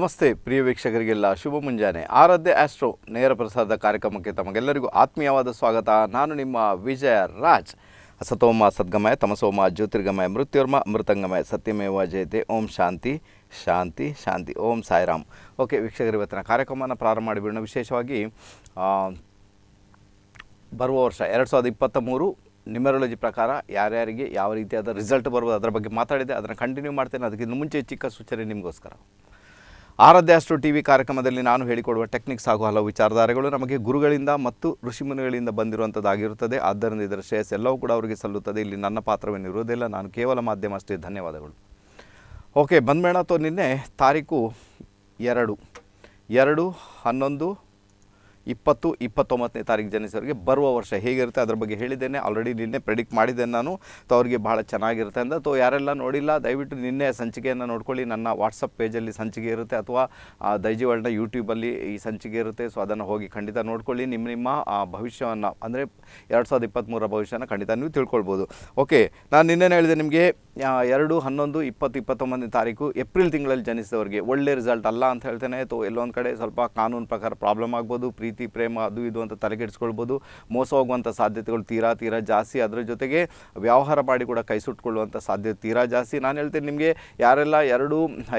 ನಮಸ್ತೆ ಪ್ರಿಯ ವೀಕ್ಷಕರಿಗೆಲ್ಲ ಶುಭ ಮುಂಜಾನೆ ಆರಾಧ್ಯ ಆಸ್ಟ್ರೋ ನೇರ ಪ್ರಸಾದ ಕಾರ್ಯಕ್ರಮಕ್ಕೆ ತಮಗೆಲ್ಲರಿಗೂ ಆತ್ಮೀಯವಾದ ಸ್ವಾಗತ ನಾನು ನಿಮ್ಮ ವಿಜಯ ರಾಜ್ ಸತೋಮ ಸದ್ಗಮಯ ತಮಸೋಮ ಜ್ಯೋತಿರ್ಗಮಯ ಮೃತ್ಯುರ್ಮ ಮೃತಂಗಮಯ ಸತ್ಯಮೇವ ಜಯತೆ ಓಂ ಶಾಂತಿ ಶಾಂತಿ ಶಾಂತಿ ಓಂ ಸಾಯಿರಾಮ್ ಓಕೆ ವೀಕ್ಷಕರು ಇವತ್ತಿನ ಕಾರ್ಯಕ್ರಮವನ್ನು ಪ್ರಾರಂಭ ಮಾಡಿಬಿಡೋಣ ವಿಶೇಷವಾಗಿ ಬರುವ ವರ್ಷ ಎರಡು ಸಾವಿರದ ಇಪ್ಪತ್ತ ಮೂರು ನ್ಯೂಮರಾಲಜಿ ಪ್ರಕಾರ ಯಾರ್ಯಾರಿಗೆ ಯಾವ ರೀತಿಯಾದ ರಿಸಲ್ಟ್ ಬರ್ಬೋದು ಅದರ ಬಗ್ಗೆ ಮಾತಾಡಿದೆ ಅದನ್ನು ಕಂಟಿನ್ಯೂ ಮಾಡ್ತೇನೆ ಅದಕ್ಕಿಂತ ಮುಂಚೆ ಚಿಕ್ಕ ಸೂಚನೆ ನಿಮಗೋಸ್ಕರ ಅಷ್ಟು ಟಿ ವಿ ಕಾರ್ಯಕ್ರಮದಲ್ಲಿ ನಾನು ಹೇಳಿಕೊಡುವ ಟೆಕ್ನಿಕ್ಸ್ ಹಾಗೂ ಹಲವು ವಿಚಾರಧಾರೆಗಳು ನಮಗೆ ಗುರುಗಳಿಂದ ಮತ್ತು ಋಷಿಮುನಿಗಳಿಂದ ಬಂದಿರುವಂಥದ್ದಾಗಿರುತ್ತದೆ ಆದ್ದರಿಂದ ಇದರ ಶ್ರೇಯಸ್ ಎಲ್ಲವೂ ಕೂಡ ಅವರಿಗೆ ಸಲ್ಲುತ್ತದೆ ಇಲ್ಲಿ ನನ್ನ ಇರುವುದಿಲ್ಲ ನಾನು ಕೇವಲ ಮಾಧ್ಯಮ ಅಷ್ಟೇ ಧನ್ಯವಾದಗಳು ಓಕೆ ಬಂದ್ಮೇಣ ತೋ ನಿನ್ನೆ ತಾರೀಕು ಎರಡು ಎರಡು ಹನ್ನೊಂದು ಇಪ್ಪತ್ತು ಇಪ್ಪತ್ತೊಂಬತ್ತನೇ ತಾರೀಕು ಜನಿಸೋರಿಗೆ ಬರುವ ವರ್ಷ ಹೇಗಿರುತ್ತೆ ಅದ್ರ ಬಗ್ಗೆ ಹೇಳಿದ್ದೇನೆ ಆಲ್ರೆಡಿ ನಿನ್ನೆ ಪ್ರೆಡಿಕ್ಟ್ ಮಾಡಿದ್ದೇನೆ ನಾನು ತೊ ಅವರಿಗೆ ಭಾಳ ಚೆನ್ನಾಗಿರುತ್ತೆ ಅಂತ ತೋ ಯಾರೆಲ್ಲ ನೋಡಿಲ್ಲ ದಯವಿಟ್ಟು ನಿನ್ನೆ ಸಂಚಿಕೆಯನ್ನು ನೋಡ್ಕೊಳ್ಳಿ ನನ್ನ ವಾಟ್ಸಪ್ ಪೇಜಲ್ಲಿ ಸಂಚಿಕೆ ಇರುತ್ತೆ ಅಥವಾ ದೈಜಿ ವರ್ಲ್ಡ್ನ ಯೂಟ್ಯೂಬಲ್ಲಿ ಈ ಸಂಚಿಕೆ ಇರುತ್ತೆ ಸೊ ಅದನ್ನು ಹೋಗಿ ಖಂಡಿತ ನೋಡ್ಕೊಳ್ಳಿ ನಿಮ್ಮ ನಿಮ್ಮ ಭವಿಷ್ಯವನ್ನು ಅಂದರೆ ಎರಡು ಸಾವಿರದ ಇಪ್ಪತ್ತ್ಮೂರರ ಭವಿಷ್ಯನ ಖಂಡಿತ ನೀವು ತಿಳ್ಕೊಳ್ಬೋದು ಓಕೆ ನಾನು ನಿನ್ನೆ ಹೇಳಿದೆ ನಿಮಗೆ ಎರಡು ಹನ್ನೊಂದು ಇಪ್ಪತ್ತು ಇಪ್ಪತ್ತೊಂಬತ್ತನೇ ತಾರೀಕು ಏಪ್ರಿಲ್ ತಿಂಗಳಲ್ಲಿ ಜನಿಸಿದವರಿಗೆ ಒಳ್ಳೆ ರಿಸಲ್ಟ್ ಅಲ್ಲ ಅಂತ ಹೇಳ್ತೇನೆ ಅಥವಾ ಎಲ್ಲೊಂದು ಕಡೆ ಸ್ವಲ್ಪ ಕಾನೂನು ಪ್ರಕಾರ ಪ್ರಾಬ್ಲಮ್ ಆಗ್ಬೋದು ಪ್ರೀತಿ ಪ್ರೇಮ ಅದು ಇದು ಅಂತ ತಲೆಗೆಡ್ಸ್ಕೊಳ್ಬೋದು ಮೋಸ ಹೋಗುವಂಥ ಸಾಧ್ಯತೆಗಳು ತೀರಾ ತೀರಾ ಜಾಸ್ತಿ ಅದರ ಜೊತೆಗೆ ವ್ಯವಹಾರ ಮಾಡಿ ಕೂಡ ಕೈ ಸುಟ್ಕೊಳ್ಳುವಂಥ ಸಾಧ್ಯತೆ ತೀರಾ ಜಾಸ್ತಿ ನಾನು ಹೇಳ್ತೇನೆ ನಿಮಗೆ ಯಾರೆಲ್ಲ ಎರಡು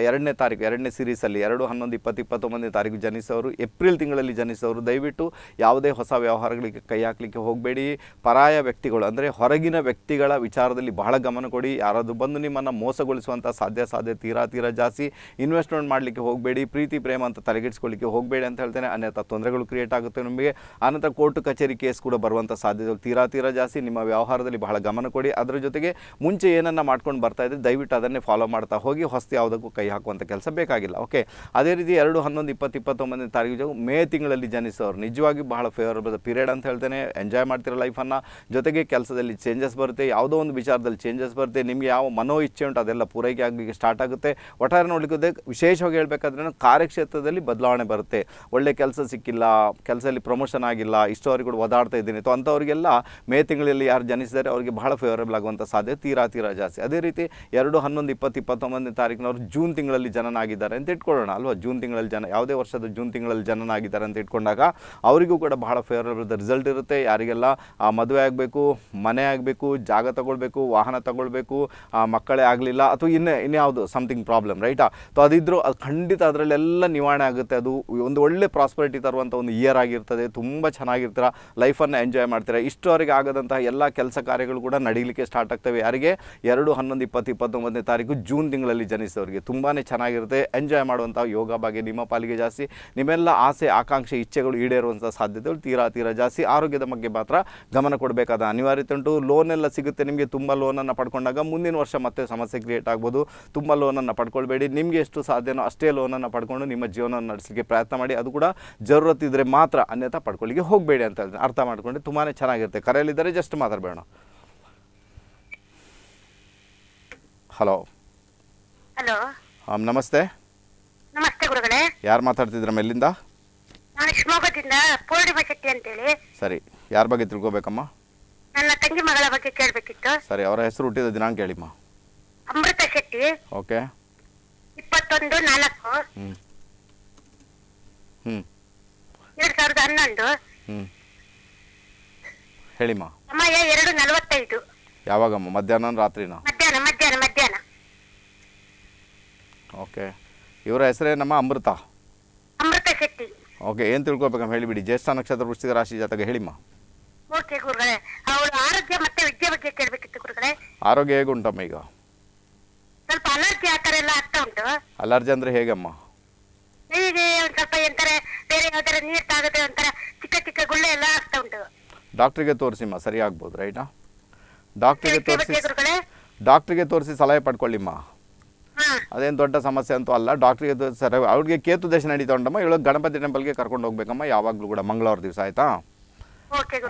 ಎರಡನೇ ತಾರೀಕು ಎರಡನೇ ಸೀರೀಸಲ್ಲಿ ಎರಡು ಹನ್ನೊಂದು ಇಪ್ಪತ್ತು ಇಪ್ಪತ್ತೊಂಬತ್ತನೇ ತಾರೀಕು ಜನಿಸೋರು ಏಪ್ರಿಲ್ ತಿಂಗಳಲ್ಲಿ ಜನಿಸೋರು ದಯವಿಟ್ಟು ಯಾವುದೇ ಹೊಸ ವ್ಯವಹಾರಗಳಿಗೆ ಕೈ ಹಾಕಲಿಕ್ಕೆ ಹೋಗಬೇಡಿ ಪರಾಯ ವ್ಯಕ್ತಿಗಳು ಅಂದರೆ ಹೊರಗಿನ ವ್ಯಕ್ತಿಗಳ ವಿಚಾರದಲ್ಲಿ ಬಹಳ ಗಮನ ಕೊಡಿ ಯಾರು ಅದು ಬಂದು ನಿಮ್ಮನ್ನು ಮೋಸಗೊಳಿಸುವಂಥ ಸಾಧ್ಯ ಸಾಧ್ಯ ತೀರಾ ತೀರಾ ಜಾಸ್ತಿ ಇನ್ವೆಸ್ಟ್ಮೆಂಟ್ ಮಾಡಲಿಕ್ಕೆ ಹೋಗಬೇಡಿ ಪ್ರೀತಿ ಪ್ರೇಮ ಅಂತ ತಲೆಗೆಡಿಸ್ಕೊಳ್ಳಿಕ್ಕೆ ಹೋಗಬೇಡಿ ಅಂತ ಹೇಳ್ತೇನೆ ಅನ್ಯಥ ತೊಂದರೆಗಳು ಕ್ರಿಯೇಟ್ ಆಗುತ್ತೆ ನಿಮಗೆ ಆನಂತರ ಕೋರ್ಟ್ ಕಚೇರಿ ಕೇಸ್ ಕೂಡ ಬರುವಂಥ ಸಾಧ್ಯತೆಗಳು ತೀರಾ ತೀರಾ ಜಾಸ್ತಿ ನಿಮ್ಮ ವ್ಯವಹಾರದಲ್ಲಿ ಬಹಳ ಗಮನ ಕೊಡಿ ಅದರ ಜೊತೆಗೆ ಮುಂಚೆ ಏನನ್ನು ಮಾಡ್ಕೊಂಡು ಬರ್ತಾ ಇದ್ದರೆ ದಯವಿಟ್ಟು ಅದನ್ನೇ ಫಾಲೋ ಮಾಡ್ತಾ ಹೋಗಿ ಹೊಸ್ತು ಯಾವುದಕ್ಕೂ ಕೈ ಹಾಕುವಂಥ ಕೆಲಸ ಬೇಕಾಗಿಲ್ಲ ಓಕೆ ಅದೇ ರೀತಿ ಎರಡು ಹನ್ನೊಂದು ಇಪ್ಪತ್ತು ಇಪ್ಪತ್ತೊಂಬತ್ತನೇ ತಾರೀಕು ಮೇ ತಿಂಗಳಲ್ಲಿ ಜನಿಸೋರು ನಿಜವಾಗಿ ಬಹಳ ಫೇವರಬಲ್ ಪೀರಿಯಡ್ ಅಂತ ಹೇಳ್ತೇನೆ ಎಂಜಾಯ್ ಮಾಡ್ತಿರೋ ಲೈಫನ್ನು ಜೊತೆಗೆ ಕೆಲಸದಲ್ಲಿ ಚೇಂಜಸ್ ಬರುತ್ತೆ ಯಾವುದೋ ಒಂದು ವಿಚಾರದಲ್ಲಿ ಚೇಂಜಸ್ ಬರುತ್ತೆ ನಿಮಗೆ ಯಾವ ಮನೋ ಇಚ್ಛೆ ಉಂಟು ಅದೆಲ್ಲ ಪೂರೈಕೆ ಆಗಲಿಕ್ಕೆ ಸ್ಟಾರ್ಟ್ ಆಗುತ್ತೆ ಒಟ್ಟಾರೆ ನೋಡಲಿಕ್ಕೆ ವಿಶೇಷವಾಗಿ ಹೇಳಬೇಕಾದ್ರೆ ಕಾರ್ಯಕ್ಷೇತ್ರದಲ್ಲಿ ಬದಲಾವಣೆ ಬರುತ್ತೆ ಒಳ್ಳೆ ಕೆಲಸ ಸಿಕ್ಕಿಲ್ಲ ಕೆಲಸದಲ್ಲಿ ಪ್ರಮೋಷನ್ ಆಗಿಲ್ಲ ಇಷ್ಟವರೆಗೂ ಕೂಡ ಒದಾಡ್ತಾ ಇದ್ದೀನಿ ಅಥವಾ ಅಂಥವರಿಗೆಲ್ಲ ಮೇ ತಿಂಗಳಲ್ಲಿ ಯಾರು ಜನಿಸಿದರೆ ಅವರಿಗೆ ಬಹಳ ಫೇವರೇಬಲ್ ಆಗುವಂಥ ಸಾಧ್ಯತೆ ತೀರಾ ತೀರಾ ಜಾಸ್ತಿ ಅದೇ ರೀತಿ ಎರಡು ಹನ್ನೊಂದು ಇಪ್ಪತ್ತು ಇಪ್ಪತ್ತೊಂಬತ್ತನೇ ತಾರೀಕಿನವರು ಜೂನ್ ತಿಂಗಳಲ್ಲಿ ಜನನಾಗಿದ್ದಾರೆ ಅಂತ ಇಟ್ಕೊಳ್ಳೋಣ ಅಲ್ವಾ ಜೂನ್ ತಿಂಗಳಲ್ಲಿ ಜನ ಯಾವುದೇ ವರ್ಷದ ಜೂನ್ ತಿಂಗಳಲ್ಲಿ ಜನನಾಗಿದ್ದಾರೆ ಅಂತ ಇಟ್ಕೊಂಡಾಗ ಅವರಿಗೂ ಕೂಡ ಬಹಳ ಫೇವರೇಬಲ್ ರಿಸಲ್ಟ್ ಇರುತ್ತೆ ಯಾರಿಗೆಲ್ಲ ಮದುವೆ ಆಗಬೇಕು ಮನೆ ಆಗಬೇಕು ಜಾಗ ತಗೊಳ್ಬೇಕು ವಾಹನ ತಗೊಳ್ಬೇಕು ಮಕ್ಕಳೇ ಆಗಲಿಲ್ಲ ಅಥವಾ ಇನ್ನೇ ಇನ್ಯಾವುದು ಸಮಥಿಂಗ್ ಪ್ರಾಬ್ಲಮ್ ರೈಟಾ ತೊ ಅದಿದ್ದರೂ ಅದು ಖಂಡಿತ ಅದರಲ್ಲೆಲ್ಲ ನಿವಾರಣೆ ಆಗುತ್ತೆ ಅದು ಒಂದು ಒಳ್ಳೆ ಪ್ರಾಸ್ಪರಿಟಿ ತರುವಂಥ ಒಂದು ಇಯರ್ ಆಗಿರ್ತದೆ ತುಂಬ ಚೆನ್ನಾಗಿರ್ತೀರ ಲೈಫನ್ನು ಎಂಜಾಯ್ ಮಾಡ್ತೀರಾ ಇಷ್ಟವರೆಗೆ ಆಗದಂತಹ ಎಲ್ಲ ಕೆಲಸ ಕಾರ್ಯಗಳು ಕೂಡ ನಡೀಲಿಕ್ಕೆ ಸ್ಟಾರ್ಟ್ ಆಗ್ತವೆ ಯಾರಿಗೆ ಎರಡು ಹನ್ನೊಂದು ಇಪ್ಪತ್ತು ಇಪ್ಪತ್ತೊಂಬತ್ತನೇ ತಾರೀಕು ಜೂನ್ ತಿಂಗಳಲ್ಲಿ ಜನಿಸಿದವರಿಗೆ ತುಂಬಾ ಚೆನ್ನಾಗಿರುತ್ತೆ ಎಂಜಾಯ್ ಮಾಡುವಂಥ ಯೋಗ ಬಗ್ಗೆ ನಿಮ್ಮ ಪಾಲಿಗೆ ಜಾಸ್ತಿ ನಿಮ್ಮೆಲ್ಲ ಆಸೆ ಆಕಾಂಕ್ಷೆ ಇಚ್ಛೆಗಳು ಈಡೇರುವಂಥ ಸಾಧ್ಯತೆಗಳು ತೀರಾ ತೀರಾ ಜಾಸ್ತಿ ಆರೋಗ್ಯದ ಬಗ್ಗೆ ಮಾತ್ರ ಗಮನ ಕೊಡಬೇಕಾದ ಅನಿವಾರ್ಯತೆ ಉಂಟು ಲೋನೆಲ್ಲ ಸಿಗುತ್ತೆ ನಿಮಗೆ ತುಂಬ ಲೋನನ್ನು ಪಡ್ಕೊಂಡಾಗ ಮುಂದಿನ ಮುಂದಿನ ವರ್ಷ ಮತ್ತೆ ಸಮಸ್ಯೆ ಕ್ರಿಯೇಟ್ ಆಗ್ಬೋದು ತುಂಬ ಲೋನನ್ನು ಪಡ್ಕೊಳ್ಬೇಡಿ ನಿಮಗೆ ಎಷ್ಟು ಸಾಧ್ಯನೋ ಅಷ್ಟೇ ಲೋನನ್ನು ಪಡ್ಕೊಂಡು ನಿಮ್ಮ ಜೀವನ ನಡೆಸಲಿಕ್ಕೆ ಪ್ರಯತ್ನ ಮಾಡಿ ಅದು ಕೂಡ ಜರೂರತ್ ಇದ್ದರೆ ಮಾತ್ರ ಅನ್ಯಥಾ ಪಡ್ಕೊಳ್ಳಿಗೆ ಹೋಗಬೇಡಿ ಅಂತ ಅರ್ಥ ಮಾಡ್ಕೊಂಡು ತುಂಬಾ ಚೆನ್ನಾಗಿರುತ್ತೆ ಕರೆಯಲ್ಲಿದ್ದರೆ ಜಸ್ಟ್ ಮಾತಾಡಬೇಡ ಹಲೋ ಹಲೋ ಹಾಂ um, ನಮಸ್ತೆ ನಮಸ್ತೆ ಗುರುಗಳೇ ಯಾರು ಮಾತಾಡ್ತಿದ್ರ ಮೇಲಿಂದ ನಾನು ಶಿವಮೊಗ್ಗದಿಂದ ಪೂರ್ಣಿಮಾ ಶೆಟ್ಟಿ ಅಂತೇಳಿ ಸರಿ ಯಾರ ಬಗ್ಗೆ ತಿಳ್ಕೊಬೇಕಮ್ಮ ನನ್ನ ತಂಗಿ ಮಗಳ ಬಗ್ಗೆ ಕೇಳಬೇಕಿತ್ತು ಸರಿ ಅವರ ಹೆಸರು ಹುಟ್ಟಿದ ದಿನಾಂಕ ಹೇಳಿಮ್ಮ ಅಮೃತ ಶೆಟ್ಟಿ ಓಕೆ ಇಪ್ಪತ್ತೊಂದು ನಾಲ್ಕು ಹ್ಮ್ ಎರಡ್ ಸಾವಿರದ ಹನ್ನೊಂದು ಹೇಳಿಮ್ಮ ಸಮಯ ಎರಡು ನಲವತ್ತೈದು ಯಾವಾಗಮ್ಮ ಮಧ್ಯಾಹ್ನ ರಾತ್ರಿನ ಮಧ್ಯಾಹ್ನ ಮಧ್ಯಾಹ್ನ ಮಧ್ಯಾಹ್ನ ಓಕೆ ಇವರ ಹೆಸರೇನಮ್ಮ ಅಮೃತ ಅಮೃತ ಶೆಟ್ಟಿ ಓಕೆ ಏನು ತಿಳ್ಕೊಬೇಕಮ್ಮ ಹೇಳಿಬಿಡಿ ಜ್ಯೇಷ್ಠ ನಕ್ಷತ್ರ ವೃಷ್ಟಿಕ ರಾಶಿ ಜಾತಕ ಹೇಳಿಮ್ಮ ಓಕೆ ಗುರುಗಳೇ ಅವಳು ಆರೋಗ್ಯ ಮತ್ತೆ ವಿದ್ಯೆ ಬಗ್ಗೆ ಕೇಳಬೇಕಿತ್ತು ಗುರುಗಳೇ ಆರೋಗ್ಯ ಹೇಗುಂಟಮ್ಮ ಈಗ ಸ್ವಲ್ಪ ಅಲರ್ಜಿ ಆ ಎಲ್ಲ ಆಗ್ತಾ ಉಂಟು ಅಲರ್ಜಿ ಅಂದ್ರೆ ಹೇಗಮ್ಮ ಈಗ ಒಂದ್ ಸ್ವಲ್ಪ ಎಂತಾರೆ ಬೇರೆ ಯಾವ್ದಾರ ನೀರ್ ತಾಗದೆ ಒಂಥರ ಚಿಕ್ಕ ಚಿಕ್ಕ ಗುಳ್ಳೆ ಎಲ್ಲ ಆಗ್ತಾ ಉಂಟು ಡಾಕ್ಟ್ರಿಗೆ ತೋರಿಸಿಮ್ಮ ಸರಿ ಆಗ್ಬೋದು ರೈಟಾ ಡಾಕ್ಟ್ರಿಗೆ ತೋರಿಸಿ ಗುರುಗಳೇ ಡಾಕ್ಟ್ರಿಗೆ ತೋರಿಸಿ ಸಲಹೆ ಪಡ್ಕೊಳ್ಳಿಮ್ಮ ಅದೇನು ದೊಡ್ಡ ಸಮಸ್ಯೆ ಅಂತೂ ಅಲ್ಲ ಡಾಕ್ಟ್ರಿಗೆ ಸರ್ ಅವ್ರಿಗೆ ಕೇತು ದೇಶ ನಡೀತಾ ಉಂಟಮ್ಮ ಇವಳು ಗಣಪತಿ ಟೆಂಪಲ್ಗೆ ಕರ್ಕೊಂಡು ಹೋಗ್ಬೇಕಮ್ಮ ಯಾವಾಗಲೂ ಕೂಡ ಮಂಗಳವಾರ ದಿವಸ ಆಯಿತಾ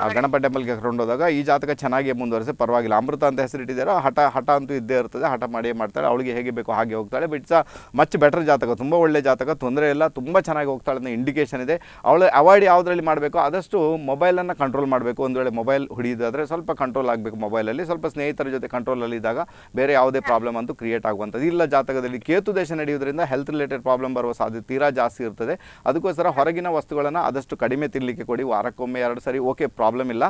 ಆ ಗಣಪ ಟೆಂಪಲ್ಗೆ ಕರ್ಕೊಂಡು ಹೋದಾಗ ಈ ಜಾತಕ ಚೆನ್ನಾಗಿ ಮುಂದುವರೆಸಿ ಪರವಾಗಿಲ್ಲ ಅಮೃತ ಅಂತ ಹೆಸರಿಟ್ಟಿದ್ದಾರೆ ಹಠ ಹಠ ಅಂತೂ ಇದ್ದೇ ಇರ್ತದೆ ಹಠ ಮಾಡಿಯೇ ಮಾಡ್ತಾಳೆ ಅವಳಿಗೆ ಹೇಗೆ ಬೇಕು ಹಾಗೆ ಹೋಗ್ತಾಳೆ ಆ ಮಚ್ ಬೆಟರ್ ಜಾತಕ ತುಂಬ ಒಳ್ಳೆ ಜಾತಕ ತೊಂದರೆ ಇಲ್ಲ ತುಂಬ ಚೆನ್ನಾಗಿ ಹೋಗ್ತಾಳೆ ಅನ್ನೋ ಇಂಡಿಕೇಶನ್ ಇದೆ ಅವಳು ಅವಾಯ್ಡ್ ಯಾವುದರಲ್ಲಿ ಮಾಡಬೇಕು ಆದಷ್ಟು ಮೊಬೈಲನ್ನು ಕಂಟ್ರೋಲ್ ಮಾಡಬೇಕು ಒಂದು ವೇಳೆ ಮೊಬೈಲ್ ಹಿಡಿಯೋದಾದರೆ ಸ್ವಲ್ಪ ಕಂಟ್ರೋಲ್ ಆಗಬೇಕು ಮೊಬೈಲಲ್ಲಿ ಸ್ವಲ್ಪ ಸ್ನೇಹಿತರ ಜೊತೆ ಕಂಟ್ರೋಲಲ್ಲಿ ಇದ್ದಾಗ ಬೇರೆ ಯಾವುದೇ ಪ್ರಾಬ್ಲಮ್ ಅಂತೂ ಕ್ರಿಯೇಟ್ ಆಗುವಂಥದ್ದು ಇಲ್ಲ ಜಾತಕದಲ್ಲಿ ಕೇತು ದೇಶ ನಡೆಯೋದ್ರಿಂದ ಹೆಲ್ತ್ ರಿಲೇಟೆಡ್ ಪ್ರಾಬ್ಲಮ್ ಬರುವ ಸಾಧ್ಯತೆ ತೀರಾ ಜಾಸ್ತಿ ಇರ್ತದೆ ಅದಕ್ಕೋಸ್ಕರ ಹೊರಗಿನ ವಸ್ತುಗಳನ್ನು ಆದಷ್ಟು ಕಡಿಮೆ ತಿನ್ನಲಿಕ್ಕೆ ಕೊಡಿ ವಾರಕ್ಕೊಮ್ಮೆ ಎರಡು ಸರಿ ಓಕೆ ಪ್ರಾಬ್ಲಮ್ ಇಲ್ಲ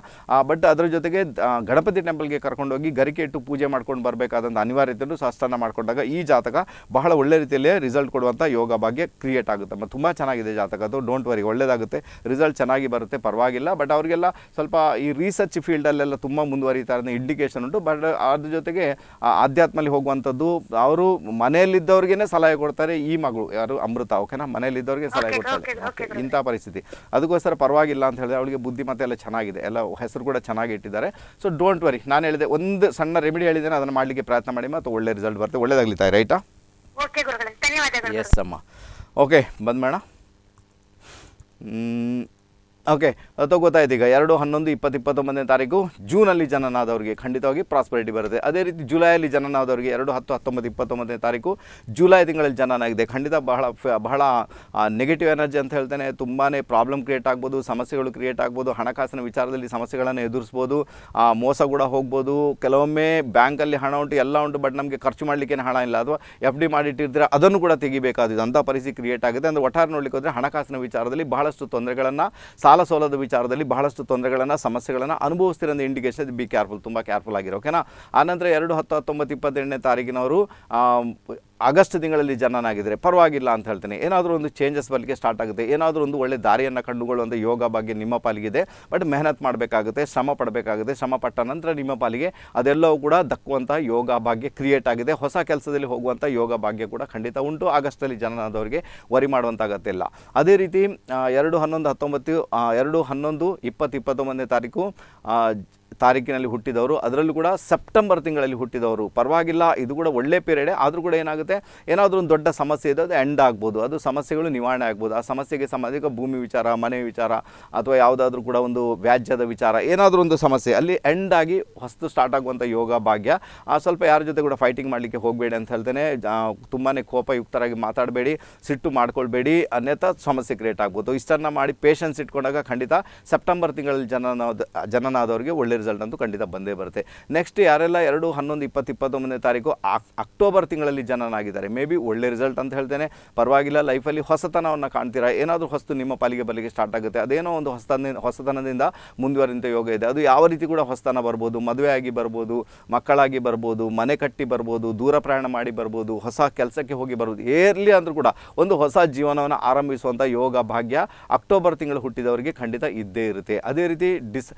ಬಟ್ ಅದರ ಜೊತೆಗೆ ಗಣಪತಿ ಟೆಂಪಲ್ಗೆ ಹೋಗಿ ಗರಿಕೆ ಇಟ್ಟು ಪೂಜೆ ಮಾಡ್ಕೊಂಡು ಬರಬೇಕಾದಂಥ ಅನಿವಾರ್ಯತೆಯನ್ನು ಸಹಸ್ಥಾನ ಮಾಡಿಕೊಂಡಾಗ ಈ ಜಾತಕ ಬಹಳ ಒಳ್ಳೆ ರೀತಿಯಲ್ಲಿ ರಿಸಲ್ಟ್ ಕೊಡುವಂಥ ಯೋಗ ಭಾಗ್ಯ ಕ್ರಿಯೇಟ್ ಆಗುತ್ತೆ ಮತ್ತು ತುಂಬ ಚೆನ್ನಾಗಿದೆ ಜಾತಕ ಅದು ಡೋಂಟ್ ವರಿ ಒಳ್ಳೆಯದಾಗುತ್ತೆ ರಿಸಲ್ಟ್ ಚೆನ್ನಾಗಿ ಬರುತ್ತೆ ಪರವಾಗಿಲ್ಲ ಬಟ್ ಅವರಿಗೆಲ್ಲ ಸ್ವಲ್ಪ ಈ ರಿಸರ್ಚ್ ಫೀಲ್ಡಲ್ಲೆಲ್ಲ ತುಂಬ ಮುಂದುವರಿತಾ ಇಂಡಿಕೇಶನ್ ಉಂಟು ಬಟ್ ಅದ್ರ ಜೊತೆಗೆ ಆಧ್ಯಾತ್ಮಲ್ಲಿ ಹೋಗುವಂಥದ್ದು ಅವರು ಮನೆಯಲ್ಲಿದ್ದವ್ರಿಗೆ ಸಲಹೆ ಕೊಡ್ತಾರೆ ಈ ಮಗಳು ಯಾರು ಅಮೃತ ಓಕೆನಾ ಮನೆಯಲ್ಲಿದ್ದವ್ರಿಗೆ ಸಲಹೆ ಕೊಡ್ತಾರೆ ಇಂಥ ಪರಿಸ್ಥಿತಿ ಅದಕ್ಕೋಸ್ಕರ ಪರವಾಗಿಲ್ಲ ಅಂತ ಹೇಳಿದ್ರೆ ಅವಳಿಗೆ ಬುದ್ಧಿ ಮತ್ತೆ ಎಲ್ಲ ಚೆನ್ನಾಗಿದೆ ಎಲ್ಲ ಹೆಸರು ಕೂಡ ಚೆನ್ನಾಗಿ ಇಟ್ಟಿದ್ದಾರೆ ಸೊ ಡೋಂಟ್ ವರಿ ನಾನು ಹೇಳಿದೆ ಒಂದು ಸಣ್ಣ ರೆಮಿಡಿ ಹೇಳಿದ್ದೇನೆ ಅದನ್ನು ಮಾಡಲಿಕ್ಕೆ ಪ್ರಯತ್ನ ಮಾಡಿ ಮತ್ತು ಒಳ್ಳೆ ರಿಸಲ್ಟ್ ಬರುತ್ತೆ ಒಳ್ಳೇದಾಗಲಿ ತಾಯಿ ರೈಟಾ ಎಸ್ ಅಮ್ಮ ಓಕೆ ಬಂದ್ಮೇಣ ಓಕೆ ಅದು ಗೊತ್ತಾಯ್ತು ಈಗ ಎರಡು ಹನ್ನೊಂದು ಇಪ್ಪತ್ತು ಇಪ್ಪತ್ತೊಂಬತ್ತನೇ ತಾರೀಕು ಜೂನಲ್ಲಿ ಜನನಾದವರಿಗೆ ಖಂಡಿತವಾಗಿ ಪ್ರಾಸ್ಪರಿಟಿ ಬರುತ್ತೆ ಅದೇ ರೀತಿ ಜುಲೈಯಲ್ಲಿ ಜನನಾದವರಿಗೆ ಎರಡು ಹತ್ತು ಹತ್ತೊಂಬತ್ತು ಇಪ್ಪತ್ತೊಂಬತ್ತನೇ ತಾರೀಕು ಜುಲೈ ತಿಂಗಳಲ್ಲಿ ಜನನಾಗಿದೆ ಖಂಡಿತ ಬಹಳ ಬಹಳ ನೆಗೆಟಿವ್ ಎನರ್ಜಿ ಅಂತ ಹೇಳ್ತೇನೆ ತುಂಬಾ ಪ್ರಾಬ್ಲಮ್ ಕ್ರಿಯೇಟ್ ಆಗ್ಬೋದು ಸಮಸ್ಯೆಗಳು ಕ್ರಿಯೇಟ್ ಆಗ್ಬೋದು ಹಣಕಾಸಿನ ವಿಚಾರದಲ್ಲಿ ಸಮಸ್ಯೆಗಳನ್ನು ಎದುರಿಸ್ಬೋದು ಮೋಸ ಕೂಡ ಹೋಗ್ಬೋದು ಕೆಲವೊಮ್ಮೆ ಬ್ಯಾಂಕಲ್ಲಿ ಹಣ ಉಂಟು ಎಲ್ಲ ಉಂಟು ಬಟ್ ನಮಗೆ ಖರ್ಚು ಮಾಡಲಿಕ್ಕೇನೆ ಹಣ ಇಲ್ಲ ಅಥವಾ ಎಫ್ ಡಿ ಮಾಡಿಟ್ಟಿರ್ತೀರ ಅದನ್ನು ಕೂಡ ತೆಗಿಬೇಕಾದ ಅಂಥ ಪರಿಸ್ಥಿತಿ ಕ್ರಿಯೇಟ್ ಆಗುತ್ತೆ ಅಂದರೆ ಒಟ್ಟಾರೆ ನೋಡಲಿಕ್ಕೆ ಹೋದರೆ ಹಣಕಾಸಿನ ವಿಚಾರದಲ್ಲಿ ಬಹಳಷ್ಟು ತೊಂದರೆಗಳನ್ನು ಸಾಲ ಸೌಲಭ್ಯ ವಿಚಾರದಲ್ಲಿ ಬಹಳಷ್ಟು ತೊಂದರೆಗಳನ್ನು ಸಮಸ್ಯೆಗಳನ್ನು ಅನುಭವಿಸ್ತಿರೋ ಇಂಡಿಕೇಶನ್ ಬಿ ಕೇರ್ಫುಲ್ ತುಂಬ ಕೇರ್ಫುಲ್ ಆಗಿರೋ ಓಕೆನಾ ಆನಂತರ ಎರಡು ಹತ್ತು ಹತ್ತೊಂಬತ್ತು ಇಪ್ಪತ್ತೆಂಟನೇ ತಾರೀಕಿನವರು ಆಗಸ್ಟ್ ತಿಂಗಳಲ್ಲಿ ಜನನಾಗಿದ್ದರೆ ಪರವಾಗಿಲ್ಲ ಅಂತ ಹೇಳ್ತೇನೆ ಏನಾದರೂ ಒಂದು ಚೇಂಜಸ್ ಬರಲಿಕ್ಕೆ ಸ್ಟಾರ್ಟ್ ಆಗುತ್ತೆ ಏನಾದರೂ ಒಂದು ಒಳ್ಳೆ ದಾರಿಯನ್ನು ಕಂಡುಕೊಳ್ಳುವಂಥ ಯೋಗ ಬಗ್ಗೆ ನಿಮ್ಮ ಪಾಲಿಗಿದೆ ಬಟ್ ಮೆಹನತ್ ಮಾಡಬೇಕಾಗುತ್ತೆ ಶ್ರಮ ಪಡಬೇಕಾಗುತ್ತೆ ಶ್ರಮ ಪಟ್ಟ ನಂತರ ನಿಮ್ಮ ಪಾಲಿಗೆ ಅದೆಲ್ಲವೂ ಕೂಡ ದಕ್ಕುವಂಥ ಯೋಗ ಭಾಗ್ಯ ಕ್ರಿಯೇಟ್ ಆಗಿದೆ ಹೊಸ ಕೆಲಸದಲ್ಲಿ ಹೋಗುವಂಥ ಯೋಗ ಭಾಗ್ಯ ಕೂಡ ಖಂಡಿತ ಉಂಟು ಆಗಸ್ಟಲ್ಲಿ ಜನನಾದವರಿಗೆ ವರಿ ಮಾಡುವಂಥ ಅಗತ್ಯ ಇಲ್ಲ ಅದೇ ರೀತಿ ಎರಡು ಹನ್ನೊಂದು ಹತ್ತೊಂಬತ್ತು ಎರಡು ಹನ್ನೊಂದು ಇಪ್ಪತ್ತು ಇಪ್ಪತ್ತೊಂಬತ್ತನೇ ತಾರೀಕು ತಾರೀಕಿನಲ್ಲಿ ಹುಟ್ಟಿದವರು ಅದರಲ್ಲೂ ಕೂಡ ಸೆಪ್ಟೆಂಬರ್ ತಿಂಗಳಲ್ಲಿ ಹುಟ್ಟಿದವರು ಪರವಾಗಿಲ್ಲ ಇದು ಕೂಡ ಒಳ್ಳೆ ಪೀರಿಯಡೇ ಆದರೂ ಕೂಡ ಏನಾಗುತ್ತೆ ಏನಾದರೂ ಒಂದು ದೊಡ್ಡ ಸಮಸ್ಯೆ ಇದೆ ಅದು ಎಂಡ್ ಆಗ್ಬೋದು ಅದು ಸಮಸ್ಯೆಗಳು ನಿವಾರಣೆ ಆಗ್ಬೋದು ಆ ಸಮಸ್ಯೆಗೆ ಸಾಮಾಜಿಕ ಭೂಮಿ ವಿಚಾರ ಮನೆ ವಿಚಾರ ಅಥವಾ ಯಾವುದಾದ್ರೂ ಕೂಡ ಒಂದು ವ್ಯಾಜ್ಯದ ವಿಚಾರ ಏನಾದರೂ ಒಂದು ಸಮಸ್ಯೆ ಅಲ್ಲಿ ಎಂಡ್ ಆಗಿ ಹೊಸ್ತು ಸ್ಟಾರ್ಟ್ ಆಗುವಂಥ ಯೋಗ ಭಾಗ್ಯ ಆ ಸ್ವಲ್ಪ ಯಾರ ಜೊತೆ ಕೂಡ ಫೈಟಿಂಗ್ ಮಾಡಲಿಕ್ಕೆ ಹೋಗಬೇಡಿ ಅಂತ ಹೇಳ್ತೇನೆ ತುಂಬಾ ಕೋಪಯುಕ್ತರಾಗಿ ಮಾತಾಡಬೇಡಿ ಸಿಟ್ಟು ಮಾಡ್ಕೊಳ್ಬೇಡಿ ಅನ್ಯಥ ಸಮಸ್ಯೆ ಕ್ರಿಯೇಟ್ ಆಗ್ಬೋದು ಇಷ್ಟನ್ನು ಮಾಡಿ ಪೇಷನ್ಸ್ ಇಟ್ಕೊಂಡಾಗ ಖಂಡಿತ ಸೆಪ್ಟೆಂಬರ್ ತಿಂಗಳಲ್ಲಿ ಜನನ ಜನನಾದವರಿಗೆ ಒಳ್ಳೆ ರಿಸಲ್ಟ್ ರಿಸಲ್ಟ್ ಅಂತೂ ಖಂಡಿತ ಬಂದೇ ಬರುತ್ತೆ ನೆಕ್ಸ್ಟ್ ಯಾರೆಲ್ಲ ಎರಡು ಹನ್ನೊಂದು ಇಪ್ಪತ್ತು ಇಪ್ಪತ್ತೊಂಬತ್ತನೇ ತಾರೀಕು ಅಕ್ಟೋಬರ್ ತಿಂಗಳಲ್ಲಿ ಜನನಾಗಿದ್ದಾರೆ ಮೇ ಬಿ ಒಳ್ಳೆ ರಿಸಲ್ಟ್ ಅಂತ ಹೇಳ್ತೇನೆ ಪರವಾಗಿಲ್ಲ ಲೈಫಲ್ಲಿ ಹೊಸತನವನ್ನು ಕಾಣ್ತೀರಾ ಏನಾದರೂ ಹೊಸ್ತು ನಿಮ್ಮ ಪಾಲಿಗೆ ಬಲಿಗೆ ಸ್ಟಾರ್ಟ್ ಆಗುತ್ತೆ ಅದೇನೋ ಒಂದು ಹೊಸತನ ಹೊಸತನದಿಂದ ಮುಂದುವರಿದ ಯೋಗ ಇದೆ ಅದು ಯಾವ ರೀತಿ ಕೂಡ ಹೊಸತನ ಬರ್ಬೋದು ಆಗಿ ಬರ್ಬೋದು ಮಕ್ಕಳಾಗಿ ಬರ್ಬೋದು ಮನೆ ಕಟ್ಟಿ ಬರ್ಬೋದು ದೂರ ಪ್ರಯಾಣ ಮಾಡಿ ಬರ್ಬೋದು ಹೊಸ ಕೆಲಸಕ್ಕೆ ಹೋಗಿ ಬರ್ಬೋದು ಏರ್ಲಿ ಅಂದರೂ ಕೂಡ ಒಂದು ಹೊಸ ಜೀವನವನ್ನು ಆರಂಭಿಸುವಂಥ ಯೋಗ ಭಾಗ್ಯ ಅಕ್ಟೋಬರ್ ತಿಂಗಳು ಹುಟ್ಟಿದವರಿಗೆ ಖಂಡಿತ ಇದ್ದೇ ಇರುತ್ತೆ ಅದೇ ರೀತಿ ಡಿಸ್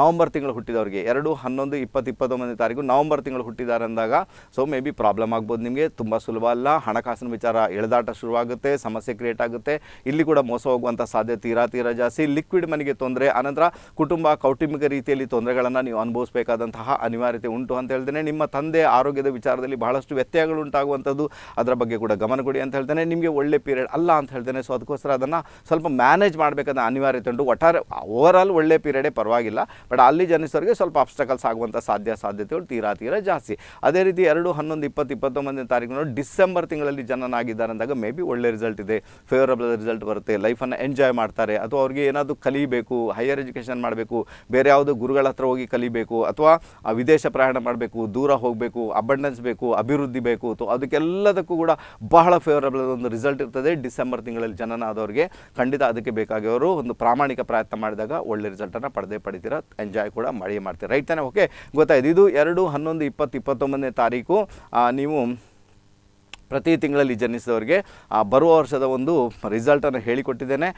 ನವಂಬರ್ ತಿಂಗಳು ತಿಂಗಳು ಹುಟ್ಟಿದವರಿಗೆ ಎರಡು ಹನ್ನೊಂದು ಇಪ್ಪತ್ತು ಇಪ್ಪತ್ತೊಂಬತ್ತನೇ ತಾರೀಕು ನವಂಬರ್ ತಿಂಗಳು ಹುಟ್ಟಿದ್ದಾರೆ ಅಂದಾಗ ಸೊ ಮೇ ಬಿ ಪ್ರಾಬ್ಲಮ್ ಆಗ್ಬೋದು ನಿಮಗೆ ತುಂಬ ಸುಲಭ ಅಲ್ಲ ಹಣಕಾಸಿನ ವಿಚಾರ ಎಳೆದಾಟ ಶುರುವಾಗುತ್ತೆ ಸಮಸ್ಯೆ ಕ್ರಿಯೇಟ್ ಆಗುತ್ತೆ ಇಲ್ಲಿ ಕೂಡ ಮೋಸ ಹೋಗುವಂಥ ಸಾಧ್ಯತೆ ತೀರಾ ತೀರಾ ಜಾಸ್ತಿ ಲಿಕ್ವಿಡ್ ಮನೆಗೆ ತೊಂದರೆ ಆನಂತರ ಕುಟುಂಬ ಕೌಟುಂಬಿಕ ರೀತಿಯಲ್ಲಿ ತೊಂದರೆಗಳನ್ನು ನೀವು ಅನುಭವಿಸಬೇಕಾದಂತಹ ಅನಿವಾರ್ಯತೆ ಉಂಟು ಅಂತ ಹೇಳ್ತೇನೆ ನಿಮ್ಮ ತಂದೆ ಆರೋಗ್ಯದ ವಿಚಾರದಲ್ಲಿ ಬಹಳಷ್ಟು ವ್ಯತ್ಯಯಗಳು ಉಂಟಾಗುವಂಥದ್ದು ಅದರ ಬಗ್ಗೆ ಕೂಡ ಗಮನ ಕೊಡಿ ಅಂತ ಹೇಳ್ತೇನೆ ನಿಮಗೆ ಒಳ್ಳೆ ಪೀರಿಯಡ್ ಅಲ್ಲ ಅಂತ ಹೇಳ್ತೇನೆ ಸೊ ಅದಕ್ಕೋಸ್ಕರ ಅದನ್ನು ಸ್ವಲ್ಪ ಮ್ಯಾನೇಜ್ ಮಾಡಬೇಕಾದ ಅನಿವಾರ್ಯತೆ ಉಂಟು ಒಟ್ಟಾರೆ ಓವರ್ ಆಲ್ ಒಳ್ಳೆ ಪೀರಿಯಡೇ ಪರವಾಗಿಲ್ಲ ಬಟ್ ಅಲ್ಲಿ ಜನಿಸೋರಿಗೆ ಸ್ವಲ್ಪ ಅಪ್ಸ್ಟಕಲ್ಸ್ ಆಗುವಂಥ ಸಾಧ್ಯ ಸಾಧ್ಯತೆಗಳು ತೀರಾ ತೀರಾ ಜಾಸ್ತಿ ಅದೇ ರೀತಿ ಎರಡು ಹನ್ನೊಂದು ಇಪ್ಪತ್ತು ಇಪ್ಪತ್ತೊಂಬತ್ತನೇ ತಾರೀಕು ಡಿಸೆಂಬರ್ ತಿಂಗಳಲ್ಲಿ ಜನನಾಗಿದ್ದಾರೆ ಅಂದಾಗ ಮೇ ಬಿ ಒಳ್ಳೆ ರಿಸಲ್ಟ್ ಇದೆ ಫೇವರಬಲ್ ರಿಸಲ್ಟ್ ಬರುತ್ತೆ ಲೈಫನ್ನು ಎಂಜಾಯ್ ಮಾಡ್ತಾರೆ ಅಥವಾ ಅವ್ರಿಗೆ ಏನಾದರೂ ಕಲಿಬೇಕು ಹೈಯರ್ ಎಜುಕೇಷನ್ ಮಾಡಬೇಕು ಬೇರೆ ಯಾವುದೋ ಗುರುಗಳ ಹತ್ರ ಹೋಗಿ ಕಲಿಬೇಕು ಅಥವಾ ವಿದೇಶ ಪ್ರಯಾಣ ಮಾಡಬೇಕು ದೂರ ಹೋಗಬೇಕು ಅಬಂಡೆನ್ಸ್ ಬೇಕು ಅಭಿವೃದ್ಧಿ ಬೇಕು ಅಥವಾ ಅದಕ್ಕೆಲ್ಲದಕ್ಕೂ ಕೂಡ ಬಹಳ ಫೇವರಬಲ್ ಒಂದು ರಿಸಲ್ಟ್ ಇರ್ತದೆ ಡಿಸೆಂಬರ್ ತಿಂಗಳಲ್ಲಿ ಜನನ ಆದವರಿಗೆ ಖಂಡಿತ ಅದಕ್ಕೆ ಬೇಕಾಗಿರೋರು ಒಂದು ಪ್ರಾಮಾಣಿಕ ಪ್ರಯತ್ನ ಮಾಡಿದಾಗ ಒಳ್ಳೆ ರಿಸಲ್ಟನ್ನು ಪಡೆದೇ ಪಡಿತೀರ ಎಂಜಾಯ್ ಕೂಡ ಮಳೆ ಮಾಡ್ತೀವಿ ರೈಟ್ ತಾನೇ ಓಕೆ ಗೊತ್ತಾಯ್ತು ಇದು ಎರಡು ಹನ್ನೊಂದು ಇಪ್ಪತ್ತು ಇಪ್ಪತ್ತೊಂಬತ್ತನೇ ತಾರೀಕು ನೀವು ಪ್ರತಿ ತಿಂಗಳಲ್ಲಿ ಜನಿಸಿದವರಿಗೆ ಬರುವ ವರ್ಷದ ಒಂದು ರಿಸಲ್ಟನ್ನು ಹೇಳಿಕೊಟ್ಟಿದ್ದೇನೆ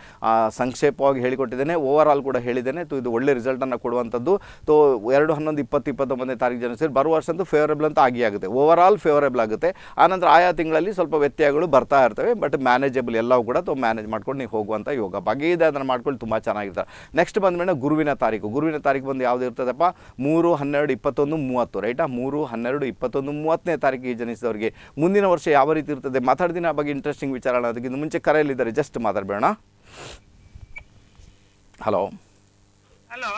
ಸಂಕ್ಷೇಪವಾಗಿ ಹೇಳಿಕೊಟ್ಟಿದ್ದೇನೆ ಓವರ್ ಆಲ್ ಕೂಡ ಹೇಳಿದ್ದೇನೆ ತು ಇದು ಒಳ್ಳೆ ರಿಸಲ್ಟನ್ನು ಕೊಡುವಂಥದ್ದು ತೋ ಎರಡು ಹನ್ನೊಂದು ಇಪ್ಪತ್ತು ಇಪ್ಪತ್ತೊಂಬತ್ತನೇ ತಾರೀಕು ಜನಿಸಿದ್ರೆ ಬರುವ ವರ್ಷದ್ದು ಫೇವರೇಬಲ್ ಅಂತ ಆಗಿ ಆಗುತ್ತೆ ಓವರ್ ಆಲ್ ಫೇವರೇಬಲ್ ಆಗುತ್ತೆ ಆನಂತರ ಆಯಾ ತಿಂಗಳಲ್ಲಿ ಸ್ವಲ್ಪ ವ್ಯತ್ಯಯಗಳು ಬರ್ತಾ ಇರ್ತವೆ ಬಟ್ ಮ್ಯಾನೇಜಬಲ್ ಎಲ್ಲವೂ ಕೂಡ ತೊ ಮ್ಯಾನೇಜ್ ಮಾಡ್ಕೊಂಡು ನೀವು ಹೋಗುವಂಥ ಯೋಗ ಬಗೆ ಇದೆ ಅದನ್ನು ಮಾಡ್ಕೊಂಡು ತುಂಬ ಚೆನ್ನಾಗಿರ್ತಾರೆ ನೆಕ್ಸ್ಟ್ ಬಂದಮೇಲೆ ಗುರುವಿನ ತಾರೀಕು ಗುರುವಿನ ತಾರೀಕು ಬಂದು ಯಾವುದು ಇರ್ತದಪ್ಪ ಮೂರು ಹನ್ನೆರಡು ಇಪ್ಪತ್ತೊಂದು ಮೂವತ್ತು ರೈಟಾ ಮೂರು ಹನ್ನೆರಡು ಇಪ್ಪತ್ತೊಂದು ಮೂವತ್ತನೇ ತಾರೀಖಿಗೆ ಜನಿಸಿದವರಿಗೆ ಮುಂದಿನ ವರ್ಷ ಯಾವ ರೀತಿ ಇರ್ತದೆ ಆ ಬಗ್ಗೆ ಇಂಟ್ರೆಸ್ಟಿಂಗ್ ವಿಚಾರ ಅದಕ್ಕಿಂತ ಮುಂಚೆ ಕರೆಯಲ್ಲಿದ್ದಾರೆ ಜಸ್ಟ್ ಮಾತಾಡಬೇಡ ಹಲೋ ಹಲೋ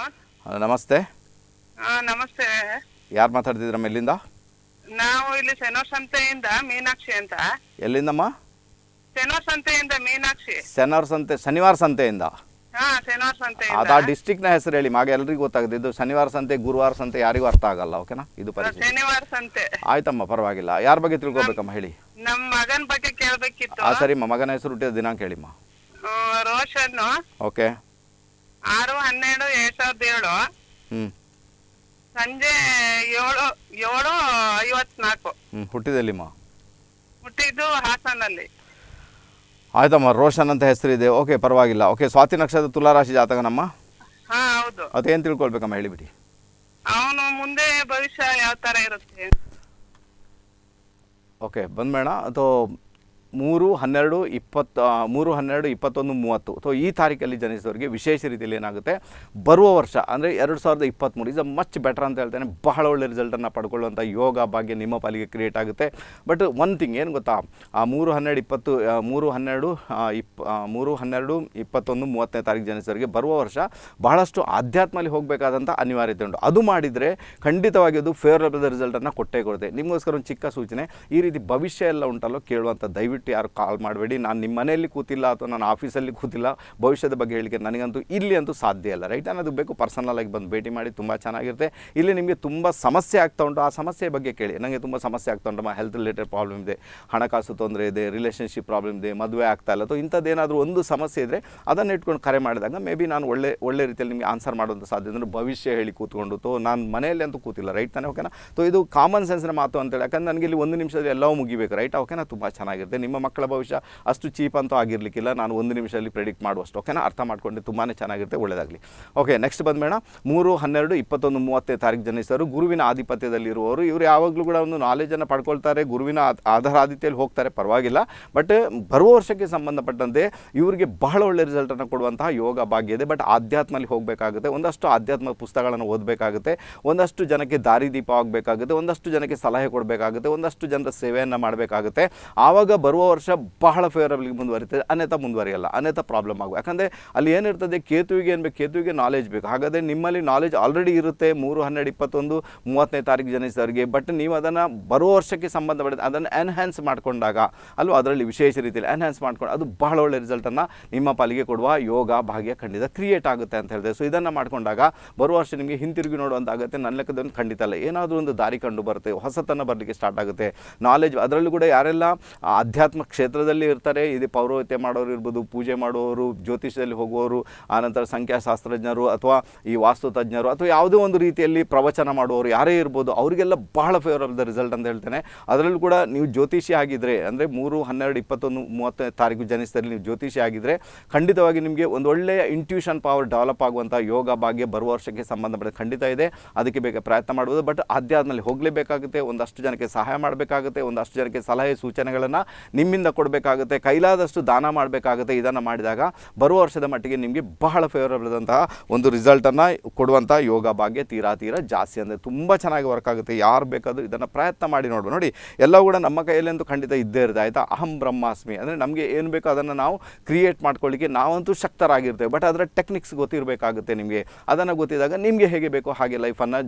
ನಮಸ್ತೆ ನಮಸ್ತೆ ಯಾರು ಮಾತಾಡ್ತಿದ್ರಮ್ಮ ಎಲ್ಲಿಂದ ನಾವು ಇಲ್ಲಿ ಸೆನೋರ್ ಸಂತೆಯಿಂದ ಮೀನಾಕ್ಷಿ ಅಂತ ಎಲ್ಲಿಂದಮ್ಮ ಸೆನೋರ್ ಸಂತೆಯಿಂದ ಮೀನಾಕ್ಷಿ ಸೆನೋರ್ ಸಂತೆ ಶನಿವಾರ ಸಂತೆಯಿಂದ ಅದು ಆ ಡಿಸ್ಟಿಕ್ ನ ಹೆಸರು ಹೇಳಿ ಮಾಗ ಎಲ್ರಿಗೂ ಗೊತ್ತಾಗುತ್ತೆ ಇದು ಶನಿವಾರ ಸಂತೆ ಗುರುವಾರ ಸಂತೆ ಯಾರಿಗೂ ಅರ್ಥ ಆಗಲ್ಲ ಓಕೆನಾ ಇದು ಪರಿಚಯ ಶನಿವಾರ ಸಂತೆ ಆಯ್ತಮ್ಮ ಪರವಾಗಿಲ್ಲ ಯಾರ ಬಗ್ಗೆ ತಿಳ್ಕೊಬೇಕಮ್ಮ ಹೇಳಿ ನಮ್ಮ ಮಗನ ಬಗ್ಗೆ ಕೇಳಬೇಕಿತ್ತು ಆ ಸರಿಮ್ಮ ಮಗನ ಹೆಸರು ಹುಟ್ಟಿದ ದಿನಾಂಕ ಹೇಳಿಮ್ಮ ರೋಷನ್ ಓಕೆ ಆರು ಹನ್ನೆರಡು ಎರಡ್ ಸಾವಿರದ ಏಳು ಹ್ಮ್ ಸಂಜೆ ಏಳು ಏಳು ಐವತ್ನಾಲ್ಕು ಹುಟ್ಟಿದಲ್ಲಿಮ್ಮ ಹುಟ್ಟಿದ್ದು ಹಾಸನಲ್ಲಿ ಆಯ್ತಮ್ಮ ರೋಷನ್ ಅಂತ ಹೆಸರಿದೆ ಓಕೆ ಪರವಾಗಿಲ್ಲ ಓಕೆ ಸ್ವಾತಿ ನಕ್ಷತ್ರ ತುಲಾರಾಶಿ ಜಾತಕನಮ್ಮ ಹಾ ಹೌದು ತಿಳ್ಕೊಳ್ಬೇಕಮ್ಮ ಹೇಳಿಬಿಡಿ ಅವನು ಮುಂದೆ ಭವಿಷ್ಯ ಯಾವ ತರ ಇರುತ್ತೆ ಓಕೆ ಬಂದ್ಬೇಡ ಅಥವಾ ಮೂರು ಹನ್ನೆರಡು ಇಪ್ಪತ್ತು ಮೂರು ಹನ್ನೆರಡು ಇಪ್ಪತ್ತೊಂದು ಮೂವತ್ತು ಸೊ ಈ ತಾರೀಕಲ್ಲಿ ಜನಿಸಿದವರಿಗೆ ವಿಶೇಷ ರೀತಿಯಲ್ಲಿ ಏನಾಗುತ್ತೆ ಬರುವ ವರ್ಷ ಅಂದರೆ ಎರಡು ಸಾವಿರದ ಇಪ್ಪತ್ತ್ಮೂರು ಇಸ್ ಅ ಮಚ್ ಬೆಟರ್ ಅಂತ ಹೇಳ್ತೇನೆ ಬಹಳ ಒಳ್ಳೆ ರಿಸಲ್ಟನ್ನು ಪಡ್ಕೊಳ್ಳುವಂಥ ಯೋಗ ಭಾಗ್ಯ ನಿಮ್ಮ ಪಾಲಿಗೆ ಕ್ರಿಯೇಟ್ ಆಗುತ್ತೆ ಬಟ್ ಒನ್ ಥಿಂಗ್ ಏನು ಗೊತ್ತಾ ಆ ಮೂರು ಹನ್ನೆರಡು ಇಪ್ಪತ್ತು ಮೂರು ಹನ್ನೆರಡು ಇಪ್ಪ ಮೂರು ಹನ್ನೆರಡು ಇಪ್ಪತ್ತೊಂದು ಮೂವತ್ತನೇ ತಾರೀಕು ಜನಿಸಿದವರಿಗೆ ಬರುವ ವರ್ಷ ಬಹಳಷ್ಟು ಆಧ್ಯಾತ್ಮಲ್ಲಿ ಹೋಗಬೇಕಾದಂಥ ಅನಿವಾರ್ಯತೆ ಉಂಟು ಅದು ಮಾಡಿದರೆ ಖಂಡಿತವಾಗಿ ಅದು ಫೇವರಬಲ್ ರಿಸಲ್ಟನ್ನು ಕೊಟ್ಟೇ ಕೊಡುತ್ತೆ ನಿಮಗೋಸ್ಕರ ಒಂದು ಚಿಕ್ಕ ಸೂಚನೆ ಈ ರೀತಿ ಭವಿಷ್ಯ ಎಲ್ಲ ಉಂಟಲ್ಲೋ ಕೇಳುವಂಥ ದಯವಿಟ್ಟು ದಯವಿಟ್ಟು ಯಾರು ಕಾಲ್ ಮಾಡಬೇಡಿ ನಾನು ನಿಮ್ಮ ಮನೆಯಲ್ಲಿ ಕೂತಿಲ್ಲ ಅಥವಾ ನಾನು ಆಫೀಸಲ್ಲಿ ಕೂತಿಲ್ಲ ಭವಿಷ್ಯದ ಬಗ್ಗೆ ಹೇಳಿಕೆ ನನಗಂತೂ ಇಲ್ಲಿ ಅಂತೂ ಸಾಧ್ಯ ಇಲ್ಲ ರೈಟ್ ನಾನು ಅದು ಬೇಕು ಪರ್ಸನಲಾಗಿ ಬಂದು ಭೇಟಿ ಮಾಡಿ ತುಂಬ ಚೆನ್ನಾಗಿರುತ್ತೆ ಇಲ್ಲಿ ನಿಮಗೆ ತುಂಬ ಸಮಸ್ಯೆ ಆಗ್ತಾ ಉಂಟು ಆ ಸಮಸ್ಯೆ ಬಗ್ಗೆ ಕೇಳಿ ನನಗೆ ತುಂಬ ಸಮಸ್ಯೆ ಆಗ್ತಾ ಉಂಟು ಹೆಲ್ತ್ ರಿಲೇಟೆಡ್ ಪ್ರಾಬ್ಲಮ್ ಇದೆ ಹಣಕಾಸು ತೊಂದರೆ ಇದೆ ರಿಲೇಷನ್ಶಿಪ್ ಪ್ರಾಬ್ಲಮ್ ಇದೆ ಮದುವೆ ಆಗ್ತಾ ಇಲ್ಲ ಅಥವಾ ಇಂಥದ್ದೇನಾದರೂ ಒಂದು ಸಮಸ್ಯೆ ಇದ್ದರೆ ಅದನ್ನು ಇಟ್ಕೊಂಡು ಕರೆ ಮಾಡಿದಾಗ ಮೇ ಬಿ ನಾನು ಒಳ್ಳೆ ಒಳ್ಳೆ ರೀತಿಯಲ್ಲಿ ನಿಮಗೆ ಆನ್ಸರ್ ಮಾಡುವಂಥ ಸಾಧ್ಯ ಅಂದರೆ ಭವಿಷ್ಯ ಹೇಳಿ ಕೂತ್ಕೊಂಡು ತೋ ನಾನು ಮನೆಯಲ್ಲಿ ಅಂತೂ ಕೂತಿಲ್ಲ ರೈಟ್ ತಾನೇ ಓಕೆನಾ ತೋ ಇದು ಕಾಮನ್ ಸೆನ್ಸ್ನ ಮಾತು ಅಂತೇಳಿ ಯಾಕಂದ್ರೆ ನನಗೆ ಇಲ್ಲಿ ಒಂದು ನಿಮಿಷದಲ್ಲಿ ಎಲ್ಲವೂ ಮುಗಿಬೇಕು ರೈಟ್ ಓಕೆನಾ ತುಂಬ ಚೆನ್ನಾಗಿರುತ್ತೆ ನಿಮ್ಮ ನಿಮ್ಮ ಮಕ್ಕಳ ಭವಿಷ್ಯ ಅಷ್ಟು ಚೀಪ್ ಅಂತೂ ಆಗಿರ್ಲಿಕ್ಕಿಲ್ಲ ನಾನು ಒಂದು ನಿಮಿಷದಲ್ಲಿ ಪ್ರೆಡಿಕ್ಟ್ ಮಾಡುವಷ್ಟು ಓಕೆನಾ ಅರ್ಥ ಮಾಡ್ಕೊಂಡು ತುಂಬಾ ಚೆನ್ನಾಗಿರುತ್ತೆ ಒಳ್ಳೆಯದಾಗಲಿ ಓಕೆ ನೆಕ್ಸ್ಟ್ ಬಂದಬೇಡ ಮೂರು ಹನ್ನೆರಡು ಇಪ್ಪತ್ತೊಂದು ಮೂವತ್ತೇ ತಾರೀಕು ಜನಿಸಿದರು ಗುರುವಿನ ಆಧಿಪತ್ಯದಲ್ಲಿರುವವರು ಇವರು ಯಾವಾಗಲೂ ಕೂಡ ಒಂದು ನಾಲೆಜನ್ನು ಪಡ್ಕೊಳ್ತಾರೆ ಗುರುವಿನ ಆಧಾರಾದಿತ್ಯಲ್ಲಿ ಹೋಗ್ತಾರೆ ಪರವಾಗಿಲ್ಲ ಬಟ್ ಬರುವ ವರ್ಷಕ್ಕೆ ಸಂಬಂಧಪಟ್ಟಂತೆ ಇವರಿಗೆ ಬಹಳ ಒಳ್ಳೆ ರಿಸಲ್ಟನ್ನು ಕೊಡುವಂತಹ ಯೋಗ ಭಾಗ್ಯ ಇದೆ ಬಟ್ ಆಧ್ಯಾತ್ಮಲ್ಲಿ ಹೋಗಬೇಕಾಗುತ್ತೆ ಒಂದಷ್ಟು ಆಧ್ಯಾತ್ಮ ಪುಸ್ತಕಗಳನ್ನು ಓದಬೇಕಾಗುತ್ತೆ ಒಂದಷ್ಟು ಜನಕ್ಕೆ ದಾರಿದೀಪ ಆಗಬೇಕಾಗುತ್ತೆ ಒಂದಷ್ಟು ಜನಕ್ಕೆ ಸಲಹೆ ಕೊಡಬೇಕಾಗುತ್ತೆ ಒಂದಷ್ಟು ಜನರ ಸೇವೆಯನ್ನು ಮಾಡಬೇಕಾಗುತ್ತೆ ಆವಾಗ ಬರುವ ಬರುವ ವರ್ಷ ಬಹಳ ಫೇವರಬಲ್ಗೆ ಮುಂದುವರಿತದೆ ಅನೇಕ ಮುಂದುವರಿಯಲ್ಲ ಅನೇಕ ಪ್ರಾಬ್ಲಮ್ ಆಗುವ ಯಾಕಂದರೆ ಅಲ್ಲಿ ಏನಿರ್ತದೆ ಕೇತುವಿಗೆ ಏನು ಬೇಕು ಕೇತುವಿಗೆ ನಾಲೆಜ್ ಬೇಕು ಹಾಗಾದರೆ ನಿಮ್ಮಲ್ಲಿ ನಾಲೆಜ್ ಆಲ್ರೆಡಿ ಇರುತ್ತೆ ಮೂರು ಹನ್ನೆರಡು ಇಪ್ಪತ್ತೊಂದು ಮೂವತ್ತನೇ ತಾರೀಕು ಜನಿಸಿದವರಿಗೆ ಬಟ್ ನೀವು ಅದನ್ನು ಬರುವ ವರ್ಷಕ್ಕೆ ಸಂಬಂಧಪಟ್ಟ ಅದನ್ನು ಎನ್ಹ್ಯಾನ್ಸ್ ಮಾಡಿಕೊಂಡಾಗ ಅಲ್ಲೂ ಅದರಲ್ಲಿ ವಿಶೇಷ ರೀತಿಯಲ್ಲಿ ಎನ್ಹ್ಯಾನ್ಸ್ ಮಾಡ್ಕೊಂಡು ಅದು ಬಹಳ ಒಳ್ಳೆ ರಿಸಲ್ಟನ್ನು ನಿಮ್ಮ ಪಾಲಿಗೆ ಕೊಡುವ ಯೋಗ ಭಾಗ್ಯ ಖಂಡಿತ ಕ್ರಿಯೇಟ್ ಆಗುತ್ತೆ ಅಂತ ಹೇಳಿದೆ ಸೊ ಇದನ್ನು ಮಾಡಿಕೊಂಡಾಗ ಬರುವ ವರ್ಷ ನಿಮಗೆ ಹಿಂತಿರುಗಿ ನೋಡುವಂಥ ಆಗುತ್ತೆ ನನ್ನ ಲೆಕ್ಕದೊಂದು ಖಂಡಿತ ಅಲ್ಲ ಏನಾದರೂ ಒಂದು ದಾರಿ ಕಂಡು ಬರುತ್ತೆ ಹೊಸತನ ಬರಲಿಕ್ಕೆ ಸ್ಟಾರ್ಟ್ ಆಗುತ್ತೆ ನಾಲೆಜ್ ಅದರಲ್ಲೂ ಕೂಡ ಯಾರೆಲ್ಲ ಅಧ್ಯಾತ್ಮ ಆಧ್ಯಾತ್ಮ ಕ್ಷೇತ್ರದಲ್ಲಿ ಇರ್ತಾರೆ ಇದು ಪೌರೋಹಿತ್ಯ ಮಾಡೋರು ಇರ್ಬೋದು ಪೂಜೆ ಮಾಡುವವರು ಜ್ಯೋತಿಷದಲ್ಲಿ ಹೋಗುವವರು ಆನಂತರ ಸಂಖ್ಯಾಶಾಸ್ತ್ರಜ್ಞರು ಅಥವಾ ಈ ವಾಸ್ತು ತಜ್ಞರು ಅಥವಾ ಯಾವುದೇ ಒಂದು ರೀತಿಯಲ್ಲಿ ಪ್ರವಚನ ಮಾಡುವವರು ಯಾರೇ ಇರ್ಬೋದು ಅವರಿಗೆಲ್ಲ ಬಹಳ ಫೇವರಬಲ್ ದ ರಿಸಲ್ಟ್ ಅಂತ ಹೇಳ್ತೇನೆ ಅದರಲ್ಲೂ ಕೂಡ ನೀವು ಜ್ಯೋತಿಷಿ ಆಗಿದ್ದರೆ ಅಂದರೆ ಮೂರು ಹನ್ನೆರಡು ಇಪ್ಪತ್ತೊಂದು ಮೂವತ್ತನೇ ತಾರೀಕು ಜನಿಸಿದಲ್ಲಿ ನೀವು ಜ್ಯೋತಿಷಿ ಆಗಿದ್ದರೆ ಖಂಡಿತವಾಗಿ ನಿಮಗೆ ಒಂದು ಒಳ್ಳೆಯ ಇಂಟ್ಯೂಷನ್ ಪವರ್ ಡೆವಲಪ್ ಆಗುವಂಥ ಯೋಗ ಭಾಗ್ಯ ಬರುವ ವರ್ಷಕ್ಕೆ ಸಂಬಂಧಪಟ್ಟ ಖಂಡಿತ ಇದೆ ಅದಕ್ಕೆ ಬೇಕಾದ ಪ್ರಯತ್ನ ಮಾಡ್ಬೋದು ಬಟ್ ಆಧ್ಯಾತ್ಮದಲ್ಲಿ ಹೋಗಲೇಬೇಕಾಗುತ್ತೆ ಒಂದಷ್ಟು ಜನಕ್ಕೆ ಸಹಾಯ ಮಾಡಬೇಕಾಗುತ್ತೆ ಒಂದಷ್ಟು ಜನಕ್ಕೆ ಸಲಹೆ ಸೂಚನೆಗಳನ್ನು ನಿಮ್ಮಿಂದ ಕೊಡಬೇಕಾಗುತ್ತೆ ಕೈಲಾದಷ್ಟು ದಾನ ಮಾಡಬೇಕಾಗುತ್ತೆ ಇದನ್ನು ಮಾಡಿದಾಗ ಬರುವ ವರ್ಷದ ಮಟ್ಟಿಗೆ ನಿಮಗೆ ಬಹಳ ಫೇವರಬಲ್ ಆದಂತಹ ಒಂದು ರಿಸಲ್ಟನ್ನು ಕೊಡುವಂಥ ಯೋಗ ಭಾಗ್ಯ ತೀರಾ ತೀರಾ ಜಾಸ್ತಿ ಅಂದರೆ ತುಂಬ ಚೆನ್ನಾಗಿ ವರ್ಕ್ ಆಗುತ್ತೆ ಯಾರು ಬೇಕಾದರೂ ಇದನ್ನು ಪ್ರಯತ್ನ ಮಾಡಿ ನೋಡುವ ನೋಡಿ ಎಲ್ಲ ಕೂಡ ನಮ್ಮ ಕೈಯಲ್ಲಂತೂ ಖಂಡಿತ ಇದ್ದೇ ಇರುತ್ತೆ ಆಯಿತಾ ಅಹಂ ಬ್ರಹ್ಮಾಸ್ಮಿ ಅಂದರೆ ನಮಗೆ ಏನು ಬೇಕೋ ಅದನ್ನು ನಾವು ಕ್ರಿಯೇಟ್ ಮಾಡ್ಕೊಳ್ಳಿಕ್ಕೆ ನಾವಂತೂ ಶಕ್ತರಾಗಿರ್ತೇವೆ ಬಟ್ ಅದರ ಟೆಕ್ನಿಕ್ಸ್ ಗೊತ್ತಿರಬೇಕಾಗುತ್ತೆ ನಿಮಗೆ ಅದನ್ನು ಗೊತ್ತಿದ್ದಾಗ ನಿಮಗೆ ಹೇಗೆ ಬೇಕೋ ಹಾಗೆ ಲೈಫನ್ನು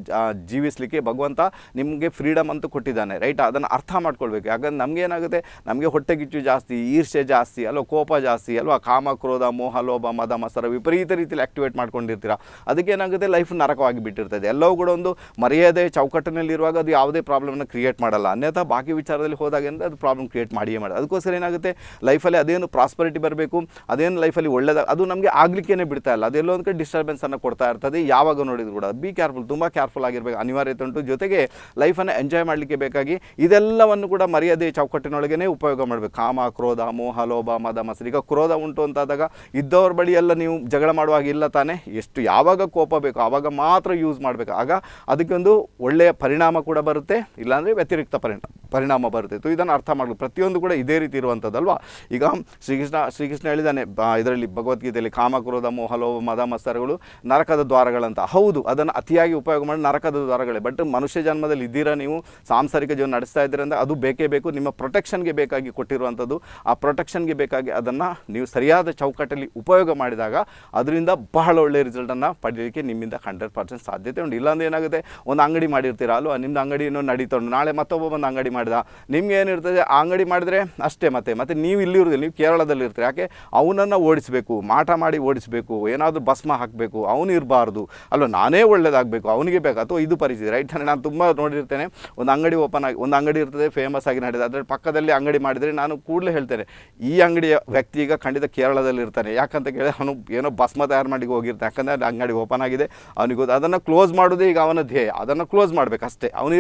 ಜೀವಿಸಲಿಕ್ಕೆ ಭಗವಂತ ನಿಮಗೆ ಫ್ರೀಡಮ್ ಅಂತೂ ಕೊಟ್ಟಿದ್ದಾನೆ ರೈಟ್ ಅದನ್ನು ಅರ್ಥ ಮಾಡ್ಕೊಳ್ಬೇಕು ಯಾಕಂದ್ರೆ ನಮಗೇನಾಗುತ್ತೆ ನಮಗೆ ಹೊಟ್ಟೆಗಿಚ್ಚು ಜಾಸ್ತಿ ಈರ್ಷೆ ಜಾಸ್ತಿ ಅಲ್ವಾ ಕೋಪ ಜಾಸ್ತಿ ಅಲ್ವಾ ಕಾಮ ಕ್ರೋಧ ಮೋಹ ಲೋಭ ಮದ ಮಸರ ವಿಪರೀತ ರೀತಿಯಲ್ಲಿ ಆಕ್ಟಿವೇಟ್ ಮಾಡ್ಕೊಂಡಿರ್ತೀರ ಅದಕ್ಕೆ ಏನಾಗುತ್ತೆ ಲೈಫ್ ನರಕವಾಗಿ ಬಿಟ್ಟಿರ್ತದೆ ಎಲ್ಲವೂ ಕೂಡ ಒಂದು ಮರ್ಯಾದೆ ಚೌಕಟ್ಟಿನಲ್ಲಿರುವಾಗ ಅದು ಯಾವುದೇ ಪ್ರಾಬ್ಲಮ್ನ ಕ್ರಿಯೇಟ್ ಮಾಡಲ್ಲ ಅನ್ಯಥಾ ಬಾಕಿ ವಿಚಾರದಲ್ಲಿ ಅಂದರೆ ಅದು ಪ್ರಾಬ್ಲಮ್ ಕ್ರಿಯೇಟ್ ಮಾಡಿಯೇ ಮಾಡಿ ಅದಕ್ಕೋಸ್ಕರ ಏನಾಗುತ್ತೆ ಲೈಫಲ್ಲಿ ಅದೇನು ಪ್ರಾಸ್ಪರಿಟಿ ಬರಬೇಕು ಅದೇನು ಲೈಫಲ್ಲಿ ಒಳ್ಳೇದಾಗ ಅದು ನಮಗೆ ಆಗಲಿಕ್ಕೇ ಬಿಡ್ತಾ ಇಲ್ಲ ಅದೆಲ್ಲೋ ಒಂದು ಕಡೆ ಡಿಸ್ಟರ್ಬೆನ್ಸನ್ನು ಕೊಡ್ತಾ ಇರ್ತದೆ ಯಾವಾಗ ನೋಡಿದ್ರು ಕೂಡ ಬಿ ಕೇರ್ಫುಲ್ ತುಂಬ ಕೇರ್ಫುಲ್ ಆಗಿರಬೇಕು ಅನಿವಾರ್ಯತೆ ಉಂಟು ಜೊತೆಗೆ ಲೈಫನ್ನು ಎಂಜಾಯ್ ಮಾಡಲಿಕ್ಕೆ ಬೇಕಾಗಿ ಇದೆಲ್ಲವನ್ನು ಕೂಡ ಮರ್ಯಾದೆ ಚೌಕಟ್ಟಿನೊಳಗೇ ಉಪಯೋಗ ಮಾಡಬೇಕು ಕಾಮ ಕ್ರೋಧ ಮೋಹ ಲೋಭ ಮದ ಮಸರಿ ಈಗ ಕ್ರೋಧ ಉಂಟು ಅಂತಾದಾಗ ಇದ್ದವ್ರ ಬಳಿ ಎಲ್ಲ ನೀವು ಜಗಳ ಮಾಡುವಾಗ ಇಲ್ಲ ತಾನೇ ಎಷ್ಟು ಯಾವಾಗ ಕೋಪ ಬೇಕು ಆವಾಗ ಮಾತ್ರ ಯೂಸ್ ಮಾಡಬೇಕು ಆಗ ಅದಕ್ಕೊಂದು ಒಳ್ಳೆಯ ಪರಿಣಾಮ ಕೂಡ ಬರುತ್ತೆ ಇಲ್ಲಾಂದರೆ ವ್ಯತಿರಿಕ್ತ ಪರಿಣಾಮ ಪರಿಣಾಮ ಬರುತ್ತೆ ಸೊ ಇದನ್ನು ಅರ್ಥ ಮಾಡಲು ಪ್ರತಿಯೊಂದು ಕೂಡ ಇದೇ ರೀತಿ ಇರುವಂಥದ್ದಲ್ವಾ ಈಗ ಶ್ರೀಕೃಷ್ಣ ಶ್ರೀಕೃಷ್ಣ ಹೇಳಿದ್ದಾನೆ ಇದರಲ್ಲಿ ಭಗವದ್ಗೀತೆಯಲ್ಲಿ ಕಾಮಕ್ರೋಧ ಮೋಹಲೋ ಮದ ಮಸ್ತರಗಳು ನರಕದ ದ್ವಾರಗಳಂತ ಹೌದು ಅದನ್ನು ಅತಿಯಾಗಿ ಉಪಯೋಗ ಮಾಡಿ ನರಕದ ದ್ವಾರಗಳೇ ಬಟ್ ಮನುಷ್ಯ ಜನ್ಮದಲ್ಲಿ ಇದ್ದೀರಾ ನೀವು ಸಾಂಸಾರಿಕ ಜೀವನ ನಡೆಸ್ತಾ ಅಂದರೆ ಅದು ಬೇಕೇ ಬೇಕು ನಿಮ್ಮ ಪ್ರೊಟೆಕ್ಷನ್ಗೆ ಬೇಕಾಗಿ ಕೊಟ್ಟಿರುವಂಥದ್ದು ಆ ಪ್ರೊಟೆಕ್ಷನ್ಗೆ ಬೇಕಾಗಿ ಅದನ್ನು ನೀವು ಸರಿಯಾದ ಚೌಕಟ್ಟಲ್ಲಿ ಉಪಯೋಗ ಮಾಡಿದಾಗ ಅದರಿಂದ ಬಹಳ ಒಳ್ಳೆಯ ರಿಸಲ್ಟನ್ನು ಪಡೆಯಲಿಕ್ಕೆ ನಿಮ್ಮಿಂದ ಹಂಡ್ರೆಡ್ ಪರ್ಸೆಂಟ್ ಸಾಧ್ಯತೆ ಉಂಟು ಇಲ್ಲಾಂದ್ರೆ ಏನಾಗುತ್ತೆ ಒಂದು ಅಂಗಡಿ ಮಾಡಿರ್ತೀರ ಅಲ್ವಾ ನಿಮ್ಮದು ಅಂಗಡಿ ಏನೋ ನಡೀತಾ ನಾಳೆ ಮತ್ತೊಬ್ಬ ಒಂದು ಅಂಗಡಿ ಮಾಡಿ ಮಾಡಿದ ನಿಮ್ಗೆ ಏನಿರ್ತದೆ ಆ ಅಂಗಡಿ ಮಾಡಿದರೆ ಅಷ್ಟೇ ಮತ್ತೆ ಮತ್ತೆ ನೀವು ಇರೋದಿಲ್ಲ ನೀವು ಕೇರಳದಲ್ಲಿ ಇರ್ತೀರಿ ಯಾಕೆ ಅವನನ್ನು ಓಡಿಸಬೇಕು ಮಾಟ ಮಾಡಿ ಓಡಿಸಬೇಕು ಏನಾದರೂ ಭಸ್ಮ ಹಾಕಬೇಕು ಅವನು ಇರಬಾರ್ದು ಅಲ್ವ ನಾನೇ ಒಳ್ಳೇದಾಗಬೇಕು ಅವನಿಗೆ ಬೇಕು ಅಥವಾ ಇದು ಪರಿಸ್ಥಿತಿ ರೈಟ್ ಅಂದರೆ ನಾನು ತುಂಬ ನೋಡಿರ್ತೇನೆ ಒಂದು ಅಂಗಡಿ ಓಪನ್ ಆಗಿ ಒಂದು ಅಂಗಡಿ ಇರ್ತದೆ ಫೇಮಸ್ ಆಗಿ ನಡೆದ ಅದರ ಪಕ್ಕದಲ್ಲಿ ಅಂಗಡಿ ಮಾಡಿದರೆ ನಾನು ಕೂಡಲೇ ಹೇಳ್ತೇನೆ ಈ ಅಂಗಡಿಯ ವ್ಯಕ್ತಿ ಈಗ ಖಂಡಿತ ಕೇರಳದಲ್ಲಿ ಇರ್ತಾನೆ ಯಾಕಂತ ಕೇಳಿದ್ರೆ ಅವನು ಏನೋ ಭಸ್ಮ ತಯಾರು ಮಾಡಿಗೆ ಹೋಗಿರ್ತಾನೆ ಯಾಕಂದರೆ ಅಂಗಡಿ ಓಪನ್ ಆಗಿದೆ ಅವನಿಗೆ ಅದನ್ನು ಕ್ಲೋಸ್ ಮಾಡೋದೇ ಈಗ ಅವನ ಧ್ಯೇಯ ಅದನ್ನು ಕ್ಲೋಸ್ ಮಾಡಬೇಕು ಅಷ್ಟೇ ಅವನು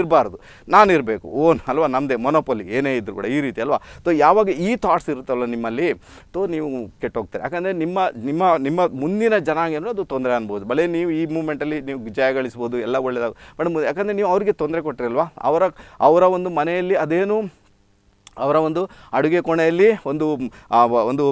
ನಾನು ಇರಬೇಕು ಓನ್ ಅಲ್ವಾ ನಮ್ಮದೇ ಮೊನೊಪೊಲಿ ಏನೇ ಇದ್ದರೂ ಕೂಡ ಈ ರೀತಿ ಅಲ್ವಾ ಸೊ ಯಾವಾಗ ಈ ಥಾಟ್ಸ್ ಇರುತ್ತಲ್ಲ ನಿಮ್ಮಲ್ಲಿ ತೋ ನೀವು ಕೆಟ್ಟೋಗ್ತಾರೆ ಯಾಕಂದರೆ ನಿಮ್ಮ ನಿಮ್ಮ ನಿಮ್ಮ ಮುಂದಿನ ಜನಾಂಗ ಅದು ತೊಂದರೆ ಅನ್ಬೋದು ಬಲೆ ನೀವು ಈ ಮೂಮೆಂಟಲ್ಲಿ ನೀವು ಜಯ ಗಳಿಸ್ಬೋದು ಎಲ್ಲ ಒಳ್ಳೆಯದಾಗ ಬಟ್ ಯಾಕಂದರೆ ನೀವು ಅವರಿಗೆ ತೊಂದರೆ ಕೊಟ್ಟಿರಲ್ವಾ ಅವರ ಅವರ ಒಂದು ಮನೆಯಲ್ಲಿ ಅದೇನು ಅವರ ಒಂದು ಅಡುಗೆ ಕೋಣೆಯಲ್ಲಿ ಒಂದು ಒಂದು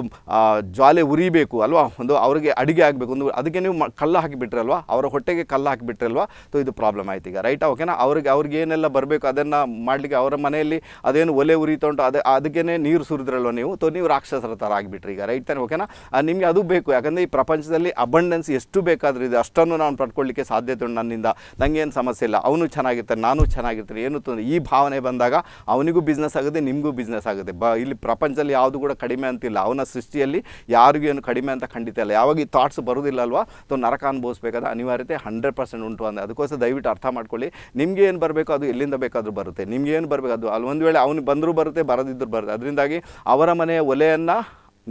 ಜ್ವಾಲೆ ಉರಿಬೇಕು ಅಲ್ವಾ ಒಂದು ಅವರಿಗೆ ಅಡುಗೆ ಆಗಬೇಕು ಒಂದು ಅದಕ್ಕೆ ನೀವು ಕಲ್ಲ ಹಾಕಿಬಿಟ್ರಲ್ವಾ ಅವರ ಹೊಟ್ಟೆಗೆ ಕಲ್ಲ ಹಾಕಿಬಿಟ್ರಲ್ವಾ ಸೊ ಇದು ಪ್ರಾಬ್ಲಮ್ ಆಯ್ತು ಈಗ ರೈಟಾ ಓಕೆನಾ ಅವ್ರಿಗೆ ಅವ್ರಿಗೆ ಏನೆಲ್ಲ ಬರಬೇಕು ಅದನ್ನು ಮಾಡಲಿಕ್ಕೆ ಅವರ ಮನೆಯಲ್ಲಿ ಅದೇನು ಒಲೆ ಉರಿತಾ ಉಂಟು ಅದೇ ಅದಕ್ಕೇ ನೀರು ಸುರಿದ್ರಲ್ವ ನೀವು ತೊ ನೀವು ರಾಕ್ಷಸರ ಥರ ಆಗಿಬಿಟ್ರಿ ಈಗ ರೈಟ್ ತಾನೆ ಓಕೆನಾ ನಿಮಗೆ ಅದು ಬೇಕು ಯಾಕಂದರೆ ಈ ಪ್ರಪಂಚದಲ್ಲಿ ಅಬಂಡೆನ್ಸ್ ಎಷ್ಟು ಬೇಕಾದರೂ ಇದೆ ಅಷ್ಟನ್ನು ನಾನು ಪಡ್ಕೊಳ್ಳಿಕ್ಕೆ ಸಾಧ್ಯತೆ ಉಂಟು ನನ್ನಿಂದ ನನಗೇನು ಸಮಸ್ಯೆ ಇಲ್ಲ ಅವನು ಚೆನ್ನಾಗಿರ್ತಾನೆ ನಾನು ಚೆನ್ನಾಗಿರ್ತೀನಿ ಏನು ತೊಂದರೆ ಈ ಭಾವನೆ ಬಂದಾಗ ಅವನಿಗೂ ಬಿಸ್ನೆಸ್ ಆಗುತ್ತೆ ನಿಮಗೂ ಬಿಸ್ನೆಸ್ ಆಗುತ್ತೆ ಬ ಇಲ್ಲಿ ಪ್ರಪಂಚದಲ್ಲಿ ಯಾವುದು ಕೂಡ ಕಡಿಮೆ ಅಂತಿಲ್ಲ ಅವನ ಸೃಷ್ಟಿಯಲ್ಲಿ ಯಾರಿಗೂ ಏನು ಕಡಿಮೆ ಅಂತ ಖಂಡಿತ ಇಲ್ಲ ಯಾವಾಗ ಈ ಥಾಟ್ಸ್ ಬರೋದಿಲ್ಲ ಅಲ್ವಾ ಅಥವಾ ನರಕ ಅನುಭವಿಸಬೇಕಾದ ಅನಿವಾರ್ಯತೆ ಹಂಡ್ರೆಡ್ ಪರ್ಸೆಂಟ್ ಉಂಟು ಅಂದರೆ ಅದಕ್ಕೋಸ್ಕರ ದಯವಿಟ್ಟು ಅರ್ಥ ಮಾಡ್ಕೊಳ್ಳಿ ನಿಮಗೆ ಏನು ಬರಬೇಕು ಅದು ಎಲ್ಲಿಂದ ಬೇಕಾದರೂ ಬರುತ್ತೆ ನಿಮ್ಗೆ ಏನು ಬರಬೇಕು ಅದು ಅಲ್ಲಿ ಒಂದು ವೇಳೆ ಅವನು ಬಂದರೂ ಬರುತ್ತೆ ಬರದಿದ್ದರೂ ಬರುತ್ತೆ ಅದರಿಂದಾಗಿ ಅವರ ಮನೆಯ ಒಲೆಯನ್ನು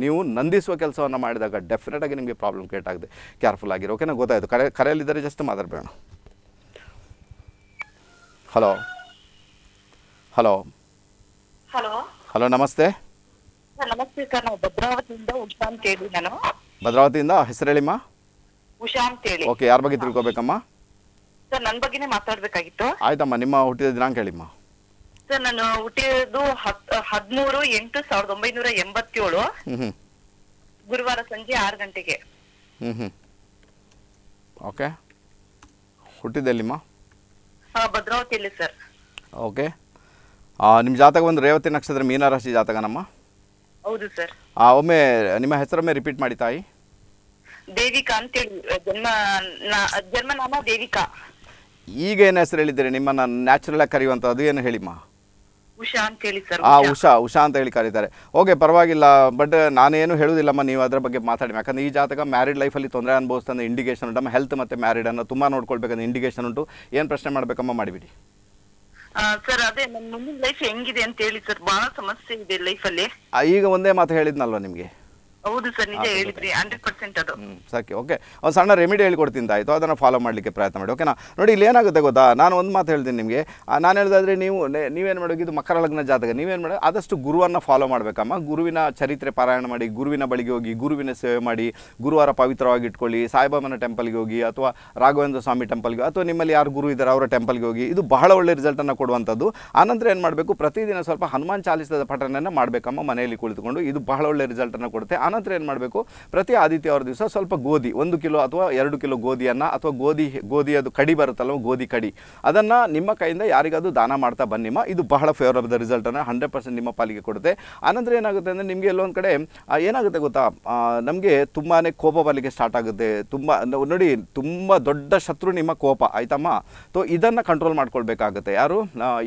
ನೀವು ನಂದಿಸುವ ಕೆಲಸವನ್ನು ಮಾಡಿದಾಗ ಆಗಿ ನಿಮಗೆ ಪ್ರಾಬ್ಲಮ್ ಕ್ರಿಯೇಟ್ ಆಗಿದೆ ಕೇರ್ಫುಲ್ ಆಗಿರೋ ಓಕೆನಾ ಗೊತ್ತಾಯಿತು ಕರೆ ಕರೆಯಲ್ಲಿದ್ದರೆ ಜಸ್ಟ್ ಮಾತಾಡಬೇಡ ಹಲೋ ಹಲೋ ಹಲೋ ಹಲೋ ನಮಸ್ತೆ ನಮಸ್ತೆ ಸರ್ ನಾವು ಭದ್ರಾವತಿಯಿಂದ ಉಷಾ ಅಂತ ಹೇಳಿ ನಾನು ಭದ್ರಾವತಿಯಿಂದ ಹೆಸರು ಹೇಳಿಮ್ಮ ಉಷಾ ಅಂತ ಹೇಳಿ ಓಕೆ ಯಾರ ಬಗ್ಗೆ ತಿಳ್ಕೊಬೇಕಮ್ಮ ಸರ್ ನನ್ನ ಬಗ್ಗೆನೇ ಮಾತಾಡ್ಬೇಕಾಗಿತ್ತು ಆಯ್ತಮ್ಮ ನಿಮ್ಮ ಹುಟ್ಟಿದ ದಿನಾಂಕ ಹೇಳಿಮ್ಮ ಸರ್ ನಾನು ಹುಟ್ಟಿದ್ದು ಹತ್ ಹದಿಮೂರು ಎಂಟು ಸಾವಿರದ ಒಂಬೈನೂರ ಎಂಬತ್ತೇಳು ಹ್ಞೂ ಗುರುವಾರ ಸಂಜೆ ಆರು ಗಂಟೆಗೆ ಹ್ಞೂ ಹ್ಞೂ ಓಕೆ ಹುಟ್ಟಿದ್ದೆಲ್ಲಿಮ್ಮ ಭದ್ರಾವತಿಯಲ್ಲಿ ಸರ್ ಓಕೆ ನಿಮ್ಮ ಜಾತಕ ಒಂದು ರೇವತಿ ನಕ್ಷತ್ರ ಮೀನರಾಶಿ ಜಾತಕನಮ್ಮ ಹೌದು ಸರ್ ಆ, ಒಮ್ಮೆ ನಿಮ್ಮ ಹೆಸರೊಮ್ಮೆ ರಿಪೀಟ್ ಮಾಡಿ ತಾಯಿ ದೇವಿಕಾ ಅಂತೇಳಿ ಜನ್ಮ ಜನ್ಮ ದೇವಿಕಾ ಈಗ ಏನು ಹೆಸರು ಹೇಳಿದ್ದೀರಿ ನಿಮ್ಮನ್ನ ನ್ಯಾಚುರಲ್ ಆಗಿ ಕರೆಯುವಂತ ಅದು ಏನು ಹೇಳಿಮ್ಮ ಉಷಾ ಹೇಳಿ ಸರ್ ಆ ಉಷಾ ಉಷಾ ಅಂತ ಹೇಳಿ ಕರೀತಾರೆ ಓಕೆ ಪರವಾಗಿಲ್ಲ ಬಟ್ ನಾನೇನು ಹೇಳುದಿಲ್ಲಮ್ಮ ನೀವು ಅದರ ಬಗ್ಗೆ ಮಾತಾಡಿ ಯಾಕಂದ್ರೆ ಈ ಜಾತಕ ಮ್ಯಾರಿಡ್ ಲೈಫಲ್ಲಿ ತೊಂದರೆ ಅನುಭವಿಸ್ತಂದ್ರೆ ಇಂಡಿಕೇಶನ್ ಉಂಟು ಹೆಲ್ತ್ ಮತ್ತು ಅನ್ನು ತುಂಬಾ ನೋಡ್ಕೊಳ್ಬೇಕಂದ್ರೆ ಇಂಡಿಕೇಶನ್ ಉಂಟು ಏನು ಪ್ರಶ್ನೆ ಮಾಡಬೇಕಮ್ಮ ಮಾಡಿಬಿಡಿ ಸರ್ ಅದೇ ನನ್ನ ಮುಂದಿನ ಲೈಫ್ ಹೆಂಗಿದೆ ಅಂತ ಹೇಳಿ ಸರ್ ಬಹಳ ಸಮಸ್ಯೆ ಇದೆ ಲೈಫಲ್ಲಿ ಈಗ ಒಂದೇ ಮಾತು ಹೇಳಿದ್ನಲ್ವಾ ನಿಮಗೆ ಹೌದು ಓಕೆ ಒಂದು ಸಣ್ಣ ರೆಮಿಡಿ ಹೇಳ್ಕೊಡ್ತೀನಿ ಆಯಿತು ಅದನ್ನು ಫಾಲೋ ಮಾಡ್ಲಿಕ್ಕೆ ಪ್ರಯತ್ನ ಮಾಡಿ ಓಕೆನಾ ನೋಡಿ ಇಲ್ಲಿ ಏನಾಗುತ್ತೆ ಗೊತ್ತಾ ನಾನು ಒಂದು ಮಾತು ಹೇಳ್ತೀನಿ ನಿಮಗೆ ನಾನು ಹೇಳೋದಾದ್ರೆ ನೀವು ನೀವೇನ್ ಮಾಡೋದು ಇದು ಮಕರ ಲಗ್ನ ಜಾತಕ ನೀವೇನು ಮಾಡೋದು ಆದಷ್ಟು ಗುರುವನ್ನ ಫಾಲೋ ಮಾಡ್ಬೇಕಮ್ಮ ಗುರುವಿನ ಚರಿತ್ರೆ ಪಾರಾಯಣ ಮಾಡಿ ಗುರುವಿನ ಬಳಿಗೆ ಹೋಗಿ ಗುರುವಿನ ಸೇವೆ ಮಾಡಿ ಗುರುವಾರ ಪವಿತ್ರವಾಗಿ ಇಟ್ಕೊಳ್ಳಿ ಸಾಯಿಬಾಬನ ಟೆಂಪಲ್ಗೆ ಹೋಗಿ ಅಥವಾ ರಾಘವೇಂದ್ರ ಸ್ವಾಮಿ ಟೆಂಪಲ್ಗೆ ಅಥವಾ ನಿಮ್ಮಲ್ಲಿ ಯಾರು ಗುರು ಇದ್ದಾರೆ ಅವರ ಟೆಂಪಲ್ಗೆ ಹೋಗಿ ಇದು ಬಹಳ ಒಳ್ಳೆ ರಿಸಲ್ಟನ್ನು ಕೊಡುವಂಥದ್ದು ಆನಂತರ ಏನು ಮಾಡಬೇಕು ಪ್ರತಿದಿನ ಸ್ವಲ್ಪ ಹನುಮಾನ್ ಚಾಲಿಸಿದ ಪಠಣನ ಮಾಡಬೇಕಮ್ಮ ಮನೆಯಲ್ಲಿ ಕುಳಿತುಕೊಂಡು ಇದು ಬಹಳ ಒಳ್ಳೆ ರಿಸಲ್ಟನ್ನು ಕೊಡುತ್ತೆ ಆನಂತರ ಏನು ಮಾಡಬೇಕು ಪ್ರತಿ ಆದಿತ್ಯವಾರ ದಿವಸ ಸ್ವಲ್ಪ ಗೋಧಿ ಒಂದು ಕಿಲೋ ಅಥವಾ ಎರಡು ಕಿಲೋ ಗೋಧಿಯನ್ನು ಅಥವಾ ಗೋಧಿ ಗೋಧಿ ಅದು ಕಡಿ ಬರುತ್ತಲ್ಲ ಗೋಧಿ ಕಡಿ ಅದನ್ನು ನಿಮ್ಮ ಕೈಯಿಂದ ಯಾರಿಗಾದರೂ ದಾನ ಮಾಡ್ತಾ ಬನ್ನಿಮ್ಮ ಇದು ಬಹಳ ಫೇವರಬಲ್ ರಿಸಲ್ಟನ್ನು ಹಂಡ್ರೆಡ್ ಪರ್ಸೆಂಟ್ ನಿಮ್ಮ ಪಾಲಿಗೆ ಕೊಡುತ್ತೆ ಆನಂತರ ಏನಾಗುತ್ತೆ ಅಂದರೆ ನಿಮಗೆ ಎಲ್ಲೊಂದು ಕಡೆ ಏನಾಗುತ್ತೆ ಗೊತ್ತಾ ನಮಗೆ ತುಂಬಾ ಕೋಪ ಬರಲಿಕ್ಕೆ ಸ್ಟಾರ್ಟ್ ಆಗುತ್ತೆ ತುಂಬ ನೋಡಿ ತುಂಬ ದೊಡ್ಡ ಶತ್ರು ನಿಮ್ಮ ಕೋಪ ಆಯ್ತಮ್ಮ ಸೊ ಇದನ್ನು ಕಂಟ್ರೋಲ್ ಮಾಡ್ಕೊಳ್ಬೇಕಾಗುತ್ತೆ ಯಾರು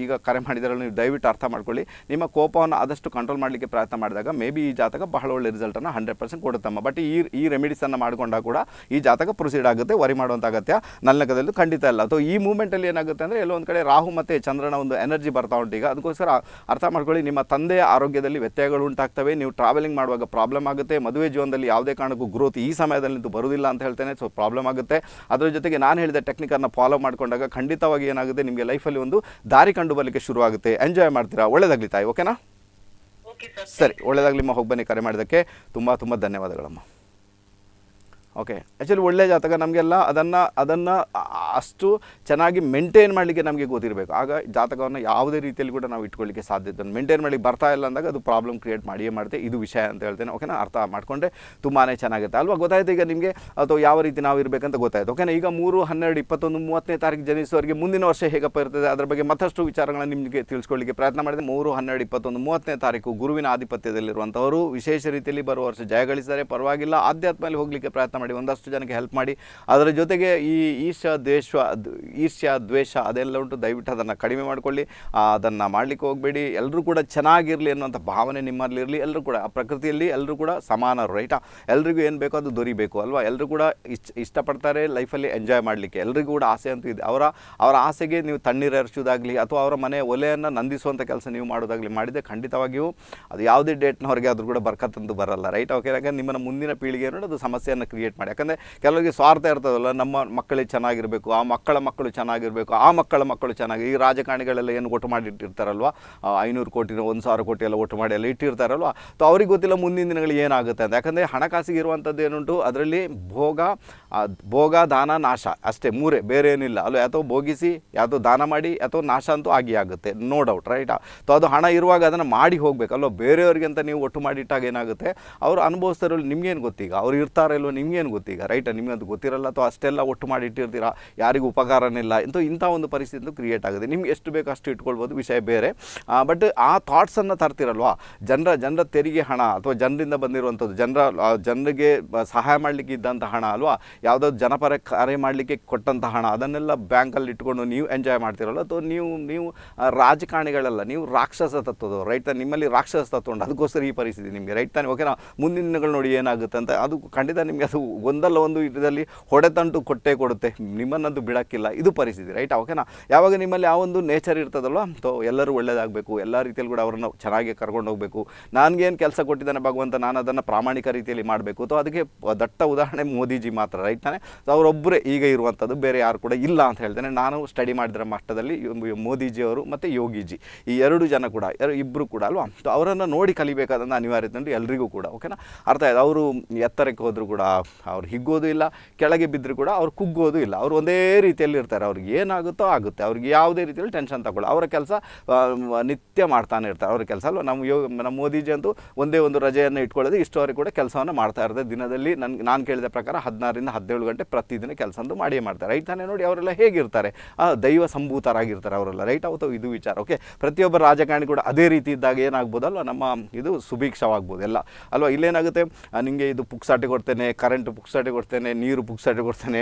ಈಗ ಕರೆ ಮಾಡಿದರೆ ನೀವು ದಯವಿಟ್ಟು ಅರ್ಥ ಮಾಡ್ಕೊಳ್ಳಿ ನಿಮ್ಮ ಕೋಪವನ್ನು ಆದಷ್ಟು ಕಂಟ್ರೋಲ್ ಮಾಡಲಿಕ್ಕೆ ಪ್ರಯತ್ನ ಮಾಡಿದಾಗ ಮೇ ಬಿ ಈ ಜಾತಕ ಬಹಳ ಒಳ್ಳೆ ರಿಸಲ್ಟನ್ನು ಹಂಡ್ರೆಡ್ ಪರ್ಸೆಂಟ್ ಕೊಡುತ್ತಮ್ಮ ಬಟ್ ಈ ಈ ರೆಮಿಡೀಸನ್ನು ಮಾಡಿಕೊಂಡಾಗ ಕೂಡ ಈ ಜಾತಕ ಪ್ರೊಸೀಡ್ ಆಗುತ್ತೆ ವರಿ ಮಾಡುವಂಥ ಅಗತ್ಯ ನಲ್ಲಕದಲ್ಲಿ ಖಂಡಿತ ಇಲ್ಲ ಅಥವಾ ಈ ಮೂಮೆಂಟಲ್ಲಿ ಏನಾಗುತ್ತೆ ಅಂದರೆ ಎಲ್ಲೊಂದು ಕಡೆ ರಾಹು ಮತ್ತು ಚಂದ್ರನ ಒಂದು ಎನರ್ಜಿ ಬರ್ತಾ ಉಂಟು ಈಗ ಅದಕ್ಕೋಸ್ಕರ ಅರ್ಥ ಮಾಡ್ಕೊಳ್ಳಿ ನಿಮ್ಮ ತಂದೆಯ ಆರೋಗ್ಯದಲ್ಲಿ ವ್ಯತ್ಯಯಗಳು ಉಂಟಾಗ್ತವೆ ನೀವು ಟ್ರಾವೆಲಿಂಗ್ ಮಾಡುವಾಗ ಪ್ರಾಬ್ಲಮ್ ಆಗುತ್ತೆ ಮದುವೆ ಜೀವನದಲ್ಲಿ ಯಾವುದೇ ಕಾರಣಕ್ಕೂ ಗ್ರೋತ್ ಈ ಸಮಯದಲ್ಲಿ ಬರುವುದಿಲ್ಲ ಅಂತ ಹೇಳ್ತೇನೆ ಸೊ ಪ್ರಾಬ್ಲಮ್ ಆಗುತ್ತೆ ಅದರ ಜೊತೆಗೆ ನಾನು ಹೇಳಿದ ಟೆಕ್ನಿಕನ್ನು ಫಾಲೋ ಮಾಡಿಕೊಂಡಾಗ ಖಂಡಿತವಾಗಿ ಏನಾಗುತ್ತೆ ನಿಮಗೆ ಲೈಫಲ್ಲಿ ಒಂದು ದಾರಿ ಕಂಡು ಬರಲಿಕ್ಕೆ ಶುರುವಾಗುತ್ತೆ ಎಂಜಾಯ್ ಮಾಡ್ತೀರಾ ಒಳ್ಳೆಯದಾಗಲಿ ತಾಯಿ ಓಕೆನಾ ಸರಿ ಒಳ್ಳೇದಾಗ್ಲಿಮ್ಮ ಹೋಗಿ ಬನ್ನಿ ಕರೆ ಮಾಡಿದಕ್ಕೆ ತುಂಬ ತುಂಬ ಧನ್ಯವಾದಗಳಮ್ಮ ಓಕೆ ಆ್ಯಕ್ಚುಲಿ ಒಳ್ಳೆಯ ಜಾತಕ ನಮಗೆಲ್ಲ ಅದನ್ನು ಅದನ್ನು ಅಷ್ಟು ಚೆನ್ನಾಗಿ ಮೇಂಟೈನ್ ಮಾಡಲಿಕ್ಕೆ ನಮಗೆ ಗೊತ್ತಿರಬೇಕು ಆಗ ಜಾತಕವನ್ನು ಯಾವುದೇ ರೀತಿಯಲ್ಲಿ ಕೂಡ ನಾವು ಇಟ್ಕೊಳ್ಳಿಕ್ಕೆ ಸಾಧ್ಯತೆ ಮೇಂಟೈನ್ ಮಾಡಲಿಕ್ಕೆ ಬರ್ತಾ ಇಲ್ಲ ಅಂದಾಗ ಅದು ಪ್ರಾಬ್ಲಮ್ ಕ್ರಿಯೇಟ್ ಮಾಡಿಯೇ ಮಾಡುತ್ತೆ ಇದು ವಿಷಯ ಅಂತ ಹೇಳ್ತೇನೆ ಓಕೆನಾ ಅರ್ಥ ಮಾಡಿಕೊಂಡ್ರೆ ತುಂಬಾ ಚೆನ್ನಾಗುತ್ತೆ ಅಲ್ವಾ ಗೊತ್ತಾಯ್ತು ಈಗ ನಿಮಗೆ ಅಥವಾ ಯಾವ ರೀತಿ ನಾವು ಇರಬೇಕಂತ ಗೊತ್ತಾಯಿತು ಓಕೆನಾ ಈಗ ಮೂರು ಹನ್ನೆರಡು ಇಪ್ಪತ್ತೊಂದು ಮೂವತ್ತನೇ ತಾರೀಕು ಜನಿಸುವವರಿಗೆ ಮುಂದಿನ ವರ್ಷ ಹೇಗಪ್ಪ ಇರ್ತದೆ ಅದರ ಬಗ್ಗೆ ಮತ್ತಷ್ಟು ವಿಚಾರಗಳನ್ನು ನಿಮಗೆ ತಿಳಿಸ್ಕೊಳ್ಳಿಕ್ಕೆ ಪ್ರಯತ್ನ ಮಾಡಿದೆ ಮೂರು ಹನ್ನೆರಡು ಇಪ್ಪತ್ತೊಂದು ಮೂವತ್ತನೇ ತಾರೀಕು ಗುರುವಿನ ಆಧಿಪತ್ಯದಲ್ಲಿರುವಂಥವರು ವಿಶೇಷ ರೀತಿಯಲ್ಲಿ ಬರುವ ವರ್ಷ ಜಯಗಳಿಸಿದರೆ ಪರವಾಗಿಲ್ಲ ಆಧ್ಯಾತ್ಮದಲ್ಲಿ ಹೋಗಲಿಕ್ಕೆ ಪ್ರಯತ್ನ ಮಾಡಿ ಒಂದಷ್ಟು ಜನಕ್ಕೆ ಹೆಲ್ಪ್ ಮಾಡಿ ಅದರ ಜೊತೆಗೆ ಈ ಈರ್ಷ್ಯ ದ್ವೇಷ ಈರ್ಷ್ಯ ದ್ವೇಷ ಅದೆಲ್ಲ ಉಂಟು ದಯವಿಟ್ಟು ಅದನ್ನು ಕಡಿಮೆ ಮಾಡಿಕೊಳ್ಳಿ ಅದನ್ನು ಮಾಡಲಿಕ್ಕೆ ಹೋಗಬೇಡಿ ಎಲ್ಲರೂ ಕೂಡ ಚೆನ್ನಾಗಿರಲಿ ಅನ್ನುವಂಥ ಭಾವನೆ ನಿಮ್ಮಲ್ಲಿರಲಿ ಎಲ್ಲರೂ ಕೂಡ ಆ ಪ್ರಕೃತಿಯಲ್ಲಿ ಎಲ್ಲರೂ ಕೂಡ ಸಮಾನರು ರೈಟಾ ಎಲ್ರಿಗೂ ಏನು ಬೇಕೋ ಅದು ದೊರಿಬೇಕು ಅಲ್ವಾ ಎಲ್ಲರೂ ಕೂಡ ಇಷ್ಟ ಇಷ್ಟಪಡ್ತಾರೆ ಲೈಫಲ್ಲಿ ಎಂಜಾಯ್ ಮಾಡಲಿಕ್ಕೆ ಎಲ್ಲರಿಗೂ ಕೂಡ ಆಸೆ ಅಂತೂ ಇದೆ ಅವರ ಅವರ ಆಸೆಗೆ ನೀವು ತಣ್ಣೀರು ಎರಚೋದಾಗಲಿ ಅಥವಾ ಅವರ ಮನೆ ಒಲೆಯನ್ನು ನಂದಿಸುವಂಥ ಕೆಲಸ ನೀವು ಮಾಡೋದಾಗಲಿ ಮಾಡಿದೆ ಖಂಡಿತವಾಗಿಯೂ ಅದು ಯಾವುದೇ ಹೊರಗೆ ಆದರೂ ಕೂಡ ಬರ್ಕತ್ತಂದು ಬರಲ್ಲ ರೈಟ್ ಓಕೆ ಯಾಕಂದರೆ ನಿಮ್ಮನ್ನು ಮುಂದಿನ ಪೀಳಿಗೆ ನೋಡಿ ಅದು ಸಮಸ್ಯೆಯನ್ನು ಕ್ರಿಯೇಟ್ ಕ್ರಿಯೇಟ್ ಮಾಡಿ ಯಾಕಂದರೆ ಕೆಲವರಿಗೆ ಸ್ವಾರ್ಥ ಇರ್ತದಲ್ಲ ನಮ್ಮ ಮಕ್ಕಳಿಗೆ ಚೆನ್ನಾಗಿರಬೇಕು ಆ ಮಕ್ಕಳ ಮಕ್ಕಳು ಚೆನ್ನಾಗಿರಬೇಕು ಆ ಮಕ್ಕಳ ಮಕ್ಕಳು ಚೆನ್ನಾಗಿ ಈ ರಾಜಕಾರಣಿಗಳೆಲ್ಲ ಏನು ಒಟ್ಟು ಮಾಡಿಟ್ಟಿರ್ತಾರಲ್ವ ಐನೂರು ಕೋಟಿನ ಒಂದು ಸಾವಿರ ಕೋಟಿ ಎಲ್ಲ ಒಟ್ಟು ಮಾಡಿ ಎಲ್ಲ ಇಟ್ಟಿರ್ತಾರಲ್ವ ಸೊ ಅವ್ರಿಗೆ ಗೊತ್ತಿಲ್ಲ ಮುಂದಿನ ದಿನಗಳು ಏನಾಗುತ್ತೆ ಅಂತ ಯಾಕಂದರೆ ಹಣಕಾಸಿಗೆ ಇರುವಂಥದ್ದು ಏನುಂಟು ಅದರಲ್ಲಿ ಭೋಗ ಭೋಗ ದಾನ ನಾಶ ಅಷ್ಟೇ ಮೂರೇ ಬೇರೆ ಏನಿಲ್ಲ ಅಲ್ಲೋ ಯಾತೋ ಭೋಗಿಸಿ ಯಾತೋ ದಾನ ಮಾಡಿ ಅಥವಾ ನಾಶ ಅಂತೂ ಆಗಿ ಆಗುತ್ತೆ ನೋ ಡೌಟ್ ರೈಟಾ ಸೊ ಅದು ಹಣ ಇರುವಾಗ ಅದನ್ನು ಮಾಡಿ ಹೋಗಬೇಕಲ್ಲೋ ಬೇರೆಯವ್ರಿಗೆ ಅಂತ ನೀವು ಒಟ್ಟು ಮಾಡಿಟ್ಟಾಗ ಏನಾಗುತ್ತೆ ಅವರು ಅನುಭವಿಸ್ತಾರಲ್ಲ ನಿಮಗೇನು ಗೊತ್ತೀಗ ಅವ್ರು ಇರ್ತಾರಲ್ವ ನಿಮಗೆ ನಿಮಗೇನು ಗೊತ್ತೀಗ ರೈಟ್ ನಿಮಗೆ ಅದು ಗೊತ್ತಿರಲ್ಲ ಅಥವಾ ಅಷ್ಟೆಲ್ಲ ಒಟ್ಟು ಮಾಡಿ ಇಟ್ಟಿರ್ತೀರಾ ಯಾರಿಗೂ ಉಪಕಾರನಿಲ್ಲ ಇಂಥ ಇಂಥ ಒಂದು ಪರಿಸ್ಥಿತಿ ಕ್ರಿಯೇಟ್ ಆಗುತ್ತೆ ನಿಮ್ಗೆ ಎಷ್ಟು ಬೇಕು ಅಷ್ಟು ಇಟ್ಕೊಳ್ಬೋದು ವಿಷಯ ಬೇರೆ ಬಟ್ ಆ ಥಾಟ್ಸನ್ನು ತರ್ತಿರಲ್ವಾ ಜನರ ಜನರ ತೆರಿಗೆ ಹಣ ಅಥವಾ ಜನರಿಂದ ಬಂದಿರುವಂಥದ್ದು ಜನರ ಜನರಿಗೆ ಸಹಾಯ ಮಾಡಲಿಕ್ಕೆ ಇದ್ದಂಥ ಹಣ ಅಲ್ವಾ ಯಾವುದಾದ್ರು ಜನಪರ ಕಾರ್ಯ ಮಾಡಲಿಕ್ಕೆ ಕೊಟ್ಟಂಥ ಹಣ ಅದನ್ನೆಲ್ಲ ಬ್ಯಾಂಕಲ್ಲಿ ಇಟ್ಕೊಂಡು ನೀವು ಎಂಜಾಯ್ ಮಾಡ್ತಿರಲ್ಲ ಅಥವಾ ನೀವು ನೀವು ರಾಜಕಾರಣಿಗಳೆಲ್ಲ ನೀವು ರಾಕ್ಷಸ ತತ್ವದು ರೈಟ್ ನಿಮ್ಮಲ್ಲಿ ರಾಕ್ಷಸ ತತ್ವ ಉಂಟು ಅದಕ್ಕೋಸ್ಕರ ಈ ಪರಿಸ್ಥಿತಿ ನಿಮಗೆ ರೈಟ್ ತಾನೆ ಓಕೆನಾ ಮುಂದಿನ ದಿನಗಳು ನೋಡಿ ಏನಾಗುತ್ತೆ ಅಂತ ಅದು ಖಂಡಿತ ನಿಮಗೆ ಅದು ಒಂದಲ್ಲ ಒಂದು ಇದರಲ್ಲಿ ಹೊಡೆತಂಟು ಕೊಟ್ಟೆ ಕೊಡುತ್ತೆ ನಿಮ್ಮನ್ನದು ಬಿಡೋಕ್ಕಿಲ್ಲ ಇದು ಪರಿಸ್ಥಿತಿ ರೈಟ್ ಓಕೆನಾ ಯಾವಾಗ ನಿಮ್ಮಲ್ಲಿ ಆ ಒಂದು ನೇಚರ್ ಇರ್ತದಲ್ವ ತೋ ಎಲ್ಲರೂ ಒಳ್ಳೇದಾಗಬೇಕು ಎಲ್ಲ ರೀತಿಯಲ್ಲಿ ಕೂಡ ಅವರನ್ನು ಚೆನ್ನಾಗಿ ಕರ್ಕೊಂಡು ಹೋಗಬೇಕು ನನಗೇನು ಕೆಲಸ ಕೊಟ್ಟಿದ್ದಾನೆ ಭಗವಂತ ನಾನು ಅದನ್ನು ಪ್ರಾಮಾಣಿಕ ರೀತಿಯಲ್ಲಿ ಮಾಡಬೇಕು ಅಥವಾ ಅದಕ್ಕೆ ದಟ್ಟ ಉದಾಹರಣೆ ಮೋದಿಜಿ ಮಾತ್ರ ರೈಟ್ ತಾನೆ ಸೊ ಅವರೊಬ್ಬರೇ ಈಗ ಇರುವಂಥದ್ದು ಬೇರೆ ಯಾರು ಕೂಡ ಇಲ್ಲ ಅಂತ ಹೇಳ್ತೇನೆ ನಾನು ಸ್ಟಡಿ ಮಾಡಿದ್ರ ಮಟ್ಟದಲ್ಲಿ ಮೋದಿಜಿಯವರು ಮತ್ತು ಯೋಗಿಜಿ ಈ ಎರಡು ಜನ ಕೂಡ ಇಬ್ಬರು ಕೂಡ ಅಲ್ವಾ ಸೊ ಅವರನ್ನು ನೋಡಿ ಕಲಿಬೇಕಾದಂಥ ಅನಿವಾರ್ಯತೆ ಎಲ್ಲರಿಗೂ ಕೂಡ ಓಕೆನಾ ಅರ್ಥ ಆಯ್ತು ಅವರು ಎತ್ತರಕ್ಕೆ ಹೋದರೂ ಕೂಡ ಅವ್ರು ಹಿಗ್ಗೋದು ಇಲ್ಲ ಕೆಳಗೆ ಬಿದ್ದರೂ ಕೂಡ ಅವ್ರು ಕುಗ್ಗೋದು ಇಲ್ಲ ಅವ್ರು ಒಂದೇ ರೀತಿಯಲ್ಲಿ ಇರ್ತಾರೆ ಅವ್ರಿಗೆ ಏನಾಗುತ್ತೋ ಆಗುತ್ತೆ ಅವ್ರಿಗೆ ಯಾವುದೇ ರೀತಿಯಲ್ಲಿ ಟೆನ್ಷನ್ ತಗೊಳ್ಳೋ ಅವರ ಕೆಲಸ ನಿತ್ಯ ಮಾಡ್ತಾನೆ ಇರ್ತಾರೆ ಅವ್ರ ಕೆಲಸ ಅಲ್ವಾ ನಮ್ಮ ಯೋಗ ನಮ್ಮ ಮೋದಿಜಿ ಅಂತೂ ಒಂದೇ ಒಂದು ರಜೆಯನ್ನು ಇಟ್ಕೊಳ್ಳೋದು ಇಷ್ಟವರೆಗೆ ಕೂಡ ಕೆಲಸವನ್ನು ಮಾಡ್ತಾ ಇರ್ತದೆ ದಿನದಲ್ಲಿ ನನ್ಗೆ ನಾನು ಕೇಳಿದ ಪ್ರಕಾರ ಹದಿನಾರರಿಂದ ಹದಿನೇಳು ಗಂಟೆ ಪ್ರತಿದಿನ ಕೆಲಸ ಅಂತೂ ಮಾಡಿಯೇ ಮಾಡ್ತಾರೆ ರೈಟ್ ತಾನೇ ನೋಡಿ ಅವರೆಲ್ಲ ಹೇಗಿರ್ತಾರೆ ದೈವ ಸಂಭೂತರಾಗಿರ್ತಾರೆ ಅವರೆಲ್ಲ ರೈಟ್ ಅವತ್ತು ಇದು ವಿಚಾರ ಓಕೆ ಪ್ರತಿಯೊಬ್ಬ ರಾಜಕಾರಣಿ ಕೂಡ ಅದೇ ರೀತಿ ಇದ್ದಾಗ ಏನಾಗ್ಬೋದಲ್ವ ನಮ್ಮ ಇದು ಸುಭೀಕ್ಷವಾಗ್ಬೋದು ಎಲ್ಲ ಅಲ್ವಾ ಇಲ್ಲೇನಾಗುತ್ತೆ ನಿಮಗೆ ಇದು ಪುಕ್ಸಾಟಿ ಕೊಡ್ತೇನೆ ಕರೆಂಟ್ ಪುಕ್ಸಾಟೆ ಕೊಡ್ತೇನೆ ನೀರು ಪುಕ್ಸಾಟೆ ಕೊಡ್ತೇನೆ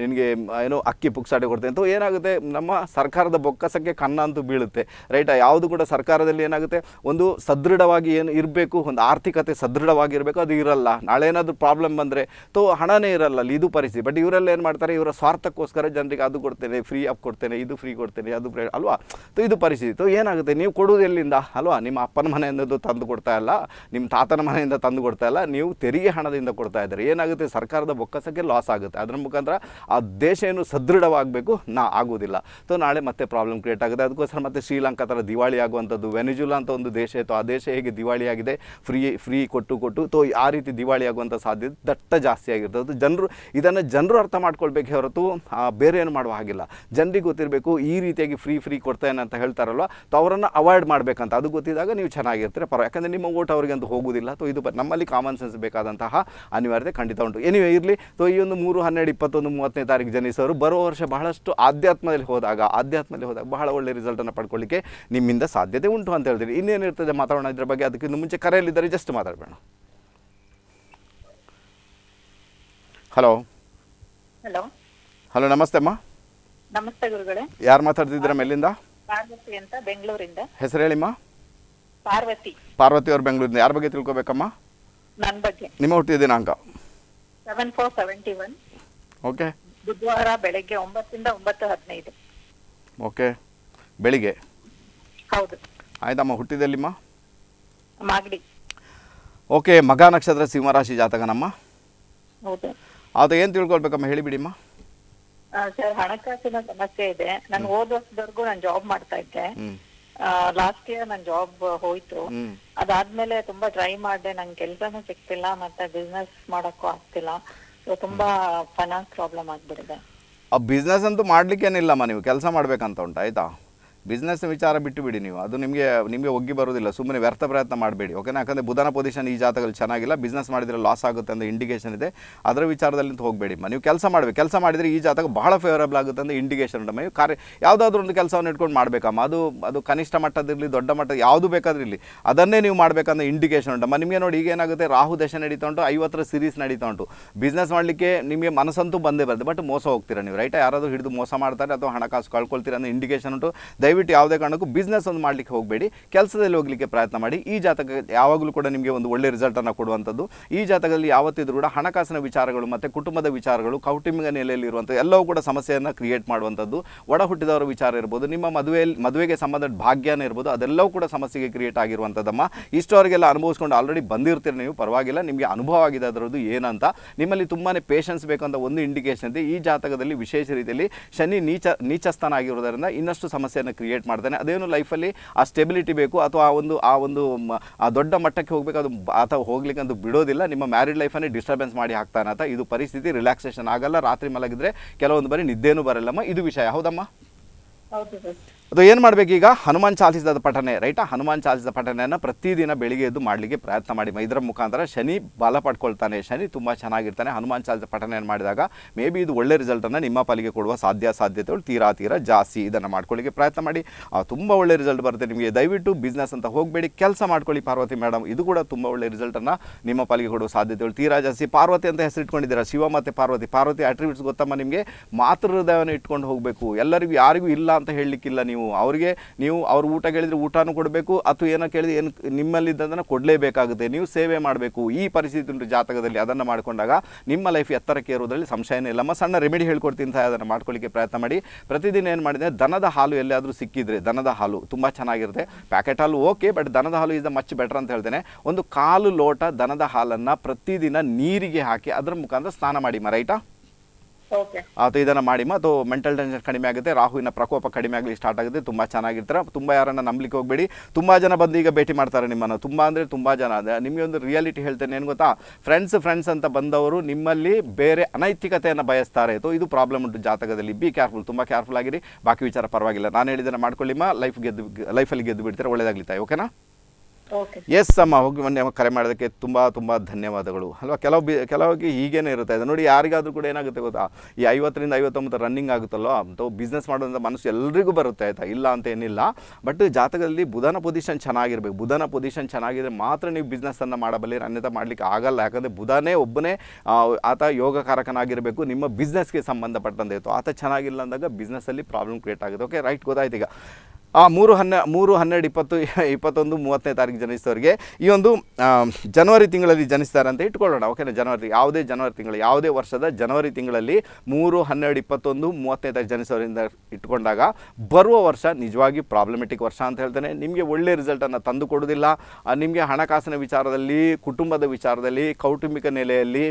ನಿನಗೆ ಏನು ಅಕ್ಕಿ ಪುಕ್ಸಾಟೆ ಕೊಡ್ತೇನೆ ಅಂತ ಏನಾಗುತ್ತೆ ನಮ್ಮ ಸರ್ಕಾರದ ಬೊಕ್ಕಸಕ್ಕೆ ಕನ್ನ ಅಂತೂ ಬೀಳುತ್ತೆ ರೈಟ್ ಯಾವುದು ಕೂಡ ಸರ್ಕಾರದಲ್ಲಿ ಏನಾಗುತ್ತೆ ಒಂದು ಸದೃಢವಾಗಿ ಏನು ಇರಬೇಕು ಒಂದು ಆರ್ಥಿಕತೆ ಸದೃಢವಾಗಿರಬೇಕು ಅದು ಇರಲ್ಲ ನಾಳೆ ಏನಾದರೂ ಪ್ರಾಬ್ಲಮ್ ಬಂದರೆ ತೋ ಹಣನೇ ಇರಲ್ಲ ಅಲ್ಲಿ ಇದು ಪರಿಸ್ಥಿತಿ ಬಟ್ ಇವರೆಲ್ಲ ಏನು ಮಾಡ್ತಾರೆ ಇವರ ಸ್ವಾರ್ಥಕ್ಕೋಸ್ಕರ ಜನರಿಗೆ ಅದು ಕೊಡ್ತೇನೆ ಫ್ರೀ ಆಫ್ ಕೊಡ್ತೇನೆ ಇದು ಫ್ರೀ ಕೊಡ್ತೇನೆ ಅದು ಅಲ್ವಾ ತೋ ಇದು ಪರಿಸ್ಥಿತಿ ತೋ ಏನಾಗುತ್ತೆ ನೀವು ಕೊಡೋದು ಎಲ್ಲಿಂದ ಅಲ್ವಾ ನಿಮ್ಮ ಅಪ್ಪನ ಮನೆಯಿಂದ ತಂದು ಕೊಡ್ತಾ ಇಲ್ಲ ನಿಮ್ಮ ತಾತನ ಮನೆಯಿಂದ ತಂದು ಕೊಡ್ತಾ ಇಲ್ಲ ನೀವು ತೆರಿಗೆ ಹಣದಿಂದ ಕೊಡ್ತಾ ಇದ್ದಾರೆ ಏನಾಗುತ್ತೆ ಸರ್ಕಾರದ ಬೊಕ್ಕಸಕ್ಕೆ ಲಾಸ್ ಆಗುತ್ತೆ ಅದರ ಮುಖಾಂತರ ಆ ದೇಶ ಏನು ಸದೃಢವಾಗಬೇಕು ನಾ ಆಗೋದಿಲ್ಲ ಸೊ ನಾಳೆ ಮತ್ತೆ ಪ್ರಾಬ್ಲಮ್ ಕ್ರಿಯೇಟ್ ಆಗುತ್ತೆ ಅದಕ್ಕೋಸ್ಕರ ಮತ್ತೆ ಶ್ರೀಲಂಕಾ ಥರ ದಿವಾಳಿ ಆಗುವಂಥದ್ದು ವೆನಿಜುಲಾ ಅಂತ ಒಂದು ದೇಶ ಇತ್ತು ಆ ದೇಶ ಹೇಗೆ ದಿವಾಳಿ ಆಗಿದೆ ಫ್ರೀ ಫ್ರೀ ಕೊಟ್ಟು ಕೊಟ್ಟು ತೋ ಆ ರೀತಿ ದಿವಾಳಿ ಆಗುವಂಥ ಸಾಧ್ಯತೆ ದಟ್ಟ ಜಾಸ್ತಿ ಆಗಿರ್ತದೆ ಜನರು ಇದನ್ನು ಜನರು ಅರ್ಥ ಮಾಡ್ಕೊಳ್ಬೇಕು ಹೊರತು ಬೇರೆ ಏನು ಮಾಡುವ ಹಾಗಿಲ್ಲ ಜನರಿಗೆ ಗೊತ್ತಿರಬೇಕು ಈ ರೀತಿಯಾಗಿ ಫ್ರೀ ಫ್ರೀ ಕೊಡ್ತೇನೆ ಅಂತ ಹೇಳ್ತಾರಲ್ವ ತೊ ಅವರನ್ನು ಅವಾಯ್ಡ್ ಮಾಡಬೇಕಂತ ಅದು ಗೊತ್ತಿದ್ದಾಗ ನೀವು ಚೆನ್ನಾಗಿರ್ತಾರೆ ಪರ ಯಾಕಂದರೆ ನಿಮ್ಮ ಓಟ್ ಅವರಿಗೆ ಅಂತ ಹೋಗೋದಿಲ್ಲ ಸೊ ಇದು ನಮ್ಮಲ್ಲಿ ಕಾಮನ್ ಸೆನ್ಸ್ ಬೇಕಾದಂತಹ ಅನಿವಾರ್ಯತೆ ಖಂಡಿತ ಉಂಟು ಎನಿವೆ ಇರಲಿ ಸೊ ಈ ಒಂದು ಮೂರು ಹನ್ನೆರಡು ಇಪ್ಪತ್ತೊಂದು ಮೂವತ್ತನೇ ತಾರೀಕು ಜನಿಸೋರು ಬರೋ ವರ್ಷ ಬಹಳಷ್ಟು ಆಧ್ಯಾತ್ಮದಲ್ಲಿ ಹೋದಾಗ ಆಧ್ಯಾತ್ಮದಲ್ಲಿ ಹೋದಾಗ ಬಹಳ ರಿಸಲ್ಟ್ ರಿಸಲ್ಟನ್ನು ಪಡ್ಕೊಳ್ಳಿಕ್ಕೆ ನಿಮ್ಮಿಂದ ಸಾಧ್ಯತೆ ಉಂಟು ಅಂತ ಹೇಳ್ತೀರಿ ಇರ್ತದೆ ಮಾತಾಡೋಣ ಇದ್ರ ಬಗ್ಗೆ ಅದಕ್ಕೆ ಅದಕ್ಕಿಂತ ಮುಂಚೆ ಕರೆಯಲ್ಲಿದ್ದರೆ ಜಸ್ಟ್ ಮಾತಾಡಬೇಡ ಹಲೋ ಹಲೋ ಹಲೋ ನಮಸ್ತೆ ಅಮ್ಮ ನಮಸ್ತೆ ಗುರುಗಳೇ ಯಾರು ಮಾತಾಡ್ತಿದ್ದೀರಾ ಮೇಲಿಂದ ಪಾರ್ವತಿ ಅಂತ ಬೆಂಗಳೂರಿಂದ ಹೆಸರು ಹೇಳಿಮ್ಮ ಪಾರ್ವತಿ ಪಾರ್ವತಿ ಅವರು ಬೆಂಗಳೂರಿಂದ ಯಾರ ಬಗ್ಗೆ ತಿಳ್ಕೊಬೇಕಮ್ಮ ನನ್ನ ಬಗ್ಗೆ ನಿಮ್ಮ ಹುಟ್ಟಿದ ದಿನಾಂಕ seven four seventy one okay ಬುಧವಾರ ಬೆಳಗ್ಗೆ ಒಂಬತ್ತಿಂದ ಒಂಬತ್ತು ಹದಿನೈದು ಓಕೆ ಬೆಳಿಗ್ಗೆ ಹೌದು ಆಯ್ತಮ್ಮ ಹುಟ್ಟಿದಲ್ಲಿಮ್ಮ ಮಾಗಡಿ ಓಕೆ ಮಗ ನಕ್ಷತ್ರ ಸಿಂಹರಾಶಿ ಜಾತಕನಮ್ಮ ಹೌದು ಅದು ಏನು ತಿಳ್ಕೊಳ್ಬೇಕಮ್ಮ ಹೇಳಿಬಿಡಿಮ್ಮ ಸರ್ ಹಣಕಾಸಿನ ಸಮಸ್ಯೆ ಇದೆ ನಾನು ಹೋದ ವರ್ಷದವರೆಗೂ ನಾನು ಜಾಬ್ ಮಾಡ್ತಾ ಇದ್ದೆ ಲಾಸ್ಟ್ ಇಯರ್ ನನ್ ಜಾಬ್ ಹೋಯ್ತು ಅದಾದ್ಮೇಲೆ ತುಂಬಾ ಟ್ರೈ ಮಾಡಿದೆ ನಂಗೆ ಕೆಲ್ಸನೂ ಸಿಕ್ತಿಲ್ಲ ಮತ್ತೆ ಬಿಸ್ನೆಸ್ ಮಾಡಕ್ಕೂ ಆಗ್ತಿಲ್ಲ ತುಂಬಾ ಫೈನಾನ್ಸ್ ಪ್ರಾಬ್ಲಮ್ ಆಗ್ಬಿಡಿದೆ ಆ ಬಿಸ್ನೆಸ್ ಅಂತೂ ಮಾಡ್ಲಿಕ್ಕೆ ಏನಿಲ್ಲಮ್ಮ ನೀವು ಕೆಲಸ ಮಾಡ್ಬೇಕಂತ ಉಂಟು ಆಯ್ತಾ ಬಿಸ್ನೆಸ್ ವಿಚಾರ ಬಿಟ್ಟು ಬಿಡಿ ನೀವು ಅದು ನಿಮಗೆ ನಿಮಗೆ ಒಗ್ಗಿ ಬರೋದಿಲ್ಲ ಸುಮ್ಮನೆ ವ್ಯರ್ಥ ಪ್ರಯತ್ನ ಮಾಡಬೇಡಿ ಓಕೆ ಯಾಕಂದರೆ ಬುಧನ ಪೊಸಿಷನ್ ಈ ಜಾತಕದಲ್ಲಿ ಚೆನ್ನಾಗಿಲ್ಲ ಬಿಸ್ನೆಸ್ ಮಾಡಿದರೆ ಲಾಸ್ ಆಗುತ್ತೆ ಅಂತ ಇಂಡಿಕೇಷನ್ ಇದೆ ಅದರ ವಿಚಾರದಲ್ಲಿ ಹೋಗಬೇಡಿ ನೀವು ಕೆಲಸ ಮಾಡಬೇಕು ಕೆಲಸ ಮಾಡಿದರೆ ಈ ಜಾತಕ ಬಹಳ ಫೇವರಬಲ್ ಆಗುತ್ತೆ ಅಂತ ಇಂಡಿಕೇಷನ್ ಉಂಟಮ್ಮ ನೀವು ಕಾರ್ಯ ಯಾವುದಾದ್ರೂ ಒಂದು ಕೆಲಸವನ್ನು ಇಟ್ಕೊಂಡು ಮಾಡಬೇಕಮ್ಮ ಅದು ಅದು ಕನಿಷ್ಠ ಮಟ್ಟದಿರಲಿ ದೊಡ್ಡ ಮಟ್ಟ ಯಾವುದು ಬೇಕಾದ್ರೂ ಇರಲಿ ಅದನ್ನೇ ನೀವು ಮಾಡಬೇಕಂತ ಇಂಡಿಕೇಷನ್ ಉಂಟಮ್ಮ ನಿಮಗೆ ನೋಡಿ ಈಗ ಏನಾಗುತ್ತೆ ರಾಹು ದಶೆ ನಡೀತಾ ಉಂಟು ಐವತ್ತರ ಸೀರೀಸ್ ನಡೀತಾ ಉಂಟು ಬಿಸ್ನೆಸ್ ಮಾಡಲಿಕ್ಕೆ ನಿಮಗೆ ಮನಸ್ಸಂತೂ ಬಂದೇ ಬರ್ತದೆ ಬಟ್ ಮೋಸ ಹೋಗ್ತೀರಾ ನೀವು ರೈಟ್ ಯಾರಾದರೂ ಹಿಡಿದು ಮೋಸ ಮಾಡ್ತಾರೆ ಅಥವಾ ಹಣಕಾಸು ಕಳ್ಕೊಳ್ತೀರ ಅಂತ ಇಂಡಿಕೇಷನ್ ಉಂಟು ದಯವಿಟ್ಟು ಯಾವುದೇ ಕಾರಣಕ್ಕೂ ಬಿಸ್ನೆಸ್ ಒಂದು ಮಾಡಲಿಕ್ಕೆ ಹೋಗಬೇಡಿ ಕೆಲಸದಲ್ಲಿ ಹೋಗಲಿಕ್ಕೆ ಪ್ರಯತ್ನ ಮಾಡಿ ಈ ಜಾತಕ ಯಾವಾಗಲೂ ಕೂಡ ನಿಮಗೆ ಒಂದು ಒಳ್ಳೆ ರಿಸಲ್ಟನ್ನು ಕೊಡುವಂಥದ್ದು ಈ ಜಾತಕದಲ್ಲಿ ಯಾವತ್ತಿದ್ರೂ ಕೂಡ ಹಣಕಾಸಿನ ವಿಚಾರಗಳು ಮತ್ತು ಕುಟುಂಬದ ವಿಚಾರಗಳು ಕೌಟುಂಬಿಕ ನೆಲೆಯಲ್ಲಿರುವಂಥ ಎಲ್ಲವೂ ಕೂಡ ಸಮಸ್ಯೆಯನ್ನು ಕ್ರಿಯೇಟ್ ಮಾಡುವಂಥದ್ದು ಒಡ ಹುಟ್ಟಿದವರ ವಿಚಾರ ಇರ್ಬೋದು ನಿಮ್ಮ ಮದುವೆಯಲ್ಲಿ ಮದುವೆಗೆ ಸಂಬಂಧ ಭಾಗ್ಯನೇ ಇರ್ಬೋದು ಅದೆಲ್ಲವೂ ಕೂಡ ಸಮಸ್ಯೆಗೆ ಕ್ರಿಯೇಟ್ ಆಗಿರುವಂಥದ್ದಮ್ಮ ಇಷ್ಟೋರಿಗೆಲ್ಲ ಅನುಭವಿಸ್ಕೊಂಡು ಆಲ್ರೆಡಿ ಬಂದಿರ್ತೀರಿ ನೀವು ಪರವಾಗಿಲ್ಲ ನಿಮಗೆ ಅನುಭವ ಆಗಿದೆ ಅದರದ್ದು ಏನಂತ ನಿಮ್ಮಲ್ಲಿ ತುಂಬಾ ಪೇಷನ್ಸ್ ಬೇಕಂತ ಒಂದು ಇಂಡಿಕೇಶನ್ ಇದೆ ಈ ಜಾತಕದಲ್ಲಿ ವಿಶೇಷ ರೀತಿಯಲ್ಲಿ ಶನಿ ನೀಚ ನೀಚಸ್ಥಾನ ಆಗಿರುವುದರಿಂದ ಇನ್ನಷ್ಟು ಸಮಸ್ಯೆಯನ್ನು ಕ್ರಿಯೇಟ್ ಮಾಡ್ತಾನೆ ಅದೇನು ಲೈಫಲ್ಲಿ ಆ ಸ್ಟೆಬಿಲಿಟಿ ಬೇಕು ಅಥವಾ ಆ ಒಂದು ಆ ಒಂದು ಆ ದೊಡ್ಡ ಮಟ್ಟಕ್ಕೆ ಹೋಗಬೇಕು ಅದು ಆತ ಹೋಗ್ಲಿಕ್ಕೆ ಅಂತ ಬಿಡೋದಿಲ್ಲ ನಿಮ್ಮ ಮ್ಯಾರಿಡ್ ಲೈಫನ್ನೇ ಡಿಸ್ಟರ್ಬೆನ್ಸ್ ಮಾಡಿ ಹಾಕ್ತಾನೆ ಅಥವಾ ಇದು ಪರಿಸ್ಥಿತಿ ರಿಲ್ಯಾಕ್ಸೇಷನ್ ಆಗಲ್ಲ ರಾತ್ರಿ ಮಲಗಿದ್ರೆ ಕೆಲವೊಂದು ಬಾರಿ ನಿದ್ದೇನೂ ಬರಲ್ಲಮ್ಮ ಇದು ವಿಷಯ ಹೌದಮ್ಮ ಅದು ಏನು ಈಗ ಹನುಮಾನ್ ಚಾಲಿಸಿದ ಪಠನೆ ರೈಟಾ ಹನುಮಾನ್ ಚಾಲಿಸಿದ ಪಠನೆಯನ್ನು ಪ್ರತಿದಿನ ಬೆಳಿಗ್ಗೆ ಎದ್ದು ಮಾಡಲಿಕ್ಕೆ ಪ್ರಯತ್ನ ಮಾಡಿ ಇದರ ಮುಖಾಂತರ ಶನಿ ಬಲ ಪಡ್ಕೊಳ್ತಾನೆ ಶನಿ ತುಂಬ ಚೆನ್ನಾಗಿರ್ತಾನೆ ಹನುಮಾನ್ ಚಾಲಿಸಿದ ಪಠನೆಯನ್ನು ಮಾಡಿದಾಗ ಮೇ ಬಿ ಇದು ಒಳ್ಳೆ ರಿಸಲ್ಟನ್ನು ನಿಮ್ಮ ಪಾಲಿಗೆ ಕೊಡುವ ಸಾಧ್ಯ ಸಾಧ್ಯತೆಗಳು ತೀರಾ ತೀರಾ ಜಾಸ್ತಿ ಇದನ್ನು ಮಾಡ್ಕೊಳ್ಳಿಕ್ಕೆ ಪ್ರಯತ್ನ ಮಾಡಿ ತುಂಬ ಒಳ್ಳೆ ರಿಸಲ್ಟ್ ಬರುತ್ತೆ ನಿಮಗೆ ದಯವಿಟ್ಟು ಬಿಸ್ನೆಸ್ ಅಂತ ಹೋಗಬೇಡಿ ಕೆಲಸ ಮಾಡ್ಕೊಳ್ಳಿ ಪಾರ್ವತಿ ಮೇಡಮ್ ಇದು ಕೂಡ ತುಂಬ ಒಳ್ಳೆ ರಿಸಲ್ಟನ್ನು ನಿಮ್ಮ ಪಾಲಿಗೆ ಕೊಡುವ ಸಾಧ್ಯತೆಗಳು ತೀರಾ ಜಾಸ್ತಿ ಪಾರ್ವತಿ ಅಂತ ಹೆಸರಿಟ್ಕೊಂಡಿದ್ದೀರಾ ಶಿವ ಮತ್ತು ಪಾರ್ವತಿ ಪಾರ್ವತಿ ಅಟ್ರಿಬ್ಯೂಟ್ಸ್ ಗೊತ್ತಮ್ಮ ನಿಮಗೆ ಮಾತೃ ಹೃದಯವನ್ನು ಇಟ್ಕೊಂಡು ಹೋಗಬೇಕು ಎಲ್ಲರಿಗೂ ಯಾರಿಗೂ ಇಲ್ಲ ಅಂತ ಹೇಳಲಿಕ್ಕಿಲ್ಲ ನೀವು ನೀವು ಅವರಿಗೆ ನೀವು ಅವ್ರ ಊಟ ಕೇಳಿದರೆ ಊಟನೂ ಕೊಡಬೇಕು ಅಥವಾ ಏನೋ ಕೇಳಿದ್ರೆ ಏನು ನಿಮ್ಮಲ್ಲಿದ್ದದನ್ನು ಕೊಡಲೇಬೇಕಾಗುತ್ತೆ ನೀವು ಸೇವೆ ಮಾಡಬೇಕು ಈ ಪರಿಸ್ಥಿತಿ ಉಂಟು ಜಾತಕದಲ್ಲಿ ಅದನ್ನು ಮಾಡಿಕೊಂಡಾಗ ನಿಮ್ಮ ಲೈಫ್ ಎತ್ತರಕ್ಕೆ ಇರುವುದರಲ್ಲಿ ಸಂಶಯನೇ ಇಲ್ಲಮ್ಮ ಸಣ್ಣ ರೆಮಿಡಿ ಹೇಳ್ಕೊಡ್ತೀನಿ ಸಹ ಅದನ್ನು ಮಾಡ್ಕೊಳ್ಳಿಕ್ಕೆ ಪ್ರಯತ್ನ ಮಾಡಿ ಪ್ರತಿದಿನ ಏನು ಮಾಡಿದೆ ದನದ ಹಾಲು ಎಲ್ಲಾದರೂ ಸಿಕ್ಕಿದ್ರೆ ದನದ ಹಾಲು ತುಂಬ ಚೆನ್ನಾಗಿರುತ್ತೆ ಪ್ಯಾಕೆಟ್ ಹಾಲು ಓಕೆ ಬಟ್ ದನದ ಹಾಲು ಇಸ್ ದ ಮಚ್ ಬೆಟರ್ ಅಂತ ಹೇಳ್ತೇನೆ ಒಂದು ಕಾಲು ಲೋಟ ದನದ ಹಾಲನ್ನು ಪ್ರತಿದಿನ ನೀರಿಗೆ ಹಾಕಿ ಅದರ ಮುಖಾಂತರ ಸ್ನಾನ ಮಾಡಿ ರೈಟಾ ಅದು ಇದನ್ನು ಮಾಡಿ ಮತ್ತು ಮೆಂಟಲ್ ಟೆನ್ಷನ್ ಕಡಿಮೆ ಆಗುತ್ತೆ ರಾಹುವಿನ ಪ್ರಕೋಪ ಕಡಿಮೆ ಆಗಲಿ ಸ್ಟಾರ್ಟ್ ಆಗುತ್ತೆ ತುಂಬ ಚೆನ್ನಾಗಿರ್ತಾರೆ ತುಂಬ ಯಾರನ್ನು ನಂಬಲಿಕ್ಕೆ ಹೋಗಬೇಡಿ ತುಂಬ ಜನ ಬಂದು ಈಗ ಭೇಟಿ ಮಾಡ್ತಾರೆ ನಿಮ್ಮನ್ನು ತುಂಬ ಅಂದರೆ ತುಂಬ ಜನ ನಿಮಗೆ ಒಂದು ರಿಯಾಲಿಟಿ ಹೇಳ್ತೇನೆ ಏನು ಗೊತ್ತಾ ಫ್ರೆಂಡ್ಸ್ ಫ್ರೆಂಡ್ಸ್ ಅಂತ ಬಂದವರು ನಿಮ್ಮಲ್ಲಿ ಬೇರೆ ಅನೈತಿಕತೆಯನ್ನು ಬಯಸ್ತಾರೆ ಸೊ ಇದು ಪ್ರಾಬ್ಲಮ್ ಉಂಟು ಜಾತಕದಲ್ಲಿ ಬಿ ಕೇರ್ಫುಲ್ ತುಂಬ ಕೇರ್ಫುಲ್ ಆಗಿರಿ ಬಾಕಿ ವಿಚಾರ ಪರವಾಗಿಲ್ಲ ನಾನು ಹೇಳಿದ್ದನ್ನು ಮಾಡ್ಕೊಳ್ಳಿಮ್ಮ ಲೈಫ್ ಗೆದ್ದು ಲೈಫಲ್ಲಿ ಗೆದ್ದು ಬಿಡ್ತಾರೆ ಒಳ್ಳೆಯದಾಗ್ಲಿತಾಯಿ ಓಕೆನಾ ಎಸ್ ಅಮ್ಮ ಹೋಗಿ ಮೊನ್ನೆ ಕರೆ ಮಾಡೋದಕ್ಕೆ ತುಂಬ ತುಂಬ ಧನ್ಯವಾದಗಳು ಅಲ್ವಾ ಕೆಲವು ಬಿ ಕೆಲವಾಗಿ ಹೀಗೇನೆ ಇರುತ್ತೆ ಇದೆ ನೋಡಿ ಯಾರಿಗಾದರೂ ಕೂಡ ಏನಾಗುತ್ತೆ ಗೊತ್ತಾ ಈ ಐವತ್ತರಿಂದ ಐವತ್ತೊಂಬತ್ತು ರನ್ನಿಂಗ್ ಆಗುತ್ತಲ್ಲೋ ಅಂತ ಬಿಸ್ನೆಸ್ ಮಾಡೋದಂಥ ಮನಸ್ಸು ಎಲ್ಲರಿಗೂ ಬರುತ್ತೆ ಆಯಿತಾ ಇಲ್ಲ ಅಂತ ಏನಿಲ್ಲ ಬಟ್ ಜಾತಕದಲ್ಲಿ ಬುಧನ ಪೊಸಿಷನ್ ಚೆನ್ನಾಗಿರ್ಬೇಕು ಬುಧನ ಪೊಸಿಷನ್ ಚೆನ್ನಾಗಿದ್ರೆ ಮಾತ್ರ ನೀವು ಬಿಸ್ನೆಸ್ಸನ್ನು ಮಾಡಬಲ್ಲಿ ಅನ್ಯತ ಮಾಡಲಿಕ್ಕೆ ಆಗಲ್ಲ ಯಾಕಂದರೆ ಬುಧನೇ ಒಬ್ಬನೇ ಆತ ಯೋಗಕಾರಕನಾಗಿರಬೇಕು ನಿಮ್ಮ ಬಿಸ್ನೆಸ್ಗೆ ಸಂಬಂಧಪಟ್ಟಂತೆ ಇತ್ತು ಆತ ಚೆನ್ನಾಗಿಲ್ಲ ಅಂದಾಗ ಬಿಸ್ನೆಸ್ಸಲ್ಲಿ ಪ್ರಾಬ್ಲಮ್ ಕ್ರಿಯೇಟ್ ಆಗುತ್ತೆ ಓಕೆ ರೈಟ್ ಗೊತ್ತಾಯ್ತು ಈಗ ಆ ಮೂರು ಹನ್ನೆ ಮೂರು ಹನ್ನೆರಡು ಇಪ್ಪತ್ತು ಇಪ್ಪತ್ತೊಂದು ಮೂವತ್ತನೇ ತಾರೀಕು ಜನಿಸಿದವರಿಗೆ ಈ ಒಂದು ಜನವರಿ ತಿಂಗಳಲ್ಲಿ ಜನಿಸ್ತಾರೆ ಅಂತ ಇಟ್ಕೊಳ್ಳೋಣ ಓಕೆನಾ ಜನವರಿ ಯಾವುದೇ ಜನವರಿ ತಿಂಗಳು ಯಾವುದೇ ವರ್ಷದ ಜನವರಿ ತಿಂಗಳಲ್ಲಿ ಮೂರು ಹನ್ನೆರಡು ಇಪ್ಪತ್ತೊಂದು ಮೂವತ್ತನೇ ತಾರೀಕು ಜನಿಸೋರಿಂದ ಇಟ್ಕೊಂಡಾಗ ಬರುವ ವರ್ಷ ನಿಜವಾಗಿ ಪ್ರಾಬ್ಲಮೆಟಿಕ್ ವರ್ಷ ಅಂತ ಹೇಳ್ತೇನೆ ನಿಮಗೆ ಒಳ್ಳೆಯ ರಿಸಲ್ಟನ್ನು ತಂದು ಕೊಡೋದಿಲ್ಲ ನಿಮಗೆ ಹಣಕಾಸಿನ ವಿಚಾರದಲ್ಲಿ ಕುಟುಂಬದ ವಿಚಾರದಲ್ಲಿ ಕೌಟುಂಬಿಕ ನೆಲೆಯಲ್ಲಿ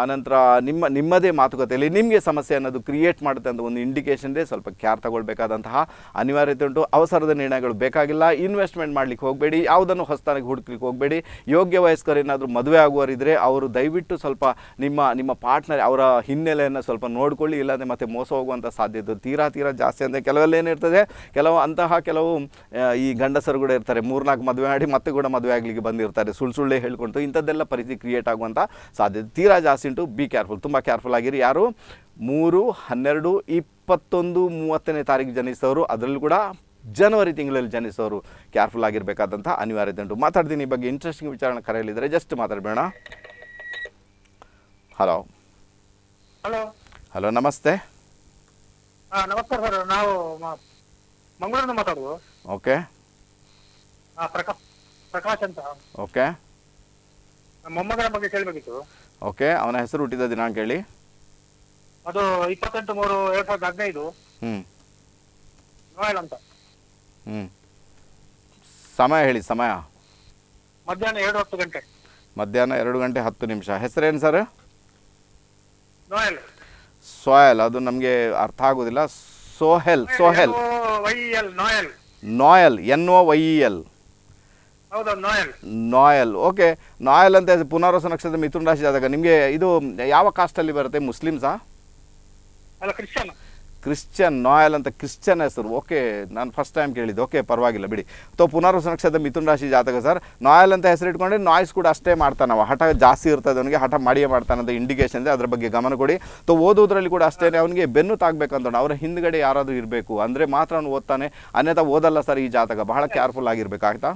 ಆನಂತರ ನಿಮ್ಮ ನಿಮ್ಮದೇ ಮಾತುಕತೆಯಲ್ಲಿ ನಿಮಗೆ ಸಮಸ್ಯೆ ಅನ್ನೋದು ಕ್ರಿಯೇಟ್ ಮಾಡುತ್ತೆ ಅಂತ ಒಂದು ಇಂಡಿಕೇಶನ್ದೇ ಸ್ವಲ್ಪ ಕ್ಯಾರ್ ತಗೊಳ್ಬೇಕಾದಂತಹ ಅನಿವಾರ್ಯತೆ ಉಂಟು ಅವಸರದ ನಿರ್ಣಯಗಳು ಬೇಕಾಗಿಲ್ಲ ಇನ್ವೆಸ್ಟ್ಮೆಂಟ್ ಮಾಡಲಿಕ್ಕೆ ಹೋಗಬೇಡಿ ಯಾವುದನ್ನು ಹೊಸದಾಗಿ ಹುಡುಕ್ಲಿಕ್ಕೆ ಹೋಗಬೇಡಿ ಯೋಗ್ಯ ವಯಸ್ಕರೇನಾದರೂ ಮದುವೆ ಆಗುವವರಿದ್ದರೆ ಅವರು ದಯವಿಟ್ಟು ಸ್ವಲ್ಪ ನಿಮ್ಮ ನಿಮ್ಮ ಪಾರ್ಟ್ನರ್ ಅವರ ಹಿನ್ನೆಲೆಯನ್ನು ಸ್ವಲ್ಪ ನೋಡಿಕೊಳ್ಳಿ ಇಲ್ಲದೆ ಮತ್ತೆ ಮೋಸ ಹೋಗುವಂಥ ಸಾಧ್ಯತೆ ತೀರಾ ತೀರಾ ಜಾಸ್ತಿ ಅಂದರೆ ಕೆಲವೆಲ್ಲ ಏನಿರ್ತದೆ ಕೆಲವು ಅಂತಹ ಕೆಲವು ಈ ಗಂಡಸರು ಕೂಡ ಇರ್ತಾರೆ ಮೂರ್ನಾಲ್ಕು ಮದುವೆ ಮಾಡಿ ಮತ್ತೆ ಕೂಡ ಮದುವೆ ಆಗಲಿಕ್ಕೆ ಬಂದಿರ್ತಾರೆ ಸುಳ್ಳು ಸುಳ್ಳೆ ಹೇಳ್ಕೊಂಡು ಇಂಥದ್ದೆಲ್ಲ ಪರಿಸ್ಥಿತಿ ಕ್ರಿಯೇಟ್ ಆಗುವಂಥ ಸಾಧ್ಯತೆ ತೀರಾ ಜಾಸ್ತಿ ಉಂಟು ಬಿ ಕೇರ್ಫುಲ್ ತುಂಬ ಕೇರ್ಫುಲ್ ಆಗಿರಿ ಯಾರು ಮೂರು ಹನ್ನೆರಡು ಇಪ್ಪತ್ತೊಂದು ಮೂವತ್ತನೇ ತಾರೀಕು ಜನಿಸಿದವರು ಅದರಲ್ಲೂ ಕೂಡ ಜನವರಿ ತಿಂಗಳಲ್ಲಿ ಜನಿಸೋರು ಕೇರ್ಫುಲ್ ಆಗಿರಬೇಕಾದಂಥ ಅನಿವಾರ್ಯತೆ ಉಂಟು ಮಾತಾಡ್ತೀನಿ ಈ ಬಗ್ಗೆ ಇಂಟ್ರೆಸ್ಟಿಂಗ್ ವಿಚಾರಣೆ ಕರೆಯಲಿದ್ದಾರೆ ಜಸ್ಟ್ ಮಾತಾಡಬೇಡ ಹಲೋ ಹಲೋ ಹಲೋ ನಮಸ್ತೆ ನಮಸ್ಕಾರ ಸರ್ ನಾವು ಮಂಗಳೂರಿಂದ ಮಾತಾಡುವ ಓಕೆ ಪ್ರಕಾಶ್ ಅಂತ ಓಕೆ ಮೊಮ್ಮಗನ ಬಗ್ಗೆ ಕೇಳಬೇಕಿತ್ತು ಓಕೆ ಅವನ ಹೆಸರು ಹುಟ್ಟಿದ ದಿನಾಂಕ ಹೇಳಿ ಅದು ಇಪ್ಪತ್ತೆಂಟು ಮೂರು ಎರಡ್ ಸಾವಿರದ ಹದಿನೈದು ಹ್ಮ್ ನೋಯಲ್ ಅಂತ ಸಮಯ ಹೇಳಿ ಸಮಯ ಮಧ್ಯಾಹ್ನ ಎರಡು ಹತ್ತು ಗಂಟೆ ಮಧ್ಯಾಹ್ನ ಎರಡು ಗಂಟೆ ಹತ್ತು ನಿಮಿಷ ಹೆಸರೇನು ಸರ್ ಸೋಯಲ್ ಅದು ನಮಗೆ ಅರ್ಥ ಆಗೋದಿಲ್ಲ Sohail Sohail Noyal N O Y L Noyal okay Noyal ಅಂತ ಪುನರ್ವಸ ನಕ್ಷತ್ರ ಮಿಥುನ್ ರಾಶಿ ಆದಾಗ ನಿಮಗೆ ಇದು ಯಾವ ಕಾಸ್ಟಲ್ಲಿ ಬರುತ್ತೆ ಮುಸ್ಲಿಮ್ಸಾ ಕ್ರಿಶ್ಚಿಯನ್ ಕ್ರಿಶ್ಚಿಯನ್ ನಾಯಲ್ ಅಂತ ಕ್ರಿಶ್ಚಿಯನ್ ಹೆಸರು ಓಕೆ ನಾನು ಫಸ್ಟ್ ಟೈಮ್ ಕೇಳಿದ್ದು ಓಕೆ ಪರವಾಗಿಲ್ಲ ಬಿಡಿ ಅಥವಾ ಪುನರ್ವಸ ನಕ್ಷತ್ರ ಮಿಥುನ್ ರಾಶಿ ಜಾತಕ ಸರ್ ನಾಯಲ್ ಅಂತ ಹೆಸರು ಇಟ್ಕೊಂಡ್ರೆ ನಾಯ್ಸ್ ಕೂಡ ಅಷ್ಟೇ ಮಾಡ್ತಾನವ ಹಠ ಜಾಸ್ತಿ ಇರ್ತದೆ ಅವನಿಗೆ ಹಠ ಮಾಡಿಯೇ ಅಂತ ಇಂಡಿಕೇಶನ್ ಇದೆ ಅದ್ರ ಬಗ್ಗೆ ಗಮನ ಕೊಡಿ ತೊ ಓದೋದ್ರಲ್ಲಿ ಕೂಡ ಅಷ್ಟೇ ಅವನಿಗೆ ಬೆನ್ನು ತಾಗಬೇಕಂತ ಅವರ ಹಿಂದ್ಗಡೆ ಯಾರಾದರೂ ಇರಬೇಕು ಅಂದರೆ ಮಾತ್ರ ಅವನು ಓದ್ತಾನೆ ಅನ್ಯತ ಓದಲ್ಲ ಸರ್ ಈ ಜಾತಕ ಬಹಳ ಕೇರ್ಫುಲ್ ಆಗಿರ್ಬೇಕಾಗ್ತಾ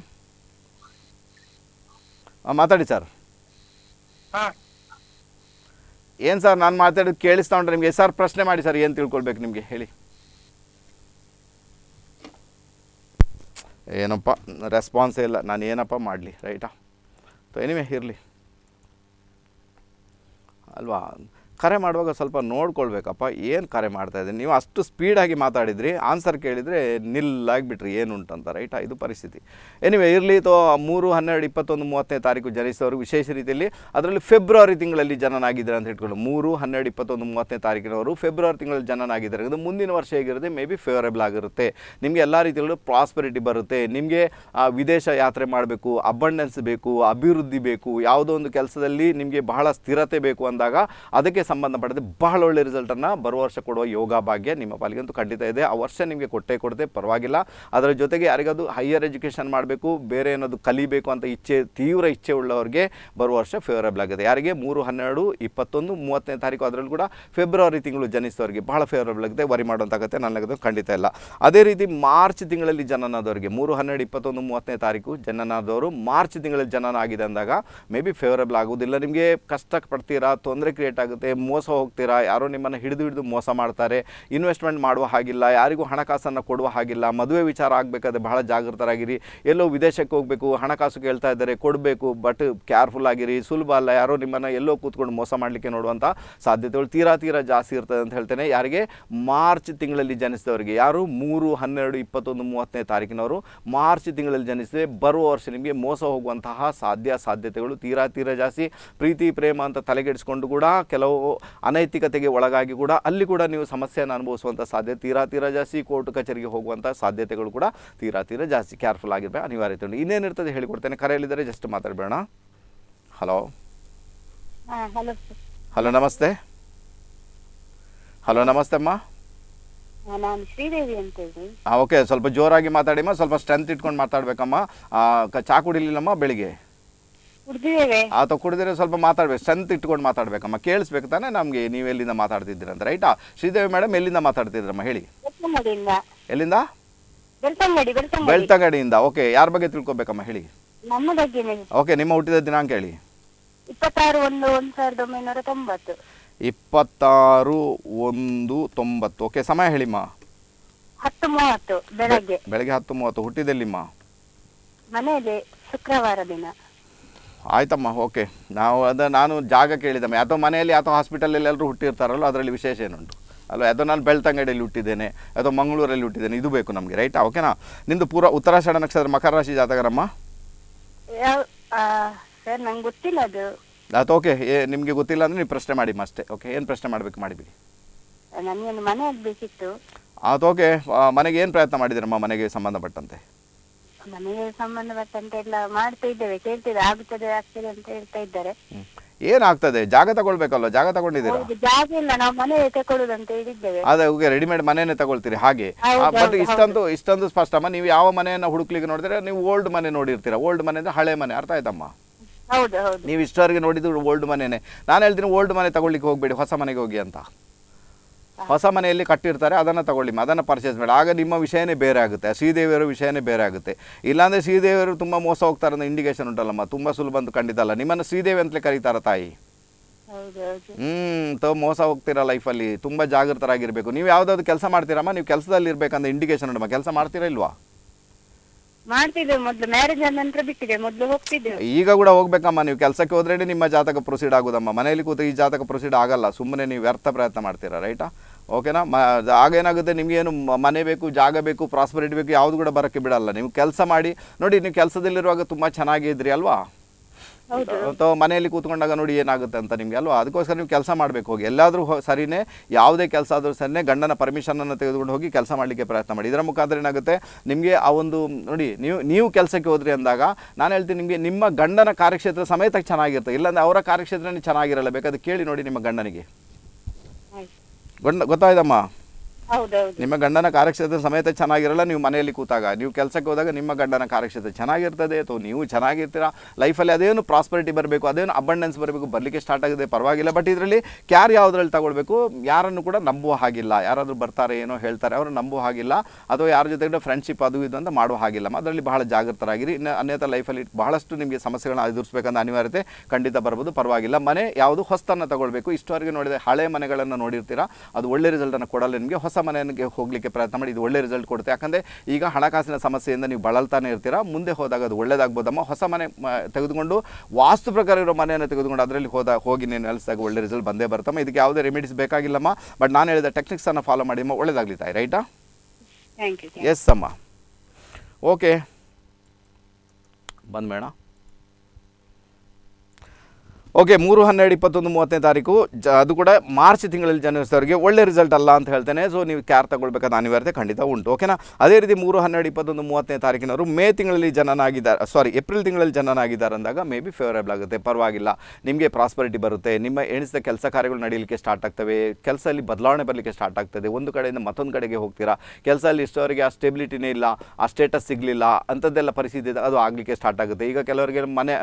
ಮಾತಾಡಿ ಸರ್ ಏನು ಸರ್ ನಾನು ಮಾತಾಡೋದು ಕೇಳಿಸ್ತಾ ಉಂಟು ನಿಮಗೆ ಸರ್ ಪ್ರಶ್ನೆ ಮಾಡಿ ಸರ್ ಏನು ತಿಳ್ಕೊಳ್ಬೇಕು ನಿಮಗೆ ಹೇಳಿ ಏನಪ್ಪ ರೆಸ್ಪಾನ್ಸೇ ಇಲ್ಲ ನಾನು ಏನಪ್ಪ ಮಾಡಲಿ ರೈಟಾ ಎನಿವೆ ಇರಲಿ ಅಲ್ವಾ ಕರೆ ಮಾಡುವಾಗ ಸ್ವಲ್ಪ ನೋಡ್ಕೊಳ್ಬೇಕಪ್ಪ ಏನು ಕರೆ ಮಾಡ್ತಾ ಇದ್ದೀನಿ ನೀವು ಅಷ್ಟು ಸ್ಪೀಡಾಗಿ ಮಾತಾಡಿದ್ರಿ ಆನ್ಸರ್ ಕೇಳಿದರೆ ನಿಲ್ಲಾಗಿಬಿಟ್ರಿ ಏನು ಉಂಟಂತ ರೈಟಾ ಇದು ಪರಿಸ್ಥಿತಿ ಎನಿವೆ ಇರಲಿ ತೋ ಮೂರು ಹನ್ನೆರಡು ಇಪ್ಪತ್ತೊಂದು ಮೂವತ್ತನೇ ತಾರೀಕು ಜನಿಸೋರು ವಿಶೇಷ ರೀತಿಯಲ್ಲಿ ಅದರಲ್ಲಿ ಫೆಬ್ರವರಿ ತಿಂಗಳಲ್ಲಿ ಜನನಾಗಿದ್ದಾರೆ ಅಂತ ಹೇಳ್ಕೊಂಡು ಮೂರು ಹನ್ನೆರಡು ಇಪ್ಪತ್ತೊಂದು ಮೂವತ್ತನೇ ತಾರೀಕಿನವರು ಫೆಬ್ರವರಿ ತಿಂಗಳಲ್ಲಿ ಜನನಾಗಿದ್ದಾರೆ ಅದು ಮುಂದಿನ ವರ್ಷ ಹೇಗಿರುತ್ತೆ ಮೇ ಬಿ ಫೇವರೇಬಲ್ ಆಗಿರುತ್ತೆ ನಿಮಗೆ ಎಲ್ಲ ರೀತಿಗಳು ಪ್ರಾಸ್ಪರಿಟಿ ಬರುತ್ತೆ ನಿಮಗೆ ವಿದೇಶ ಯಾತ್ರೆ ಮಾಡಬೇಕು ಅಬಂಡೆನ್ಸ್ ಬೇಕು ಅಭಿವೃದ್ಧಿ ಬೇಕು ಯಾವುದೋ ಒಂದು ಕೆಲಸದಲ್ಲಿ ನಿಮಗೆ ಬಹಳ ಸ್ಥಿರತೆ ಬೇಕು ಅಂದಾಗ ಅದಕ್ಕೆ ಸಂಬಂಧಪಟ್ಟದೆ ಬಹಳ ಒಳ್ಳೆ ರಿಸಲ್ಟನ್ನು ಬರುವ ವರ್ಷ ಕೊಡುವ ಯೋಗ ಭಾಗ್ಯ ನಿಮ್ಮ ಪಾಲಿಗಂತೂ ಖಂಡಿತ ಇದೆ ಆ ವರ್ಷ ನಿಮಗೆ ಕೊಟ್ಟೆ ಕೊಡದೆ ಪರವಾಗಿಲ್ಲ ಅದರ ಜೊತೆಗೆ ಯಾರಿಗಾದ್ರು ಹೈಯರ್ ಎಜುಕೇಷನ್ ಮಾಡಬೇಕು ಬೇರೆ ಏನಾದರೂ ಕಲಿಬೇಕು ಅಂತ ಇಚ್ಛೆ ತೀವ್ರ ಇಚ್ಛೆ ಉಳ್ಳವರಿಗೆ ಬರುವ ವರ್ಷ ಫೇವರೇಬಲ್ ಆಗಿದೆ ಯಾರಿಗೆ ಮೂರು ಹನ್ನೆರಡು ಇಪ್ಪತ್ತೊಂದು ಮೂವತ್ತನೇ ತಾರೀಕು ಅದರಲ್ಲೂ ಕೂಡ ಫೆಬ್ರವರಿ ತಿಂಗಳು ಜನಿಸಿದವರಿಗೆ ಬಹಳ ಫೇವರೇಬಲ್ ಆಗುತ್ತೆ ವರಿ ನನಗೆ ನನಗದು ಖಂಡಿತ ಇಲ್ಲ ಅದೇ ರೀತಿ ಮಾರ್ಚ್ ತಿಂಗಳಲ್ಲಿ ಜನನಾದವರಿಗೆ ಮೂರು ಹನ್ನೆರಡು ಇಪ್ಪತ್ತೊಂದು ಮೂವತ್ತನೇ ತಾರೀಕು ಜನನಾದವರು ಮಾರ್ಚ್ ತಿಂಗಳಲ್ಲಿ ಜನನ ಆಗಿದೆ ಅಂದಾಗ ಮೇ ಬಿ ಫೇವರೇಬಲ್ ಆಗೋದಿಲ್ಲ ನಿಮಗೆ ಕಷ್ಟ ಪಡ್ತೀರಾ ತೊಂದರೆ ಕ್ರಿಯೇಟ್ ಆಗುತ್ತೆ ಮೋಸ ಹೋಗ್ತೀರಾ ಯಾರೋ ನಿಮ್ಮನ್ನು ಹಿಡಿದು ಹಿಡಿದು ಮೋಸ ಮಾಡ್ತಾರೆ ಇನ್ವೆಸ್ಟ್ಮೆಂಟ್ ಮಾಡುವ ಹಾಗಿಲ್ಲ ಯಾರಿಗೂ ಹಣಕಾಸನ್ನು ಕೊಡುವ ಹಾಗಿಲ್ಲ ಮದುವೆ ವಿಚಾರ ಆಗಬೇಕಾದ್ರೆ ಬಹಳ ಜಾಗೃತರಾಗಿರಿ ಎಲ್ಲೋ ವಿದೇಶಕ್ಕೆ ಹೋಗಬೇಕು ಹಣಕಾಸು ಕೇಳ್ತಾ ಇದ್ದಾರೆ ಕೊಡಬೇಕು ಬಟ್ ಕೇರ್ಫುಲ್ ಆಗಿರಿ ಸುಲಭ ಅಲ್ಲ ಯಾರೋ ನಿಮ್ಮನ್ನು ಎಲ್ಲೋ ಕೂತ್ಕೊಂಡು ಮೋಸ ಮಾಡಲಿಕ್ಕೆ ನೋಡುವಂಥ ಸಾಧ್ಯತೆಗಳು ತೀರಾ ತೀರಾ ಜಾಸ್ತಿ ಇರ್ತದೆ ಅಂತ ಹೇಳ್ತೇನೆ ಯಾರಿಗೆ ಮಾರ್ಚ್ ತಿಂಗಳಲ್ಲಿ ಜನಿಸಿದವರಿಗೆ ಯಾರು ಮೂರು ಹನ್ನೆರಡು ಇಪ್ಪತ್ತೊಂದು ಮೂವತ್ತನೇ ತಾರೀಕಿನವರು ಮಾರ್ಚ್ ತಿಂಗಳಲ್ಲಿ ಜನಿಸಿದರೆ ಬರುವ ವರ್ಷ ನಿಮಗೆ ಮೋಸ ಹೋಗುವಂತಹ ಸಾಧ್ಯ ಸಾಧ್ಯತೆಗಳು ತೀರಾ ತೀರಾ ಜಾಸ್ತಿ ಪ್ರೀತಿ ಪ್ರೇಮ ಅಂತ ತಲೆಗೆಡಿಸ್ಕೊಂಡು ಕೂಡ ಕೆಲವು ಅನೈತಿಕತೆಗೆ ಒಳಗಾಗಿ ಕೂಡ ಅಲ್ಲಿ ಕೂಡ ನೀವು ಸಮಸ್ಯೆಯನ್ನು ಅನುಭವಿಸುವಂಥ ಸಾಧ್ಯತೆ ತೀರಾ ತೀರಾ ಜಾಸ್ತಿ ಕೋರ್ಟ್ ಕಚೇರಿಗೆ ಹೋಗುವಂಥ ಸಾಧ್ಯತೆಗಳು ಕೂಡ ತೀರಾ ತೀರಾ ಜಾಸ್ತಿ ಕೇರ್ಫುಲ್ ಆಗಿರಬೇಕು ಅನಿವಾರ್ಯತೆ ಉಂಟು ಇನ್ನೇನಿರ್ತದೆ ಹೇಳಿಕೊಡ್ತೇನೆ ಕರೆಯಲ್ಲಿದ್ದರೆ ಜಸ್ಟ್ ಮಾತಾಡಬೇಡ ಹಲೋ ಹಲೋ ನಮಸ್ತೆ ಹಲೋ ನಮಸ್ತೆ ಅಮ್ಮ ಓಕೆ ಸ್ವಲ್ಪ ಜೋರಾಗಿ ಮಾತಾಡಿಮ್ಮ ಸ್ವಲ್ಪ ಸ್ಟ್ರೆಂತ್ ಇಟ್ಕೊಂಡು ಮಾತಾಡ್ಬೇಕಮ್ಮ ಚಾ ಕುಡಿಲಿಲ್ಲಮ್ಮ ಬೆಳಿಗ್ಗೆ ಆತ ಕುಡಿದ್ರೆ ಸ್ವಲ್ಪ ಮಾತಾಡ್ಬೇಕು ಸ್ಟ್ರೆಂತ್ ಇಟ್ಕೊಂಡು ಮಾತಾಡ್ಬೇಕಮ್ಮ ಕೇಳಿಸ್ಬೇಕು ತಾನೆ ನಮ್ಗೆ ನೀವು ಎಲ್ಲಿಂದ ಮಾತಾಡ್ತಿದ್ದೀರ ಅಂತ ರೈಟಾ ಶ್ರೀದೇವಿ ಮೇಡಮ್ ಎಲ್ಲಿಂದ ಮಾತಾಡ್ತಿದ್ರಮ್ಮ ಹೇಳಿ ಎಲ್ಲಿಂದ ಬೆಳ್ತಂಗಡಿಯಿಂದ ಓಕೆ ಯಾರ ಬಗ್ಗೆ ತಿಳ್ಕೊಬೇಕಮ್ಮ ಹೇಳಿ ಓಕೆ ನಿಮ್ಮ ಹುಟ್ಟಿದ ದಿನಾಂಕ ಹೇಳಿ ಇಪ್ಪತ್ತಾರು ಒಂದು ತೊಂಬತ್ತು ಓಕೆ ಸಮಯ ಹೇಳಿಮ್ಮ ಬೆಳಗ್ಗೆ ಬೆಳಗ್ಗೆ ಹತ್ತು ಮೂವತ್ತು ಹುಟ್ಟಿದೆಲ್ಲಿಮ್ಮ ಮನೆಯಲ್ಲಿ ಶುಕ್ರವಾರ ದಿನ ಆಯ್ತಮ್ಮ ಓಕೆ ನಾವು ಅದು ನಾನು ಜಾಗ ಕೇಳಿದ್ದಮ್ಮ ಅಥವಾ ಮನೆಯಲ್ಲಿ ಅಥವಾ ಹಾಸ್ಪಿಟಲಲ್ಲಿ ಎಲ್ಲರೂ ಹುಟ್ಟಿರ್ತಾರಲ್ಲ ಅದರಲ್ಲಿ ವಿಶೇಷ ಏನುಂಟು ಅಲ್ಲ ಅದು ನಾನು ಬೆಳ್ತಂಗಡಿಯಲ್ಲಿ ಹುಟ್ಟಿದ್ದೇನೆ ಅಥವಾ ಮಂಗಳೂರಲ್ಲಿ ಹುಟ್ಟಿದ್ದೇನೆ ಇದು ಬೇಕು ನಮಗೆ ರೈಟ್ ಓಕೆನಾ ನಿಂದು ಪೂರ ಉತ್ತರಾಷಾಢ ನಕ್ಷತ್ರ ಮಕರ ರಾಶಿ ಜಾತಕರಮ್ಮ ಗೊತ್ತಿಲ್ಲ ಅದು ಓಕೆ ನಿಮಗೆ ಗೊತ್ತಿಲ್ಲ ಅಂದರೆ ನೀವು ಪ್ರಶ್ನೆ ಮಾಡಿ ಅಷ್ಟೇ ಓಕೆ ಏನು ಪ್ರಶ್ನೆ ಮಾಡಬೇಕು ಮಾಡಿಬಿಡಿ ಮನೆ ಆಗಬೇಕಿತ್ತು ಅದು ಓಕೆ ಮನೆಗೆ ಏನು ಪ್ರಯತ್ನ ಮಾಡಿದಿರಮ್ಮ ಮನೆಗೆ ಸಂಬಂಧಪಟ್ಟಂತೆ ನಮಗೆ ಸಂಬಂಧಪಟ್ಟಂತೆ ಎಲ್ಲ ಮಾಡ್ತಾ ಇದ್ದೇವೆ ಕೇಳ್ತಿದ್ದೆ ಆಗುತ್ತದೆ ಆಗ್ತದೆ ಅಂತ ಹೇಳ್ತಾ ಇದ್ದಾರೆ ಏನಾಗ್ತದೆ ಜಾಗ ತಗೊಳ್ಬೇಕಲ್ಲ ಜಾಗ ತಗೊಂಡಿದ್ದೀರಾ ಜಾಗ ಇಲ್ಲ ನಾವು ಮನೆ ತಗೊಳ್ಳುದಂತ ಹೇಳಿದ್ದೇವೆ ಅದೇ ರೆಡಿಮೇಡ್ ಮನೆನೇ ತಗೊಳ್ತೀರಿ ಹಾಗೆ ಬಟ್ ಇಷ್ಟೊಂದು ಇಷ್ಟೊಂದು ಸ್ಪಷ್ಟಮ್ಮ ನೀವು ಯಾವ ಮನೆಯನ್ನ ಹುಡುಕ್ಲಿಕ್ಕೆ ನೋಡಿದ್ರೆ ನೀವು ಓಲ್ಡ್ ಮನೆ ನೋಡಿರ್ತೀರಾ ಓಲ್ಡ್ ಮನೆ ಅಂದ್ರೆ ಹಳೆ ಮನೆ ಅರ್ಥ ಆಯ್ತಮ್ಮ ಹೌದು ಹೌದು ನೀವು ಇಷ್ಟವರೆಗೆ ನೋಡಿದ್ರು ಓಲ್ಡ್ ಮನೆನೆ ನಾನು ಹೇಳ್ತೀನಿ ಓಲ್ಡ್ ಮನೆ ತಗೊಳ್ಲಿಕ್ಕೆ ಹೋಗ್ಬೇಡಿ ಹೊಸ ಮನೆಗೆ ಹೋಗಿ ಅಂತ ಹೊಸ ಮನೆಯಲ್ಲಿ ಕಟ್ಟಿರ್ತಾರೆ ಅದನ್ನು ತಗೊಳ್ಳಿ ಅದನ್ನು ಪರ್ಚೇಸ್ ಮಾಡಿ ಆಗ ನಿಮ್ಮ ವಿಷಯನೇ ಬೇರೆ ಆಗುತ್ತೆ ಶ್ರೀದೇವಿಯವರ ವಿಷಯನೇ ಬೇರೆ ಆಗುತ್ತೆ ಇಲ್ಲಾಂದರೆ ಶ್ರೀದೇವಿಯವರು ತುಂಬ ಮೋಸ ಹೋಗ್ತಾರೆ ಅನ್ನೋ ಇಂಡಿಕೇಶನ್ ಉಂಟಲ್ಲಮ್ಮ ತುಂಬ ಸುಲಭ ಅಂತ ಕಂಡಿದ್ದಲ್ಲ ನಿಮ್ಮನ್ನು ಶ್ರೀದೇವಿ ಅಂತಲೇ ಕರೀತಾರ ತಾಯಿ ಹ್ಮ್ ತೋ ಮೋಸ ಹೋಗ್ತೀರಾ ಲೈಫಲ್ಲಿ ತುಂಬ ಜಾಗೃತರಾಗಿರಬೇಕು ನೀವು ಯಾವುದಾದ್ರು ಕೆಲಸ ಮಾಡ್ತೀರಮ್ಮ ನೀವು ಕೆಲಸದಲ್ಲಿ ಇರಬೇಕಂತ ಇಂಡಿಕೇಶನ್ ಉಂಟಮ್ಮ ಕೆಲಸ ಮಾಡ್ತೀರಾ ಇಲ್ವಾ ಮಾಡ್ತಿದ್ದೇವೆ ಮ್ಯಾರೇಜ್ ಆದ ನಂತರ ಈಗ ಕೂಡ ಹೋಗ್ಬೇಕಮ್ಮ ನೀವು ಕೆಲಸಕ್ಕೆ ಹೋದ್ರೇನೆ ನಿಮ್ಮ ಜಾತಕ ಪ್ರೊಸೀಡ್ ಆಗುದಮ್ಮ ಮನೆಯಲ್ಲಿ ಕೂತು ಈ ಜಾತಕ ಪ್ರೊಸೀಡ್ ಆಗಲ್ಲ ಸುಮ್ಮನೆ ನೀವು ವ್ಯರ್ಥ ಪ್ರಯತ್ನ ಮಾಡ್ತೀರಾ ರೈಟಾ ಓಕೆನಾ ಮ ಆಗ ಏನಾಗುತ್ತೆ ನಿಮಗೇನು ಮನೆ ಬೇಕು ಜಾಗ ಬೇಕು ಪ್ರಾಸ್ಪರಿಟಿ ಬೇಕು ಯಾವುದು ಕೂಡ ಬರೋಕ್ಕೆ ಬಿಡಲ್ಲ ನೀವು ಕೆಲಸ ಮಾಡಿ ನೋಡಿ ನೀವು ಕೆಲಸದಲ್ಲಿರುವಾಗ ತುಂಬ ಚೆನ್ನಾಗಿ ಇದ್ರಿ ಅಲ್ವಾ ಅಥವಾ ಮನೆಯಲ್ಲಿ ಕೂತ್ಕೊಂಡಾಗ ನೋಡಿ ಏನಾಗುತ್ತೆ ಅಂತ ನಿಮಗೆ ಅಲ್ವಾ ಅದಕ್ಕೋಸ್ಕರ ನೀವು ಕೆಲಸ ಮಾಡಬೇಕು ಹೋಗಿ ಎಲ್ಲಾದರೂ ಸರಿನೇ ಯಾವುದೇ ಕೆಲಸ ಆದರೂ ಸರಿನೇ ಗಂಡನ ಪರ್ಮಿಷನನ್ನು ತೆಗೆದುಕೊಂಡು ಹೋಗಿ ಕೆಲಸ ಮಾಡಲಿಕ್ಕೆ ಪ್ರಯತ್ನ ಮಾಡಿ ಇದರ ಮುಖಾಂತರ ಏನಾಗುತ್ತೆ ನಿಮಗೆ ಆ ಒಂದು ನೋಡಿ ನೀವು ನೀವು ಕೆಲಸಕ್ಕೆ ಹೋದ್ರಿ ಅಂದಾಗ ನಾನು ಹೇಳ್ತೀನಿ ನಿಮಗೆ ನಿಮ್ಮ ಗಂಡನ ಕಾರ್ಯಕ್ಷೇತ್ರ ಸಮೇತಕ್ಕೆ ಚೆನ್ನಾಗಿರುತ್ತೆ ಇಲ್ಲಾಂದ್ರೆ ಅವರ ಕಾರ್ಯಕ್ಷೇತ್ರನೇ ಚೆನ್ನಾಗಿರಲ್ಲ ಬೇಕಾದ್ರೆ ಕೇಳಿ ನೋಡಿ ನಿಮ್ಮ ಗಂಡನಿಗೆ ಗಂಡ ಗೊತ್ತಾಯ್ತಮ್ಮ ನಿಮ್ಮ ಗಂಡನ ಕಾರ್ಯಕ್ಷೇತ್ರ ಸಮೇತ ಚೆನ್ನಾಗಿರಲ್ಲ ನೀವು ಮನೆಯಲ್ಲಿ ಕೂತಾಗ ನೀವು ಕೆಲಸಕ್ಕೆ ಹೋದಾಗ ನಿಮ್ಮ ಗಂಡನ ಕಾರ್ಯಕ್ಷೇತ್ರ ಚೆನ್ನಾಗಿರ್ತದೆ ಅಥವಾ ನೀವು ಚೆನ್ನಾಗಿರ್ತೀರಾ ಲೈಫಲ್ಲಿ ಅದೇನು ಪ್ರಾಸ್ಪರಿಟಿ ಬರಬೇಕು ಅದೇನು ಅಬಂಡೆನ್ಸ್ ಬರಬೇಕು ಬರಲಿಕ್ಕೆ ಸ್ಟಾರ್ಟ್ ಆಗಿದೆ ಪರವಾಗಿಲ್ಲ ಬಟ್ ಇದರಲ್ಲಿ ಕ್ಯಾರ್ ಯಾವುದ್ರಲ್ಲಿ ತಗೊಳ್ಬೇಕು ಯಾರನ್ನು ಕೂಡ ನಂಬುವ ಹಾಗಿಲ್ಲ ಯಾರಾದರೂ ಬರ್ತಾರೆ ಏನೋ ಹೇಳ್ತಾರೆ ಅವರು ನಂಬುವ ಹಾಗಿಲ್ಲ ಅಥವಾ ಯಾರ ಜೊತೆಗೂ ಫ್ರೆಂಡ್ಶಿಪ್ ಅದು ಇದು ಅಂತ ಮಾಡುವ ಹಾಗಿಲ್ಲ ಅದರಲ್ಲಿ ಬಹಳ ಜಾಗೃತರಾಗಿರಿ ಇನ್ನು ಅನ್ಯಥ ಲೈಫಲ್ಲಿ ಬಹಳಷ್ಟು ನಿಮಗೆ ಸಮಸ್ಯೆಗಳನ್ನ ಎದುರಿಸಬೇಕಂತ ಅನಿವಾರ್ಯತೆ ಖಂಡಿತ ಬರ್ಬೋದು ಪರವಾಗಿಲ್ಲ ಮನೆ ಯಾವುದು ಹೊಸ್ತನ್ನು ತಗೊಳ್ಬೇಕು ಇಷ್ಟವರೆಗೆ ನೋಡಿದರೆ ಹಳೆ ಮನೆಗಳನ್ನು ನೋಡಿರ್ತೀರಾ ಅದು ಒಳ್ಳೆ ರಿಸಲ್ಟನ್ನು ಕೊಡಲ್ಲ ನಿಮಗೆ ಹೊಸ ಮನೆಗೆ ಹೋಗಲಿಕ್ಕೆ ಪ್ರಯತ್ನ ಮಾಡಿ ಇದು ಒಳ್ಳೆ ರಿಸಲ್ಟ್ ಕೊಡುತ್ತೆ ಯಾಕಂದರೆ ಈಗ ಹಣಕಾಸಿನ ಸಮಸ್ಯೆಯಿಂದ ನೀವು ಬಳಲ್ತಾನೆ ಇರ್ತೀರಾ ಮುಂದೆ ಹೋದಾಗ ಅದು ಒಳ್ಳೇದಾಗ್ಬೋದಮ್ಮ ಹೊಸ ಮನೆ ತೆಗೆದುಕೊಂಡು ವಾಸ್ತು ಪ್ರಕಾರ ಇರೋ ಮನೆಯನ್ನು ತೆಗೆದುಕೊಂಡು ಅದರಲ್ಲಿ ಹೋದ ಹೋಗಿ ನೀನು ನೆಲೆಸಿದಾಗ ಒಳ್ಳೆ ರಿಸಲ್ಟ್ ಬಂದೇ ಬರ್ತಮ್ಮ ಇದಕ್ಕೆ ಯಾವುದೇ ರೆಮಿಡೀಸ್ ಬೇಕಾಗಿಲ್ಲಮ್ಮ ಬಟ್ ನಾನು ಹೇಳಿದ ಟೆಕ್ನಿಕ್ಸನ್ನು ಫಾಲೋ ಮಾಡಿ ಅಮ್ಮ ಒಳ್ಳೇದಾಗಲಿ ತಾಯಿ ರೈಟಾ ಎಸ್ ಅಮ್ಮ ಓಕೆ ಬಂದ ಓಕೆ ಮೂರು ಹನ್ನೆರಡು ಇಪ್ಪತ್ತೊಂದು ಮೂವತ್ತನೇ ತಾರೀಕು ಜ ಅದು ಕೂಡ ಮಾರ್ಚ್ ತಿಂಗಳಲ್ಲಿ ಜನಿಸಿದವರಿಗೆ ಒಳ್ಳೆ ರಿಸಲ್ಟ್ ಅಲ್ಲ ಅಂತ ಹೇಳ್ತೇನೆ ಸೊ ನೀವು ಕ್ಯಾರ್ ತಗೊಳ್ಬೇಕಾದ ಅನಿವಾರ್ಯತೆ ಖಂಡಿತ ಉಂಟು ಓಕೆನಾ ಅದೇ ರೀತಿ ಮೂರು ಹನ್ನೆರಡು ಇಪ್ಪತ್ತೊಂದು ಮೂವತ್ತನೇ ತಾರೀಕಿನವರು ಮೇ ತಿಂಗಳಲ್ಲಿ ಜನನಾಗಿದ್ದಾರೆ ಸಾರಿ ಏಪ್ರಿಲ್ ತಿಂಗಳಲ್ಲಿ ಜನನಾಗಿದ್ದಾರೆ ಅಂದಾಗ ಮೇ ಬಿ ಫೇವರೇಬಲ್ ಆಗುತ್ತೆ ಪರವಾಗಿಲ್ಲ ನಿಮಗೆ ಪ್ರಾಸ್ಪರಿಟಿ ಬರುತ್ತೆ ನಿಮ್ಮ ಎಣಿಸಿದ ಕೆಲಸ ಕಾರ್ಯಗಳು ನಡೀಲಿಕ್ಕೆ ಸ್ಟಾರ್ಟ್ ಆಗ್ತವೆ ಕೆಲಸದಲ್ಲಿ ಬದಲಾವಣೆ ಬರಲಿಕ್ಕೆ ಸ್ಟಾರ್ಟ್ ಆಗ್ತದೆ ಒಂದು ಕಡೆಯಿಂದ ಮತ್ತೊಂದು ಕಡೆಗೆ ಹೋಗ್ತೀರಾ ಅಲ್ಲಿ ಇಷ್ಟೋರಿಗೆ ಆ ಸ್ಟೆಬಿಲಿಟಿನೇ ಇಲ್ಲ ಆ ಸ್ಟೇಟಸ್ ಸಿಗಲಿಲ್ಲ ಅಂಥದ್ದೆಲ್ಲ ಪರಿಸ್ಥಿತಿ ಅದು ಆಗಲಿಕ್ಕೆ ಸ್ಟಾರ್ಟ್ ಆಗುತ್ತೆ ಈಗ ಕೆಲವರಿಗೆ ಮನೆ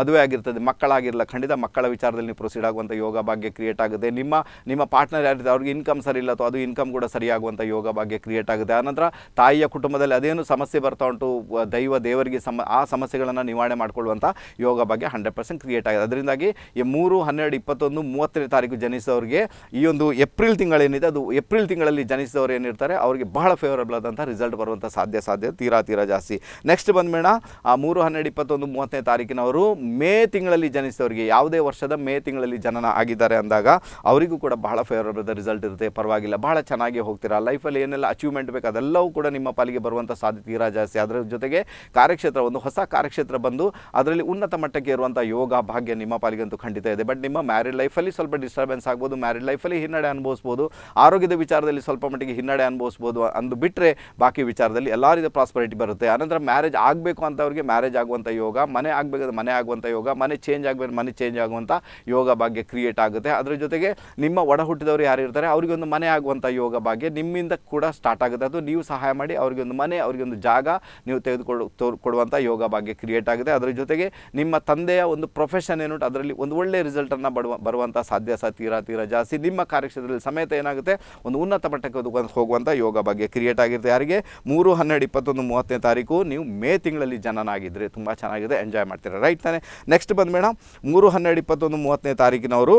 ಮದುವೆ ಆಗಿರ್ತದೆ ಮಕ್ಕಳಾಗಿರಲ್ಲ ಖಂಡಿತ ಮಕ್ಕಳ ವಿಚಾರದಲ್ಲಿ ನೀವು ಪ್ರೊಸೀಡ್ ಆಗುವಂಥ ಯೋಗ ಭಾಗ್ಯ ಕ್ರಿಯೇಟ್ ಆಗುತ್ತೆ ನಿಮ್ಮ ನಿಮ್ಮ ಪಾರ್ಟ್ನರ್ ಯಾರಿದೆ ಅವ್ರಿಗೆ ಇನ್ಕಮ್ ಸರಿ ಇಲ್ಲ ಅಥವಾ ಅದು ಇನ್ಕಮ್ ಕೂಡ ಸರಿಯಾಗುವಂಥ ಯೋಗ ಭಾಗ್ಯ ಕ್ರಿಯೇಟ್ ಆಗುತ್ತೆ ಆನಂತರ ತಾಯಿಯ ಕುಟುಂಬದಲ್ಲಿ ಅದೇನು ಸಮಸ್ಯೆ ಬರ್ತಾ ಉಂಟು ದೈವ ದೇವರಿಗೆ ಸಮ ಆ ಸಮಸ್ಯೆಗಳನ್ನು ನಿವಾರಣೆ ಮಾಡಿಕೊಳ್ಳುವಂಥ ಯೋಗ ಭಾಗ್ಯ ಹಂಡ್ರೆಡ್ ಪರ್ಸೆಂಟ್ ಕ್ರಿಯೇಟ್ ಆಗಿದೆ ಅದರಿಂದಾಗಿ ಈ ಮೂರು ಹನ್ನೆರಡು ಇಪ್ಪತ್ತೊಂದು ಮೂವತ್ತನೇ ತಾರೀಕು ಜನಿಸಿದವರಿಗೆ ಈ ಒಂದು ಏಪ್ರಿಲ್ ತಿಂಗಳೇನಿದೆ ಅದು ಏಪ್ರಿಲ್ ತಿಂಗಳಲ್ಲಿ ಜನಿಸಿದವರು ಏನಿರ್ತಾರೆ ಅವರಿಗೆ ಬಹಳ ಫೇವರಬಲ್ ಆದಂಥ ರಿಸಲ್ಟ್ ಬರುವಂಥ ಸಾಧ್ಯ ಸಾಧ್ಯ ತೀರಾ ತೀರಾ ಜಾಸ್ತಿ ನೆಕ್ಸ್ಟ್ ಬಂದ್ಮೇಣ ಆ ಮೂರು ಹನ್ನೆರಡು ಇಪ್ಪತ್ತೊಂದು ಮೂವತ್ತನೇ ತಾರೀಕಿನವರು ಮೇ ತಿಂಗಳಲ್ಲಿ ಜನಿಸಿದವರಿಗೆ ಅವರಿಗೆ ಯಾವುದೇ ವರ್ಷದ ಮೇ ತಿಂಗಳಲ್ಲಿ ಜನನ ಆಗಿದ್ದಾರೆ ಅಂದಾಗ ಅವರಿಗೂ ಕೂಡ ಬಹಳ ಫೇವರಬಲ್ ರಿಸಲ್ಟ್ ಇರುತ್ತೆ ಪರವಾಗಿಲ್ಲ ಬಹಳ ಚೆನ್ನಾಗಿ ಹೋಗ್ತೀರಾ ಲೈಫಲ್ಲಿ ಏನೆಲ್ಲ ಅಚೀವ್ಮೆಂಟ್ ಬೇಕು ಅದೆಲ್ಲವೂ ಕೂಡ ನಿಮ್ಮ ಪಾಲಿಗೆ ಬರುವಂಥ ಸಾಧ್ಯತೆ ತೀರಾ ಜಾಸ್ತಿ ಅದರ ಜೊತೆಗೆ ಕಾರ್ಯಕ್ಷೇತ್ರ ಒಂದು ಹೊಸ ಕಾರ್ಯಕ್ಷೇತ್ರ ಬಂದು ಅದರಲ್ಲಿ ಉನ್ನತ ಮಟ್ಟಕ್ಕೆ ಇರುವಂಥ ಯೋಗ ಭಾಗ್ಯ ನಿಮ್ಮ ಪಾಲಿಗಂತೂ ಖಂಡಿತ ಇದೆ ಬಟ್ ನಿಮ್ಮ ಮ್ಯಾರಿಡ್ ಲೈಫಲ್ಲಿ ಸ್ವಲ್ಪ ಡಿಸ್ಟರ್ಬೆನ್ಸ್ ಆಗ್ಬೋದು ಮ್ಯಾರಿಡ್ ಲೈಫಲ್ಲಿ ಹಿನ್ನಡೆ ಅನುಭವಿಸ್ಬೋದು ಆರೋಗ್ಯದ ವಿಚಾರದಲ್ಲಿ ಸ್ವಲ್ಪ ಮಟ್ಟಿಗೆ ಹಿನ್ನಡೆ ಅನುಭವಿಸ್ಬೋದು ಅಂದು ಬಿಟ್ಟರೆ ಬಾಕಿ ವಿಚಾರದಲ್ಲಿ ಎಲ್ಲ ರೀತಿಯ ಪ್ರಾಸ್ಪರಿಟಿ ಬರುತ್ತೆ ಆನಂತರ ಮ್ಯಾರೇಜ್ ಆಗಬೇಕು ಅಂತವರಿಗೆ ಮ್ಯಾರೇಜ್ ಆಗುವಂಥ ಯೋಗ ಮನೆ ಆಗಬೇಕಾದ ಮನೆ ಆಗುವಂಥ ಯೋಗ ಮನೆ ಚೇಂಜ್ ಆಗಬೇಕು ಮನೆ ಚೇಂಜ್ ಆಗುವಂಥ ಯೋಗ ಭಾಗ್ಯ ಕ್ರಿಯೇಟ್ ಆಗುತ್ತೆ ಅದರ ಜೊತೆಗೆ ನಿಮ್ಮ ಒಡ ಹುಟ್ಟಿದವರು ಯಾರು ಇರ್ತಾರೆ ಅವರಿಗೆ ಒಂದು ಮನೆ ಆಗುವಂಥ ಯೋಗ ಭಾಗ್ಯ ನಿಮ್ಮಿಂದ ಕೂಡ ಸ್ಟಾರ್ಟ್ ಆಗುತ್ತೆ ಅದು ನೀವು ಸಹಾಯ ಮಾಡಿ ಅವರಿಗೆ ಒಂದು ಮನೆ ಅವರಿಗೆ ಒಂದು ಜಾಗ ನೀವು ತೆಗೆದುಕೊಳ್ಳು ತೋರ್ ಕೊಡುವಂಥ ಯೋಗ ಭಾಗ್ಯ ಕ್ರಿಯೇಟ್ ಆಗುತ್ತೆ ಅದರ ಜೊತೆಗೆ ನಿಮ್ಮ ತಂದೆಯ ಒಂದು ಪ್ರೊಫೆಷನ್ ಏನು ಅದರಲ್ಲಿ ಒಂದು ಒಳ್ಳೆಯ ರಿಸಲ್ಟನ್ನು ಬಡವ ಬರುವಂಥ ಸಾಧ್ಯ ಸಹ ತೀರಾ ತೀರಾ ಜಾಸ್ತಿ ನಿಮ್ಮ ಕಾರ್ಯಕ್ಷೇತ್ರದಲ್ಲಿ ಸಮೇತ ಏನಾಗುತ್ತೆ ಒಂದು ಉನ್ನತ ಮಟ್ಟಕ್ಕೆ ಹೋಗುವಂಥ ಯೋಗ ಭಾಗ್ಯ ಕ್ರಿಯೇಟ್ ಆಗಿರುತ್ತೆ ಯಾರಿಗೆ ಮೂರು ಹನ್ನೆರಡು ಇಪ್ಪತ್ತೊಂದು ಮೂವತ್ತನೇ ತಾರೀಕು ನೀವು ಮೇ ತಿಂಗಳಲ್ಲಿ ಜನನಾಗಿದ್ದರೆ ತುಂಬ ಚೆನ್ನಾಗಿದೆ ಎಂಜಾಯ್ ಮಾಡ್ತೀರಾ ರೈಟ್ ತಾನೆ ನೆಕ್ಸ್ಟ್ ಬಂದು ಮೇಡಮ್ ಮೂರು ಹನ್ನೆರಡು ಇಪ್ಪತ್ತೊಂದು ಮೂವತ್ತನೇ ತಾರೀಕಿನವರು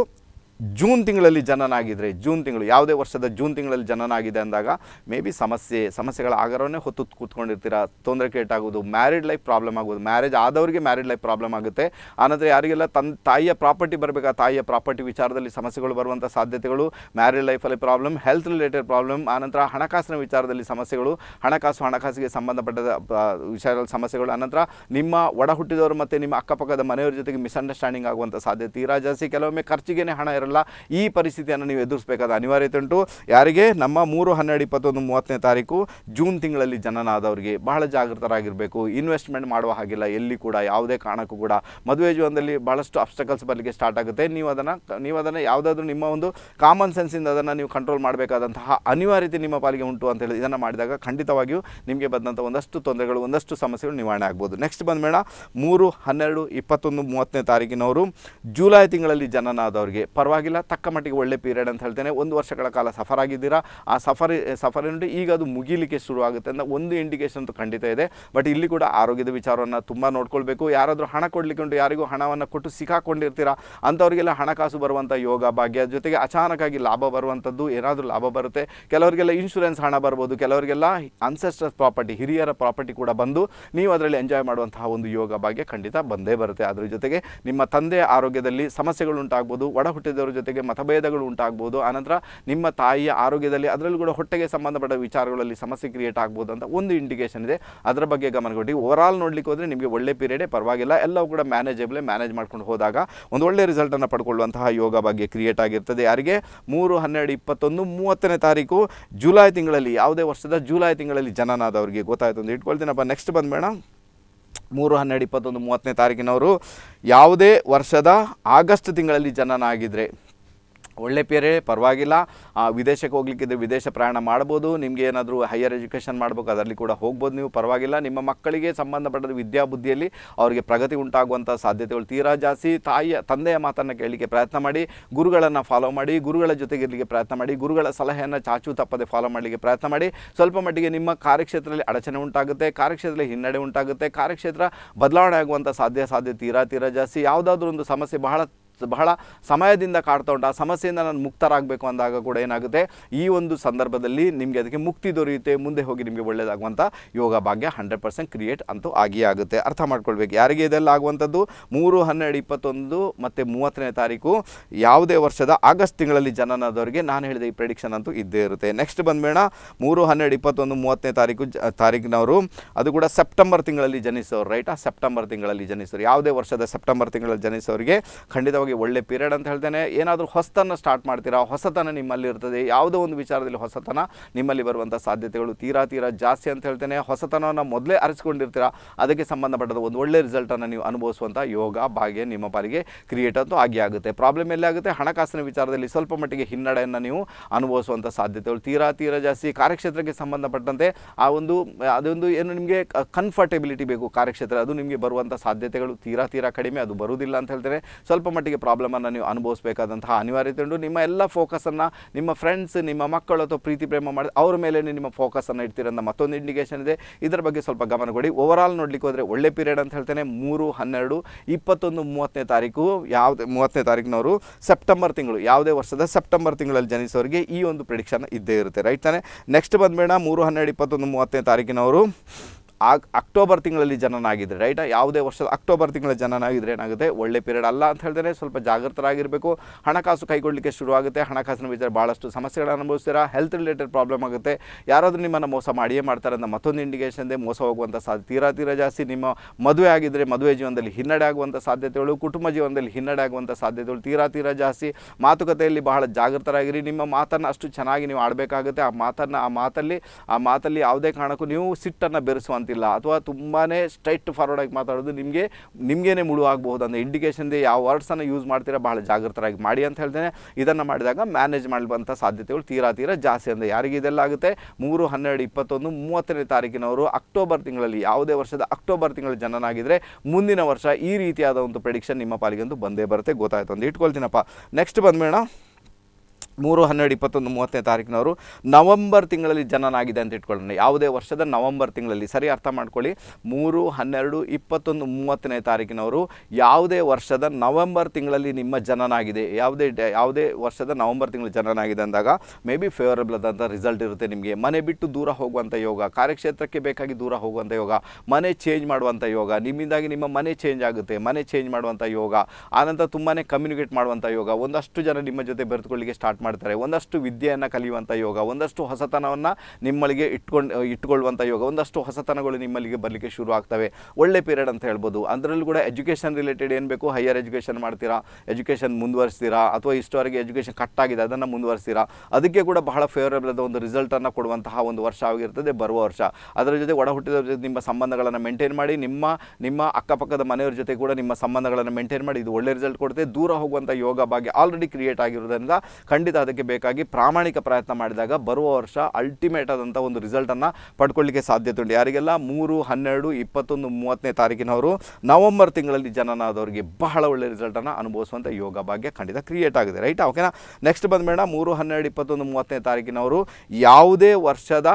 ಜೂನ್ ತಿಂಗಳಲ್ಲಿ ಜನನಾಗಿದ್ರೆ ಜೂನ್ ತಿಂಗಳು ಯಾವುದೇ ವರ್ಷದ ಜೂನ್ ತಿಂಗಳಲ್ಲಿ ಜನನಾಗಿದೆ ಅಂದಾಗ ಮೇ ಬಿ ಸಮಸ್ಯೆ ಸಮಸ್ಯೆಗಳ ಆಗರವನ್ನೇ ಹೊತ್ತು ಕೂತ್ಕೊಂಡಿರ್ತೀರ ತೊಂದರೆ ಆಗೋದು ಮ್ಯಾರಿಡ್ ಲೈಫ್ ಪ್ರಾಬ್ಲಮ್ ಆಗೋದು ಮ್ಯಾರೇಜ್ ಆದವರಿಗೆ ಮ್ಯಾರಿಡ್ ಲೈಫ್ ಪ್ರಾಬ್ಲಮ್ ಆಗುತ್ತೆ ಆನಂತರ ಯಾರಿಗೆಲ್ಲ ತನ್ನ ತಾಯಿಯ ಪ್ರಾಪರ್ಟಿ ಬರಬೇಕಾ ತಾಯಿಯ ಪ್ರಾಪರ್ಟಿ ವಿಚಾರದಲ್ಲಿ ಸಮಸ್ಯೆಗಳು ಬರುವಂಥ ಸಾಧ್ಯತೆಗಳು ಮ್ಯಾರಿಡ್ ಲೈಫಲ್ಲಿ ಪ್ರಾಬ್ಲಮ್ ಹೆಲ್ತ್ ರಿಲೇಟೆಡ್ ಪ್ರಾಬ್ಲಮ್ ಆನಂತರ ಹಣಕಾಸಿನ ವಿಚಾರದಲ್ಲಿ ಸಮಸ್ಯೆಗಳು ಹಣಕಾಸು ಹಣಕಾಸಿಗೆ ಸಂಬಂಧಪಟ್ಟ ವಿಚಾರದಲ್ಲಿ ಸಮಸ್ಯೆಗಳು ಆನಂತರ ನಿಮ್ಮ ಒಡ ಹುಟ್ಟಿದವರು ಮತ್ತು ನಿಮ್ಮ ಅಕ್ಕಪಕ್ಕದ ಮನೆಯವರ ಜೊತೆಗೆ ಮಿಸ್ಅಂಡರ್ಸ್ಟ್ಯಾಂಡಿಂಗ್ ಆಗುವಂಥ ಸಾಧ್ಯತೆ ತೀರಾ ಜಾಸ್ತಿ ಕೆಲವೊಮ್ಮೆ ಖರ್ಚಿಗೆ ಹಣ ಇರಲ್ಲ ಈ ಪರಿಸ್ಥಿತಿಯನ್ನು ನೀವು ಎದುರಿಸಬೇಕಾದ ಅನಿವಾರ್ಯತೆ ಉಂಟು ಯಾರಿಗೆ ನಮ್ಮ ಮೂರು ಹನ್ನೆರಡು ಇಪ್ಪತ್ತೊಂದು ಮೂವತ್ತನೇ ತಾರೀಕು ಜೂನ್ ತಿಂಗಳಲ್ಲಿ ಜನನ ಆದವರಿಗೆ ಬಹಳ ಜಾಗೃತರಾಗಿರಬೇಕು ಇನ್ವೆಸ್ಟ್ಮೆಂಟ್ ಮಾಡುವ ಹಾಗಿಲ್ಲ ಎಲ್ಲಿ ಕೂಡ ಯಾವುದೇ ಕಾರಣಕ್ಕೂ ಕೂಡ ಮದುವೆ ಜೀವನದಲ್ಲಿ ಬಹಳಷ್ಟು ಅಬ್ಸ್ಟಕಲ್ಸ್ ಬರಲಿಕ್ಕೆ ಸ್ಟಾರ್ಟ್ ಆಗುತ್ತೆ ನೀವು ಅದನ್ನು ನೀವು ಅದನ್ನು ಯಾವುದಾದ್ರೂ ನಿಮ್ಮ ಒಂದು ಕಾಮನ್ ಸೆನ್ಸಿಂದ ಅದನ್ನು ನೀವು ಕಂಟ್ರೋಲ್ ಮಾಡಬೇಕಾದಂತಹ ಅನಿವಾರ್ಯತೆ ನಿಮ್ಮ ಪಾಲಿಗೆ ಉಂಟು ಅಂತ ಹೇಳಿ ಇದನ್ನು ಮಾಡಿದಾಗ ಖಂಡಿತವಾಗಿಯೂ ನಿಮಗೆ ಬಂದಂಥ ಒಂದಷ್ಟು ತೊಂದರೆಗಳು ಒಂದಷ್ಟು ಸಮಸ್ಯೆಗಳು ನಿವಾರಣೆ ಆಗ್ಬೋದು ನೆಕ್ಸ್ಟ್ ಬಂದಮೇಣ ಮೂರು ಹನ್ನೆರಡು ಇಪ್ಪತ್ತೊಂದು ಮೂವತ್ತನೇ ತಾರೀಕಿನವರು ಜುಲೈ ತಿಂಗಳಲ್ಲಿ ಜನನಾದವರಿಗೆ ಆದವರಿಗೆ ಪರವಾಗಿಲ್ಲ ತಕ್ಕ ಮಟ್ಟಿಗೆ ಒಳ್ಳೆ ಪೀರಿಯಡ್ ಅಂತ ಹೇಳ್ತೇನೆ ಒಂದು ವರ್ಷಗಳ ಕಾಲ ಸಫರ್ ಆಗಿದ್ದೀರಾ ಆ ಸಫರ್ ಸಫರಿನಲ್ಲಿ ಈಗ ಅದು ಮುಗಿಲಿಕ್ಕೆ ಶುರುವಾಗುತ್ತೆ ಅಂತ ಒಂದು ಇಂಡಿಕೇಶನ್ ಅಂತ ಖಂಡಿತ ಇದೆ ಬಟ್ ಇಲ್ಲಿ ಕೂಡ ಆರೋಗ್ಯದ ವಿಚಾರವನ್ನು ತುಂಬ ನೋಡ್ಕೊಳ್ಬೇಕು ಯಾರಾದರೂ ಹಣ ಕೊಡಲಿಕ್ಕೆ ಉಂಟು ಯಾರಿಗೂ ಹಣವನ್ನು ಕೊಟ್ಟು ಸಿಕ್ಕಾಕೊಂಡಿರ್ತೀರಾ ಅಂಥವರಿಗೆಲ್ಲ ಹಣಕಾಸು ಬರುವಂಥ ಯೋಗ ಭಾಗ್ಯ ಜೊತೆಗೆ ಅಚಾನಕ್ಕಾಗಿ ಲಾಭ ಬರುವಂಥದ್ದು ಏನಾದರೂ ಲಾಭ ಬರುತ್ತೆ ಕೆಲವರಿಗೆಲ್ಲ ಇನ್ಶೂರೆನ್ಸ್ ಹಣ ಬರ್ಬೋದು ಕೆಲವರಿಗೆಲ್ಲ ಅನ್ಸೆಸ್ಟರ್ಸ್ ಪ್ರಾಪರ್ಟಿ ಹಿರಿಯರ ಪ್ರಾಪರ್ಟಿ ಕೂಡ ಬಂದು ನೀವು ಅದರಲ್ಲಿ ಎಂಜಾಯ್ ಮಾಡುವಂತಹ ಒಂದು ಯೋಗ ಭಾಗ್ಯ ಖಂಡಿತ ಬಂದೇ ಬರುತ್ತೆ ಅದರ ಜೊತೆಗೆ ನಿಮ್ಮ ತಂದೆ ಆರೋಗ್ಯದಲ್ಲಿ ಸಮಸ್ಯೆಗಳುಂಟಾಗ್ಬೋದು ಒಡ ಜೊತೆಗೆ ಮತಭೇದಗಳು ಉಂಟಾಗ್ಬೋದು ಆನಂತರ ನಿಮ್ಮ ತಾಯಿಯ ಆರೋಗ್ಯದಲ್ಲಿ ಅದರಲ್ಲೂ ಕೂಡ ಹೊಟ್ಟೆಗೆ ಸಂಬಂಧಪಟ್ಟ ವಿಚಾರಗಳಲ್ಲಿ ಸಮಸ್ಯೆ ಕ್ರಿಯೇಟ್ ಆಗ್ಬೋದು ಅಂತ ಒಂದು ಇಂಡಿಕೇಶನ್ ಇದೆ ಅದರ ಬಗ್ಗೆ ಗಮನ ಕೊಟ್ಟು ಓವರಾಲ್ ನೋಡಲಿಕ್ಕೆ ಹೋದರೆ ನಿಮಗೆ ಒಳ್ಳೆ ಪೀರಿಯಡೇ ಪರವಾಗಿಲ್ಲ ಎಲ್ಲವೂ ಕೂಡ ಮ್ಯಾನೇಜೇಬಲೇ ಮ್ಯಾನೇಜ್ ಮಾಡ್ಕೊಂಡು ಹೋದಾಗ ಒಂದು ಒಳ್ಳೆ ರಿಸಲ್ಟನ್ನು ಪಡ್ಕೊಳ್ಳುವಂತಹ ಯೋಗ ಬಗ್ಗೆ ಕ್ರಿಯೇಟ್ ಆಗಿರ್ತದೆ ಯಾರಿಗೆ ಮೂರು ಹನ್ನೆರಡು ಇಪ್ಪತ್ತೊಂದು ಮೂವತ್ತನೇ ತಾರೀಕು ಜುಲೈ ತಿಂಗಳಲ್ಲಿ ಯಾವುದೇ ವರ್ಷದ ಜುಲೈ ತಿಂಗಳಲ್ಲಿ ಜನನಾದವರಿಗೆ ಗೊತ್ತಾಯಿತು ಅಂತ ಇಟ್ಕೊಳ್ತೀನಪ್ಪ ನೆಕ್ಸ್ಟ್ ಬಂದ್ಬೇಡ ಮೂರು ಹನ್ನೆರಡು ಇಪ್ಪತ್ತೊಂದು ಮೂವತ್ತನೇ ತಾರೀಕಿನವರು ಯಾವುದೇ ವರ್ಷದ ಆಗಸ್ಟ್ ತಿಂಗಳಲ್ಲಿ ಜನನಾಗಿದ್ದರೆ ಒಳ್ಳೆ ಪೇರೆ ಪರವಾಗಿಲ್ಲ ವಿದೇಶಕ್ಕೆ ಹೋಗ್ಲಿಕ್ಕಿದ್ರೆ ವಿದೇಶ ಪ್ರಯಾಣ ಮಾಡ್ಬೋದು ನಿಮಗೆ ಏನಾದರೂ ಹೈಯರ್ ಎಜುಕೇಷನ್ ಮಾಡಬೇಕು ಅದರಲ್ಲಿ ಕೂಡ ಹೋಗ್ಬೋದು ನೀವು ಪರವಾಗಿಲ್ಲ ನಿಮ್ಮ ಮಕ್ಕಳಿಗೆ ಸಂಬಂಧಪಟ್ಟ ವಿದ್ಯಾಬುದ್ಧಿಯಲ್ಲಿ ಅವರಿಗೆ ಪ್ರಗತಿ ಉಂಟಾಗುವಂಥ ಸಾಧ್ಯತೆಗಳು ತೀರಾ ಜಾಸ್ತಿ ತಾಯಿಯ ತಂದೆಯ ಮಾತನ್ನು ಕೇಳಲಿಕ್ಕೆ ಪ್ರಯತ್ನ ಮಾಡಿ ಗುರುಗಳನ್ನು ಫಾಲೋ ಮಾಡಿ ಗುರುಗಳ ಜೊತೆಗಿರಲಿಕ್ಕೆ ಪ್ರಯತ್ನ ಮಾಡಿ ಗುರುಗಳ ಸಲಹೆಯನ್ನು ಚಾಚು ತಪ್ಪದೆ ಫಾಲೋ ಮಾಡಲಿಕ್ಕೆ ಪ್ರಯತ್ನ ಮಾಡಿ ಸ್ವಲ್ಪ ಮಟ್ಟಿಗೆ ನಿಮ್ಮ ಕಾರ್ಯಕ್ಷೇತ್ರದಲ್ಲಿ ಅಡಚಣೆ ಉಂಟಾಗುತ್ತೆ ಕಾರ್ಯಕ್ಷೇತ್ರದಲ್ಲಿ ಹಿನ್ನಡೆ ಉಂಟಾಗುತ್ತೆ ಕಾರ್ಯಕ್ಷೇತ್ರ ಬದಲಾವಣೆ ಆಗುವಂಥ ಸಾಧ್ಯ ಸಾಧ್ಯ ತೀರಾ ತೀರಾ ಜಾಸ್ತಿ ಯಾವುದಾದ್ರೂ ಒಂದು ಸಮಸ್ಯೆ ಬಹಳ ಬಹಳ ಸಮಯದಿಂದ ಕಾಡ್ತಾ ಉಂಟು ಆ ಸಮಸ್ಯೆಯಿಂದ ನಾನು ಮುಕ್ತರಾಗಬೇಕು ಅಂದಾಗ ಕೂಡ ಏನಾಗುತ್ತೆ ಈ ಒಂದು ಸಂದರ್ಭದಲ್ಲಿ ನಿಮಗೆ ಅದಕ್ಕೆ ಮುಕ್ತಿ ದೊರೆಯುತ್ತೆ ಮುಂದೆ ಹೋಗಿ ನಿಮಗೆ ಒಳ್ಳೆಯದಾಗುವಂಥ ಯೋಗ ಭಾಗ್ಯ ಹಂಡ್ರೆಡ್ ಪರ್ಸೆಂಟ್ ಕ್ರಿಯೇಟ್ ಅಂತೂ ಆಗಿಯೇ ಆಗುತ್ತೆ ಅರ್ಥ ಮಾಡ್ಕೊಳ್ಬೇಕು ಯಾರಿಗೆ ಇದೆಲ್ಲ ಆಗುವಂಥದ್ದು ಮೂರು ಹನ್ನೆರಡು ಇಪ್ಪತ್ತೊಂದು ಮತ್ತು ಮೂವತ್ತನೇ ತಾರೀಕು ಯಾವುದೇ ವರ್ಷದ ಆಗಸ್ಟ್ ತಿಂಗಳಲ್ಲಿ ಜನನದವರಿಗೆ ನಾನು ಹೇಳಿದ ಈ ಪ್ರೆಡಿಕ್ಷನ್ ಅಂತೂ ಇದ್ದೇ ಇರುತ್ತೆ ನೆಕ್ಸ್ಟ್ ಬಂದ್ಬೇಡ ಮೂರು ಹನ್ನೆರಡು ಇಪ್ಪತ್ತೊಂದು ಮೂವತ್ತನೇ ತಾರೀಕು ಜ ತಾರೀಕಿನವರು ಅದು ಕೂಡ ಸೆಪ್ಟೆಂಬರ್ ತಿಂಗಳಲ್ಲಿ ಜನಿಸೋರು ರೈಟ್ ಆ ಸೆಪ್ಟೆಂಬರ್ ತಿಂಗಳಲ್ಲಿ ಜನಿಸೋರು ಯಾವುದೇ ವರ್ಷದ ಸೆಪ್ಟೆಂಬರ್ ತಿಂಗಳಲ್ಲಿ ಜನಿಸೋರಿಗೆ ಖಂಡಿತವಾಗಿ ಹೋಗಿ ಒಳ್ಳೆ ಪೀರಿಯಡ್ ಅಂತ ಹೇಳ್ತೇನೆ ಏನಾದರೂ ಹೊಸತನ ಸ್ಟಾರ್ಟ್ ಮಾಡ್ತೀರಾ ಹೊಸತನ ನಿಮ್ಮಲ್ಲಿ ಇರ್ತದೆ ಯಾವುದೋ ಒಂದು ವಿಚಾರದಲ್ಲಿ ಹೊಸತನ ನಿಮ್ಮಲ್ಲಿ ಬರುವಂಥ ಸಾಧ್ಯತೆಗಳು ತೀರಾ ತೀರಾ ಜಾಸ್ತಿ ಅಂತ ಹೇಳ್ತೇನೆ ಹೊಸತನವನ್ನು ಮೊದಲೇ ಅರಿಸ್ಕೊಂಡಿರ್ತೀರಾ ಅದಕ್ಕೆ ಸಂಬಂಧಪಟ್ಟದ ಒಂದು ಒಳ್ಳೆ ರಿಸಲ್ಟನ್ನು ನೀವು ಅನುಭವಿಸುವಂಥ ಯೋಗ ಭಾಗ್ಯ ನಿಮ್ಮ ಪಾಲಿಗೆ ಕ್ರಿಯೇಟ್ ಅಂತೂ ಆಗಿ ಆಗುತ್ತೆ ಪ್ರಾಬ್ಲಮ್ ಎಲ್ಲೇ ಆಗುತ್ತೆ ಹಣಕಾಸಿನ ವಿಚಾರದಲ್ಲಿ ಸ್ವಲ್ಪ ಮಟ್ಟಿಗೆ ಹಿನ್ನಡೆಯನ್ನು ನೀವು ಅನುಭವಿಸುವಂಥ ಸಾಧ್ಯತೆಗಳು ತೀರಾ ತೀರಾ ಜಾಸ್ತಿ ಕಾರ್ಯಕ್ಷೇತ್ರಕ್ಕೆ ಸಂಬಂಧಪಟ್ಟಂತೆ ಆ ಒಂದು ಅದೊಂದು ಏನು ನಿಮಗೆ ಕಂಫರ್ಟೆಬಿಲಿಟಿ ಬೇಕು ಕಾರ್ಯಕ್ಷೇತ್ರ ಅದು ನಿಮಗೆ ಬರುವಂಥ ಸಾಧ್ಯತೆಗಳು ತೀರಾ ತೀರಾ ಕಡಿಮೆ ಅದು ಬರುವುದಿಲ್ಲ ಅಂತ ಹೇಳ್ತೇನೆ ಸ್ವಲ್ಪ ಮಟ್ಟಿಗೆ ಪ್ರಾಬ್ಲಮನ್ನು ನೀವು ಅನುಭವಿಸಬೇಕಾದಂತಹ ಅನಿವಾರ್ಯತೆ ಉಂಟು ನಿಮ್ಮ ಎಲ್ಲ ಫೋಕಸನ್ನು ನಿಮ್ಮ ಫ್ರೆಂಡ್ಸ್ ನಿಮ್ಮ ಮಕ್ಕಳು ಅಥವಾ ಪ್ರೀತಿ ಪ್ರೇಮ ಮಾಡಿ ಅವ್ರ ಮೇಲೆ ನಿಮ್ಮ ಫೋಕಸನ್ನು ಇಡ್ತೀರಂತ ಮತ್ತೊಂದು ಇಂಡಿಕೇಷನ್ ಇದೆ ಇದರ ಬಗ್ಗೆ ಸ್ವಲ್ಪ ಗಮನ ಕೊಡಿ ಓವರಾಲ್ ನೋಡಲಿಕ್ಕೆ ಹೋದರೆ ಒಳ್ಳೆ ಪೀರಿಯಡ್ ಅಂತ ಹೇಳ್ತೇನೆ ಮೂರು ಹನ್ನೆರಡು ಇಪ್ಪತ್ತೊಂದು ಮೂವತ್ತನೇ ತಾರೀಕು ಯಾವುದೇ ಮೂವತ್ತನೇ ತಾರೀಕಿನವರು ಸೆಪ್ಟೆಂಬರ್ ತಿಂಗಳು ಯಾವುದೇ ವರ್ಷದ ಸೆಪ್ಟೆಂಬರ್ ತಿಂಗಳಲ್ಲಿ ಜನಿಸೋರಿಗೆ ಈ ಒಂದು ಪ್ರಿಡಿಕ್ಷನ್ ಇದ್ದೇ ಇರುತ್ತೆ ರೈಟ್ ತಾನೆ ನೆಕ್ಸ್ಟ್ ಬಂದ್ಬೇಡ ಮೂರು ಹನ್ನೆರಡು ಇಪ್ಪತ್ತೊಂದು ಮೂವತ್ತನೇ ತಾರೀಕಿನವರು ಆಗ ಅಕ್ಟೋಬರ್ ತಿಂಗಳಲ್ಲಿ ಜನನಾಗಿದ್ದರೆ ರೈಟ್ ಯಾವುದೇ ವರ್ಷದ ಅಕ್ಟೋಬರ್ ತಿಂಗಳ ಜನನಾಗಿದ್ದರೆ ಏನಾಗುತ್ತೆ ಒಳ್ಳೆ ಪೀರಿಯಡ್ ಅಲ್ಲ ಅಂತ ಹೇಳಿದ್ರೆ ಸ್ವಲ್ಪ ಜಾಗೃತರಾಗಿರಬೇಕು ಹಣಕಾಸು ಕೈಗೊಳ್ಳಲಿಕ್ಕೆ ಶುರುವಾಗುತ್ತೆ ಹಣಕಾಸಿನ ವಿಚಾರ ಭಾಳಷ್ಟು ಸಮಸ್ಯೆಗಳನ್ನು ಅನುಭವಿಸ್ತೀರಾ ಹೆಲ್ತ್ ರಿಲೇಟೆಡ್ ಪ್ರಾಬ್ಲಮ್ ಆಗುತ್ತೆ ಯಾರಾದರೂ ನಿಮ್ಮನ್ನು ಮೋಸ ಮಾಡಿಯೇ ಮಾಡ್ತಾರೆ ಅಂತ ಮತ್ತೊಂದು ಇಂಡಿಕೇಷನ್ ಮೋಸ ಹೋಗುವಂಥ ಸಾಧ್ಯ ತೀರಾ ತೀರಾ ಜಾಸ್ತಿ ನಿಮ್ಮ ಮದುವೆ ಆಗಿದ್ದರೆ ಮದುವೆ ಜೀವನದಲ್ಲಿ ಹಿನ್ನಡೆ ಆಗುವಂಥ ಸಾಧ್ಯತೆಗಳು ಕುಟುಂಬ ಜೀವನದಲ್ಲಿ ಹಿನ್ನಡೆ ಆಗುವಂಥ ಸಾಧ್ಯತೆಗಳು ತೀರಾ ತೀರಾ ಜಾಸ್ತಿ ಮಾತುಕತೆಯಲ್ಲಿ ಬಹಳ ಜಾಗೃತರಾಗಿರಿ ನಿಮ್ಮ ಮಾತನ್ನು ಅಷ್ಟು ಚೆನ್ನಾಗಿ ನೀವು ಆಡಬೇಕಾಗುತ್ತೆ ಆ ಮಾತನ್ನು ಆ ಮಾತಲ್ಲಿ ಆ ಮಾತಲ್ಲಿ ಯಾವುದೇ ಕಾರಣಕ್ಕೂ ನೀವು ಸಿಟ್ಟನ್ನು ಬೆರೆಸುವಂಥ ಅಂತಿಲ್ಲ ಅಥವಾ ತುಂಬಾ ಸ್ಟ್ರೈಟ್ ಫಾರ್ವರ್ಡ್ ಆಗಿ ಮಾತಾಡೋದು ನಿಮಗೆ ನಿಮಗೇನೆ ಮುಳು ಆಗಬಹುದು ಅಂದರೆ ದೇ ಯಾವ ವರ್ಡ್ಸನ್ನು ಯೂಸ್ ಮಾಡ್ತೀರಾ ಭಾಳ ಜಾಗೃತರಾಗಿ ಮಾಡಿ ಅಂತ ಹೇಳ್ತೇನೆ ಇದನ್ನು ಮಾಡಿದಾಗ ಮ್ಯಾನೇಜ್ ಮಾಡುವಂಥ ಸಾಧ್ಯತೆಗಳು ತೀರಾ ತೀರಾ ಜಾಸ್ತಿ ಅಂದರೆ ಯಾರಿಗೆ ಇದೆಲ್ಲ ಆಗುತ್ತೆ ಮೂರು ಹನ್ನೆರಡು ಇಪ್ಪತ್ತೊಂದು ಮೂವತ್ತನೇ ತಾರೀಕಿನವರು ಅಕ್ಟೋಬರ್ ತಿಂಗಳಲ್ಲಿ ಯಾವುದೇ ವರ್ಷದ ಅಕ್ಟೋಬರ್ ತಿಂಗಳ ಜನನಾಗಿದ್ದರೆ ಮುಂದಿನ ವರ್ಷ ಈ ರೀತಿಯಾದ ಒಂದು ಪ್ರೆಡಿಕ್ಷನ್ ನಿಮ್ಮ ಅಂತೂ ಬಂದೇ ಬರುತ್ತೆ ಗೊತ್ತಾಯಿತು ಅಂತ ಇಟ್ಕೊಳ್ತೀನಪ್ಪ ನೆಕ್ಸ್ಟ್ ಬಂದ್ಬೇಡ ಮೂರು ಹನ್ನೆರಡು ಇಪ್ಪತ್ತೊಂದು ಮೂವತ್ತನೇ ತಾರೀಕಿನವರು ನವಂಬರ್ ತಿಂಗಳಲ್ಲಿ ಜನನಾಗಿದೆ ಅಂತ ಇಟ್ಕೊಳ್ಳೋಣ ಯಾವುದೇ ವರ್ಷದ ನವಂಬರ್ ತಿಂಗಳಲ್ಲಿ ಸರಿ ಅರ್ಥ ಮಾಡ್ಕೊಳ್ಳಿ ಮೂರು ಹನ್ನೆರಡು ಇಪ್ಪತ್ತೊಂದು ಮೂವತ್ತನೇ ತಾರೀಕಿನವರು ಯಾವುದೇ ವರ್ಷದ ನವಂಬರ್ ತಿಂಗಳಲ್ಲಿ ನಿಮ್ಮ ಜನನಾಗಿದೆ ಯಾವುದೇ ಯಾವುದೇ ವರ್ಷದ ನವಂಬರ್ ತಿಂಗಳು ಜನನಾಗಿದೆ ಅಂದಾಗ ಮೇ ಬಿ ಫೇವರಬಲ್ ಆದಂಥ ರಿಸಲ್ಟ್ ಇರುತ್ತೆ ನಿಮಗೆ ಮನೆ ಬಿಟ್ಟು ದೂರ ಹೋಗುವಂಥ ಯೋಗ ಕಾರ್ಯಕ್ಷೇತ್ರಕ್ಕೆ ಬೇಕಾಗಿ ದೂರ ಹೋಗುವಂಥ ಯೋಗ ಮನೆ ಚೇಂಜ್ ಮಾಡುವಂಥ ಯೋಗ ನಿಮ್ಮಿಂದಾಗಿ ನಿಮ್ಮ ಮನೆ ಚೇಂಜ್ ಆಗುತ್ತೆ ಮನೆ ಚೇಂಜ್ ಮಾಡುವಂಥ ಯೋಗ ಆನಂತರ ತುಂಬಾ ಕಮ್ಯುನಿಕೇಟ್ ಮಾಡುವಂಥ ಯೋಗ ಒಂದಷ್ಟು ಜನ ನಿಮ್ಮ ಜೊತೆ ಬೆರೆತುಕೊಳ್ಳಿಕ್ಕೆ ಸ್ಟಾರ್ಟ್ ಮಾಡ್ತಾರೆ ಒಂದಷ್ಟು ವಿದ್ಯೆಯನ್ನು ಕಲಿಯುವಂಥ ಯೋಗ ಒಂದಷ್ಟು ಹೊಸತನವನ್ನು ನಿಮ್ಮಳಿಗೆ ಇಟ್ಕೊಂಡು ಇಟ್ಕೊಳ್ಳುವಂಥ ಯೋಗ ಒಂದಷ್ಟು ಹೊಸತನಗಳು ನಿಮ್ಮಲ್ಲಿಗೆ ಬರಲಿಕ್ಕೆ ಶುರು ಆಗ್ತವೆ ಒಳ್ಳೆ ಪೀರಿಯಡ್ ಅಂತ ಹೇಳ್ಬೋದು ಅದರಲ್ಲೂ ಕೂಡ ಎಜುಕೇಷನ್ ರಿಲೇಟೆಡ್ ಏನು ಬೇಕು ಹೈಯರ್ ಎಜುಕೇಷನ್ ಮಾಡ್ತೀರಾ ಎಜುಕೇಷನ್ ಮುಂದುವರಿಸ್ತೀರಾ ಅಥವಾ ಇಷ್ಟವರೆಗೆ ಎಜುಕೇಷನ್ ಕಟ್ಟಾಗಿದೆ ಅದನ್ನು ಮುಂದುವರಿಸ್ತೀರಾ ಅದಕ್ಕೆ ಕೂಡ ಬಹಳ ಫೇವರೇಬಲ್ ಆದ ಒಂದು ರಿಸಲ್ಟನ್ನು ಕೊಡುವಂತಹ ಒಂದು ವರ್ಷ ಆಗಿರ್ತದೆ ಬರುವ ವರ್ಷ ಅದರ ಜೊತೆ ಒಡ ಜೊತೆ ನಿಮ್ಮ ಸಂಬಂಧಗಳನ್ನು ಮೇಂಟೈನ್ ಮಾಡಿ ನಿಮ್ಮ ನಿಮ್ಮ ಅಕ್ಕಪಕ್ಕದ ಮನೆಯವ್ರ ಜೊತೆ ಕೂಡ ನಿಮ್ಮ ಸಂಬಂಧಗಳನ್ನು ಮೇಂಟೈನ್ ಮಾಡಿ ಇದು ಒಳ್ಳೆ ರಿಸಲ್ಟ್ ಕೊಡುತ್ತೆ ದೂರ ಹೋಗುವಂಥ ಯೋಗ ಬಗ್ಗೆ ಆಲ್ರೆಡಿ ಕ್ರಿಯೇಟ್ ಆಗಿರೋದ್ರಿಂದ ಖಂಡಿತ ಅದಕ್ಕೆ ಬೇಕಾಗಿ ಪ್ರಾಮಾಣಿಕ ಪ್ರಯತ್ನ ಮಾಡಿದಾಗ ಬರುವ ವರ್ಷ ಅಲ್ಟಿಮೇಟ್ ಆದಂಥ ಒಂದು ರಿಸಲ್ಟನ್ನು ಪಡ್ಕೊಳ್ಳಿಕ್ಕೆ ಸಾಧ್ಯತೆ ಉಂಟು ಯಾರಿಗೆಲ್ಲ ಮೂರು ಹನ್ನೆರಡು ಇಪ್ಪತ್ತೊಂದು ಮೂವತ್ತನೇ ತಾರೀಕಿನವರು ನವಂಬರ್ ತಿಂಗಳಲ್ಲಿ ಜನನಾದವರಿಗೆ ಬಹಳ ಒಳ್ಳೆಯ ರಿಸಲ್ಟನ್ನು ಅನುಭವಿಸುವಂಥ ಯೋಗ ಭಾಗ್ಯ ಖಂಡಿತ ಕ್ರಿಯೇಟ್ ಆಗಿದೆ ರೈಟ್ ಓಕೆನಾ ನೆಕ್ಸ್ಟ್ ಬಂದ ಮೇಡಮ್ ಮೂರು ಹನ್ನೆರಡು ಇಪ್ಪತ್ತೊಂದು ಮೂವತ್ತನೇ ತಾರೀಕಿನವರು ಯಾವುದೇ ವರ್ಷದ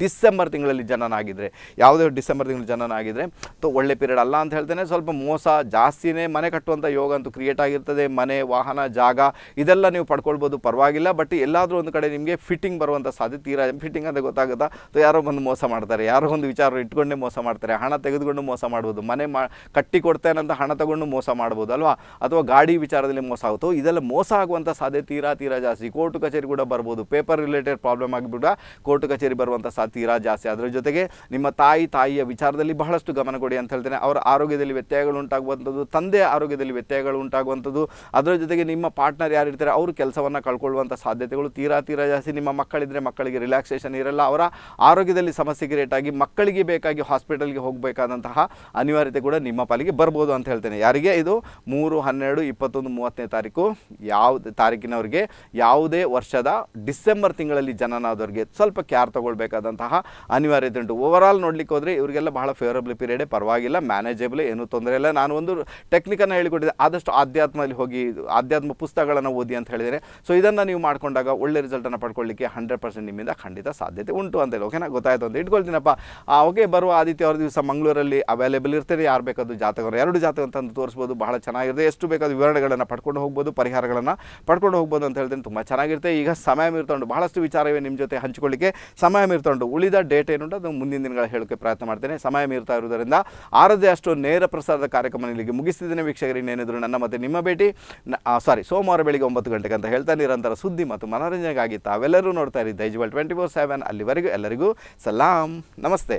ಡಿಸೆಂಬರ್ ತಿಂಗಳಲ್ಲಿ ಜನನಾಗಿದ್ದರೆ ಯಾವುದೇ ಡಿಸೆಂಬರ್ ತಿಂಗಳು ಜನನಾಗಿದ್ದರೆ ತೊ ಒಳ್ಳೆ ಪೀರಿಯಡ್ ಅಲ್ಲ ಅಂತ ಹೇಳ್ತೇನೆ ಸ್ವಲ್ಪ ಮೋಸ ಜಾಸ್ತಿನೇ ಮನೆ ಕಟ್ಟುವಂಥ ಯೋಗ ಅಂತೂ ಕ್ರಿಯೇಟ್ ಆಗಿರ್ತದೆ ಮನೆ ವಾಹನ ಜಾಗ ಇದೆಲ್ಲ ನೀವು ಪಡ್ಕೊಳ್ಬೋದು ಪರವಾಗಿಲ್ಲ ಬಟ್ ಎಲ್ಲಾದರೂ ಒಂದು ಕಡೆ ನಿಮಗೆ ಫಿಟ್ಟಿಂಗ್ ಬರುವಂಥ ಸಾಧ್ಯ ತೀರಾ ಫಿಟ್ಟಿಂಗ್ ಅಂತ ಗೊತ್ತಾಗುತ್ತಾ ಯಾರೋ ಒಂದು ಮೋಸ ಮಾಡ್ತಾರೆ ಯಾರೋ ಒಂದು ವಿಚಾರ ಇಟ್ಕೊಂಡೇ ಮೋಸ ಮಾಡ್ತಾರೆ ಹಣ ತೆಗೆದುಕೊಂಡು ಮೋಸ ಮಾಡ್ಬೋದು ಮನೆ ಮಾ ಕಟ್ಟಿ ಅಂತ ಹಣ ತಗೊಂಡು ಮೋಸ ಮಾಡ್ಬೋದು ಅಲ್ವಾ ಅಥವಾ ಗಾಡಿ ವಿಚಾರದಲ್ಲಿ ಮೋಸ ಆಗುತ್ತೋ ಇದೆಲ್ಲ ಮೋಸ ಆಗುವಂಥ ಸಾಧ್ಯ ತೀರಾ ತೀರಾ ಜಾಸ್ತಿ ಕೋರ್ಟ್ ಕಚೇರಿ ಕೂಡ ಬರ್ಬೋದು ಪೇಪರ್ ರಿಲೇಟೆಡ್ ಪ್ರಾಬ್ಲಮ್ ಆಗಿಬಿಟ್ಟು ಕೋರ್ಟ್ ಕಚೇರಿ ಬರುವಂಥ ತೀರಾ ಜಾಸ್ತಿ ಅದರ ಜೊತೆಗೆ ನಿಮ್ಮ ತಾಯಿ ತಾಯಿಯ ವಿಚಾರದಲ್ಲಿ ಬಹಳಷ್ಟು ಗಮನ ಕೊಡಿ ಅಂತ ಹೇಳ್ತೇನೆ ಅವರ ಆರೋಗ್ಯದಲ್ಲಿ ವ್ಯತ್ಯಯಗಳು ಉಂಟಾಗುವಂಥದ್ದು ತಂದೆ ಆರೋಗ್ಯದಲ್ಲಿ ವ್ಯತ್ಯಯಗಳು ಉಂಟಾಗುವಂಥದ್ದು ಅದರ ಜೊತೆಗೆ ನಿಮ್ಮ ಪಾರ್ಟ್ನರ್ ಯಾರು ಇರ್ತಾರೆ ಅವರು ಕೆಲಸವನ್ನು ಕಳ್ಕೊಳ್ಳುವಂಥ ಸಾಧ್ಯತೆಗಳು ತೀರಾ ತೀರಾ ಜಾಸ್ತಿ ನಿಮ್ಮ ಮಕ್ಕಳಿದ್ದರೆ ಮಕ್ಕಳಿಗೆ ರಿಲ್ಯಾಕ್ಸೇಷನ್ ಇರಲ್ಲ ಅವರ ಆರೋಗ್ಯದಲ್ಲಿ ಸಮಸ್ಯೆ ಕ್ರಿಯೇಟ್ ಆಗಿ ಮಕ್ಕಳಿಗೆ ಬೇಕಾಗಿ ಹಾಸ್ಪಿಟಲ್ಗೆ ಹೋಗಬೇಕಾದಂತಹ ಅನಿವಾರ್ಯತೆ ಕೂಡ ನಿಮ್ಮ ಪಾಲಿಗೆ ಬರ್ಬೋದು ಅಂತ ಹೇಳ್ತೇನೆ ಯಾರಿಗೆ ಇದು ಮೂರು ಹನ್ನೆರಡು ಇಪ್ಪತ್ತೊಂದು ಮೂವತ್ತನೇ ತಾರೀಕು ಯಾವ ತಾರೀಕಿನವರಿಗೆ ಯಾವುದೇ ವರ್ಷದ ಡಿಸೆಂಬರ್ ತಿಂಗಳಲ್ಲಿ ಜನನಾದವ್ರಿಗೆ ಸ್ವಲ್ಪ ಕ್ಯಾರ್ ತೊಗೊಳ್ಬೇಕಾದ ಮಾಡಬೇಕಾದಂತಹ ಅನಿವಾರ್ಯತೆ ಉಂಟು ಓವರಾಲ್ ನೋಡ್ಲಿಕ್ಕೆ ಹೋದರೆ ಇವರಿಗೆಲ್ಲ ಬಹಳ ಫೇವರಬಲ್ ಪೀರಿಯಡೇ ಪರವಾಗಿಲ್ಲ ಮ್ಯಾನೇಜಬಲ್ ಏನೂ ತೊಂದರೆ ಇಲ್ಲ ನಾನು ಒಂದು ಟೆಕ್ನಿಕನ್ನು ಹೇಳಿಕೊಟ್ಟಿದ್ದೆ ಆದಷ್ಟು ಆಧ್ಯಾತ್ಮದಲ್ಲಿ ಹೋಗಿ ಆಧ್ಯಾತ್ಮ ಪುಸ್ತಕಗಳನ್ನು ಓದಿ ಅಂತ ಹೇಳಿದರೆ ಸೊ ಇದನ್ನು ನೀವು ಮಾಡಿಕೊಂಡಾಗ ಒಳ್ಳೆ ರಿಸಲ್ಟನ್ನು ಪಡ್ಕೊಳ್ಳಿಕ್ಕೆ ಹಂಡ್ರೆಡ್ ಪರ್ಸೆಂಟ್ ನಿಮ್ಮಿಂದ ಖಂಡಿತ ಸಾಧ್ಯತೆ ಉಂಟು ಅಂತೇಳಿ ಓಕೆನಾ ಗೊತ್ತಾಯಿತು ಅಂತ ಇಟ್ಕೊಳ್ತೀನಪ್ಪ ಓಕೆ ಬರುವ ಆದಿತ್ಯವಾರ ದಿವಸ ಮಂಗಳೂರಲ್ಲಿ ಅವೈಲೇಬಲ್ ಇರ್ತಾರೆ ಯಾರು ಬೇಕಾದರೂ ಜಾತಕರು ಎರಡು ಜಾತಕ ಅಂತ ತೋರಿಸ್ಬೋದು ಬಹಳ ಚೆನ್ನಾಗಿರುತ್ತೆ ಎಷ್ಟು ಬೇಕಾದ ವಿವರಣೆಗಳನ್ನು ಪಡ್ಕೊಂಡು ಹೋಗ್ಬೋದು ಪರಿಹಾರಗಳನ್ನು ಪಡ್ಕೊಂಡು ಹೋಗ್ಬೋದು ಅಂತ ಹೇಳಿದ್ರೆ ತುಂಬ ಚೆನ್ನಾಗಿರುತ್ತೆ ಈಗ ಸಮಯ ಮೀರ್ಕೊಂಡು ಬಹಳಷ್ಟು ವಿಚಾರವೇ ನಿಮ್ಮ ಜೊತೆ ಹಂಚಿಕೊಳ್ಳಿಕ್ಕೆ ಸಮಯ ಮೀರ್ಕೊಂಡು ತೊಗೊಂಡು ಉಳಿದ ಡೇಟ್ ಏನು ಅದು ಮುಂದಿನ ದಿನಗಳ ಹೇಳೋಕ್ಕೆ ಪ್ರಯತ್ನ ಮಾಡ್ತೇನೆ ಸಮಯ ಮೀರ್ತಾ ಇರುವುದರಿಂದ ಆರದೇ ಅಷ್ಟು ನೇರ ಪ್ರಸಾರದ ಕಾರ್ಯಕ್ರಮ ಇಲ್ಲಿಗೆ ಮುಗಿಸಿದ್ದೇನೆ ವೀಕ್ಷಕರಿಗೆ ಇನ್ನೇನಿದ್ರು ನನ್ನ ಮತ್ತೆ ನಿಮ್ಮ ಭೇಟಿ ಸಾರಿ ಸೋಮವಾರ ಬೆಳಿಗ್ಗೆ ಒಂಬತ್ತು ಗಂಟೆಗೆ ಅಂತ ಹೇಳ್ತಾ ನಿರಂತರ ಸುದ್ದಿ ಮತ್ತು ಮನೋರಂಜನೆಗಾಗಿ ತಾವೆಲ್ಲರೂ ನೋಡ್ತಾ ಇದ್ದೀವಿ ದೈಜ್ವಲ್ ಟ್ವೆಂಟಿ ಫೋರ್ ಸೆವೆನ್ ಅಲ್ಲಿವರೆಗೂ ಎಲ್ಲರಿಗೂ ಸಲಾಂ ನಮಸ್ತೆ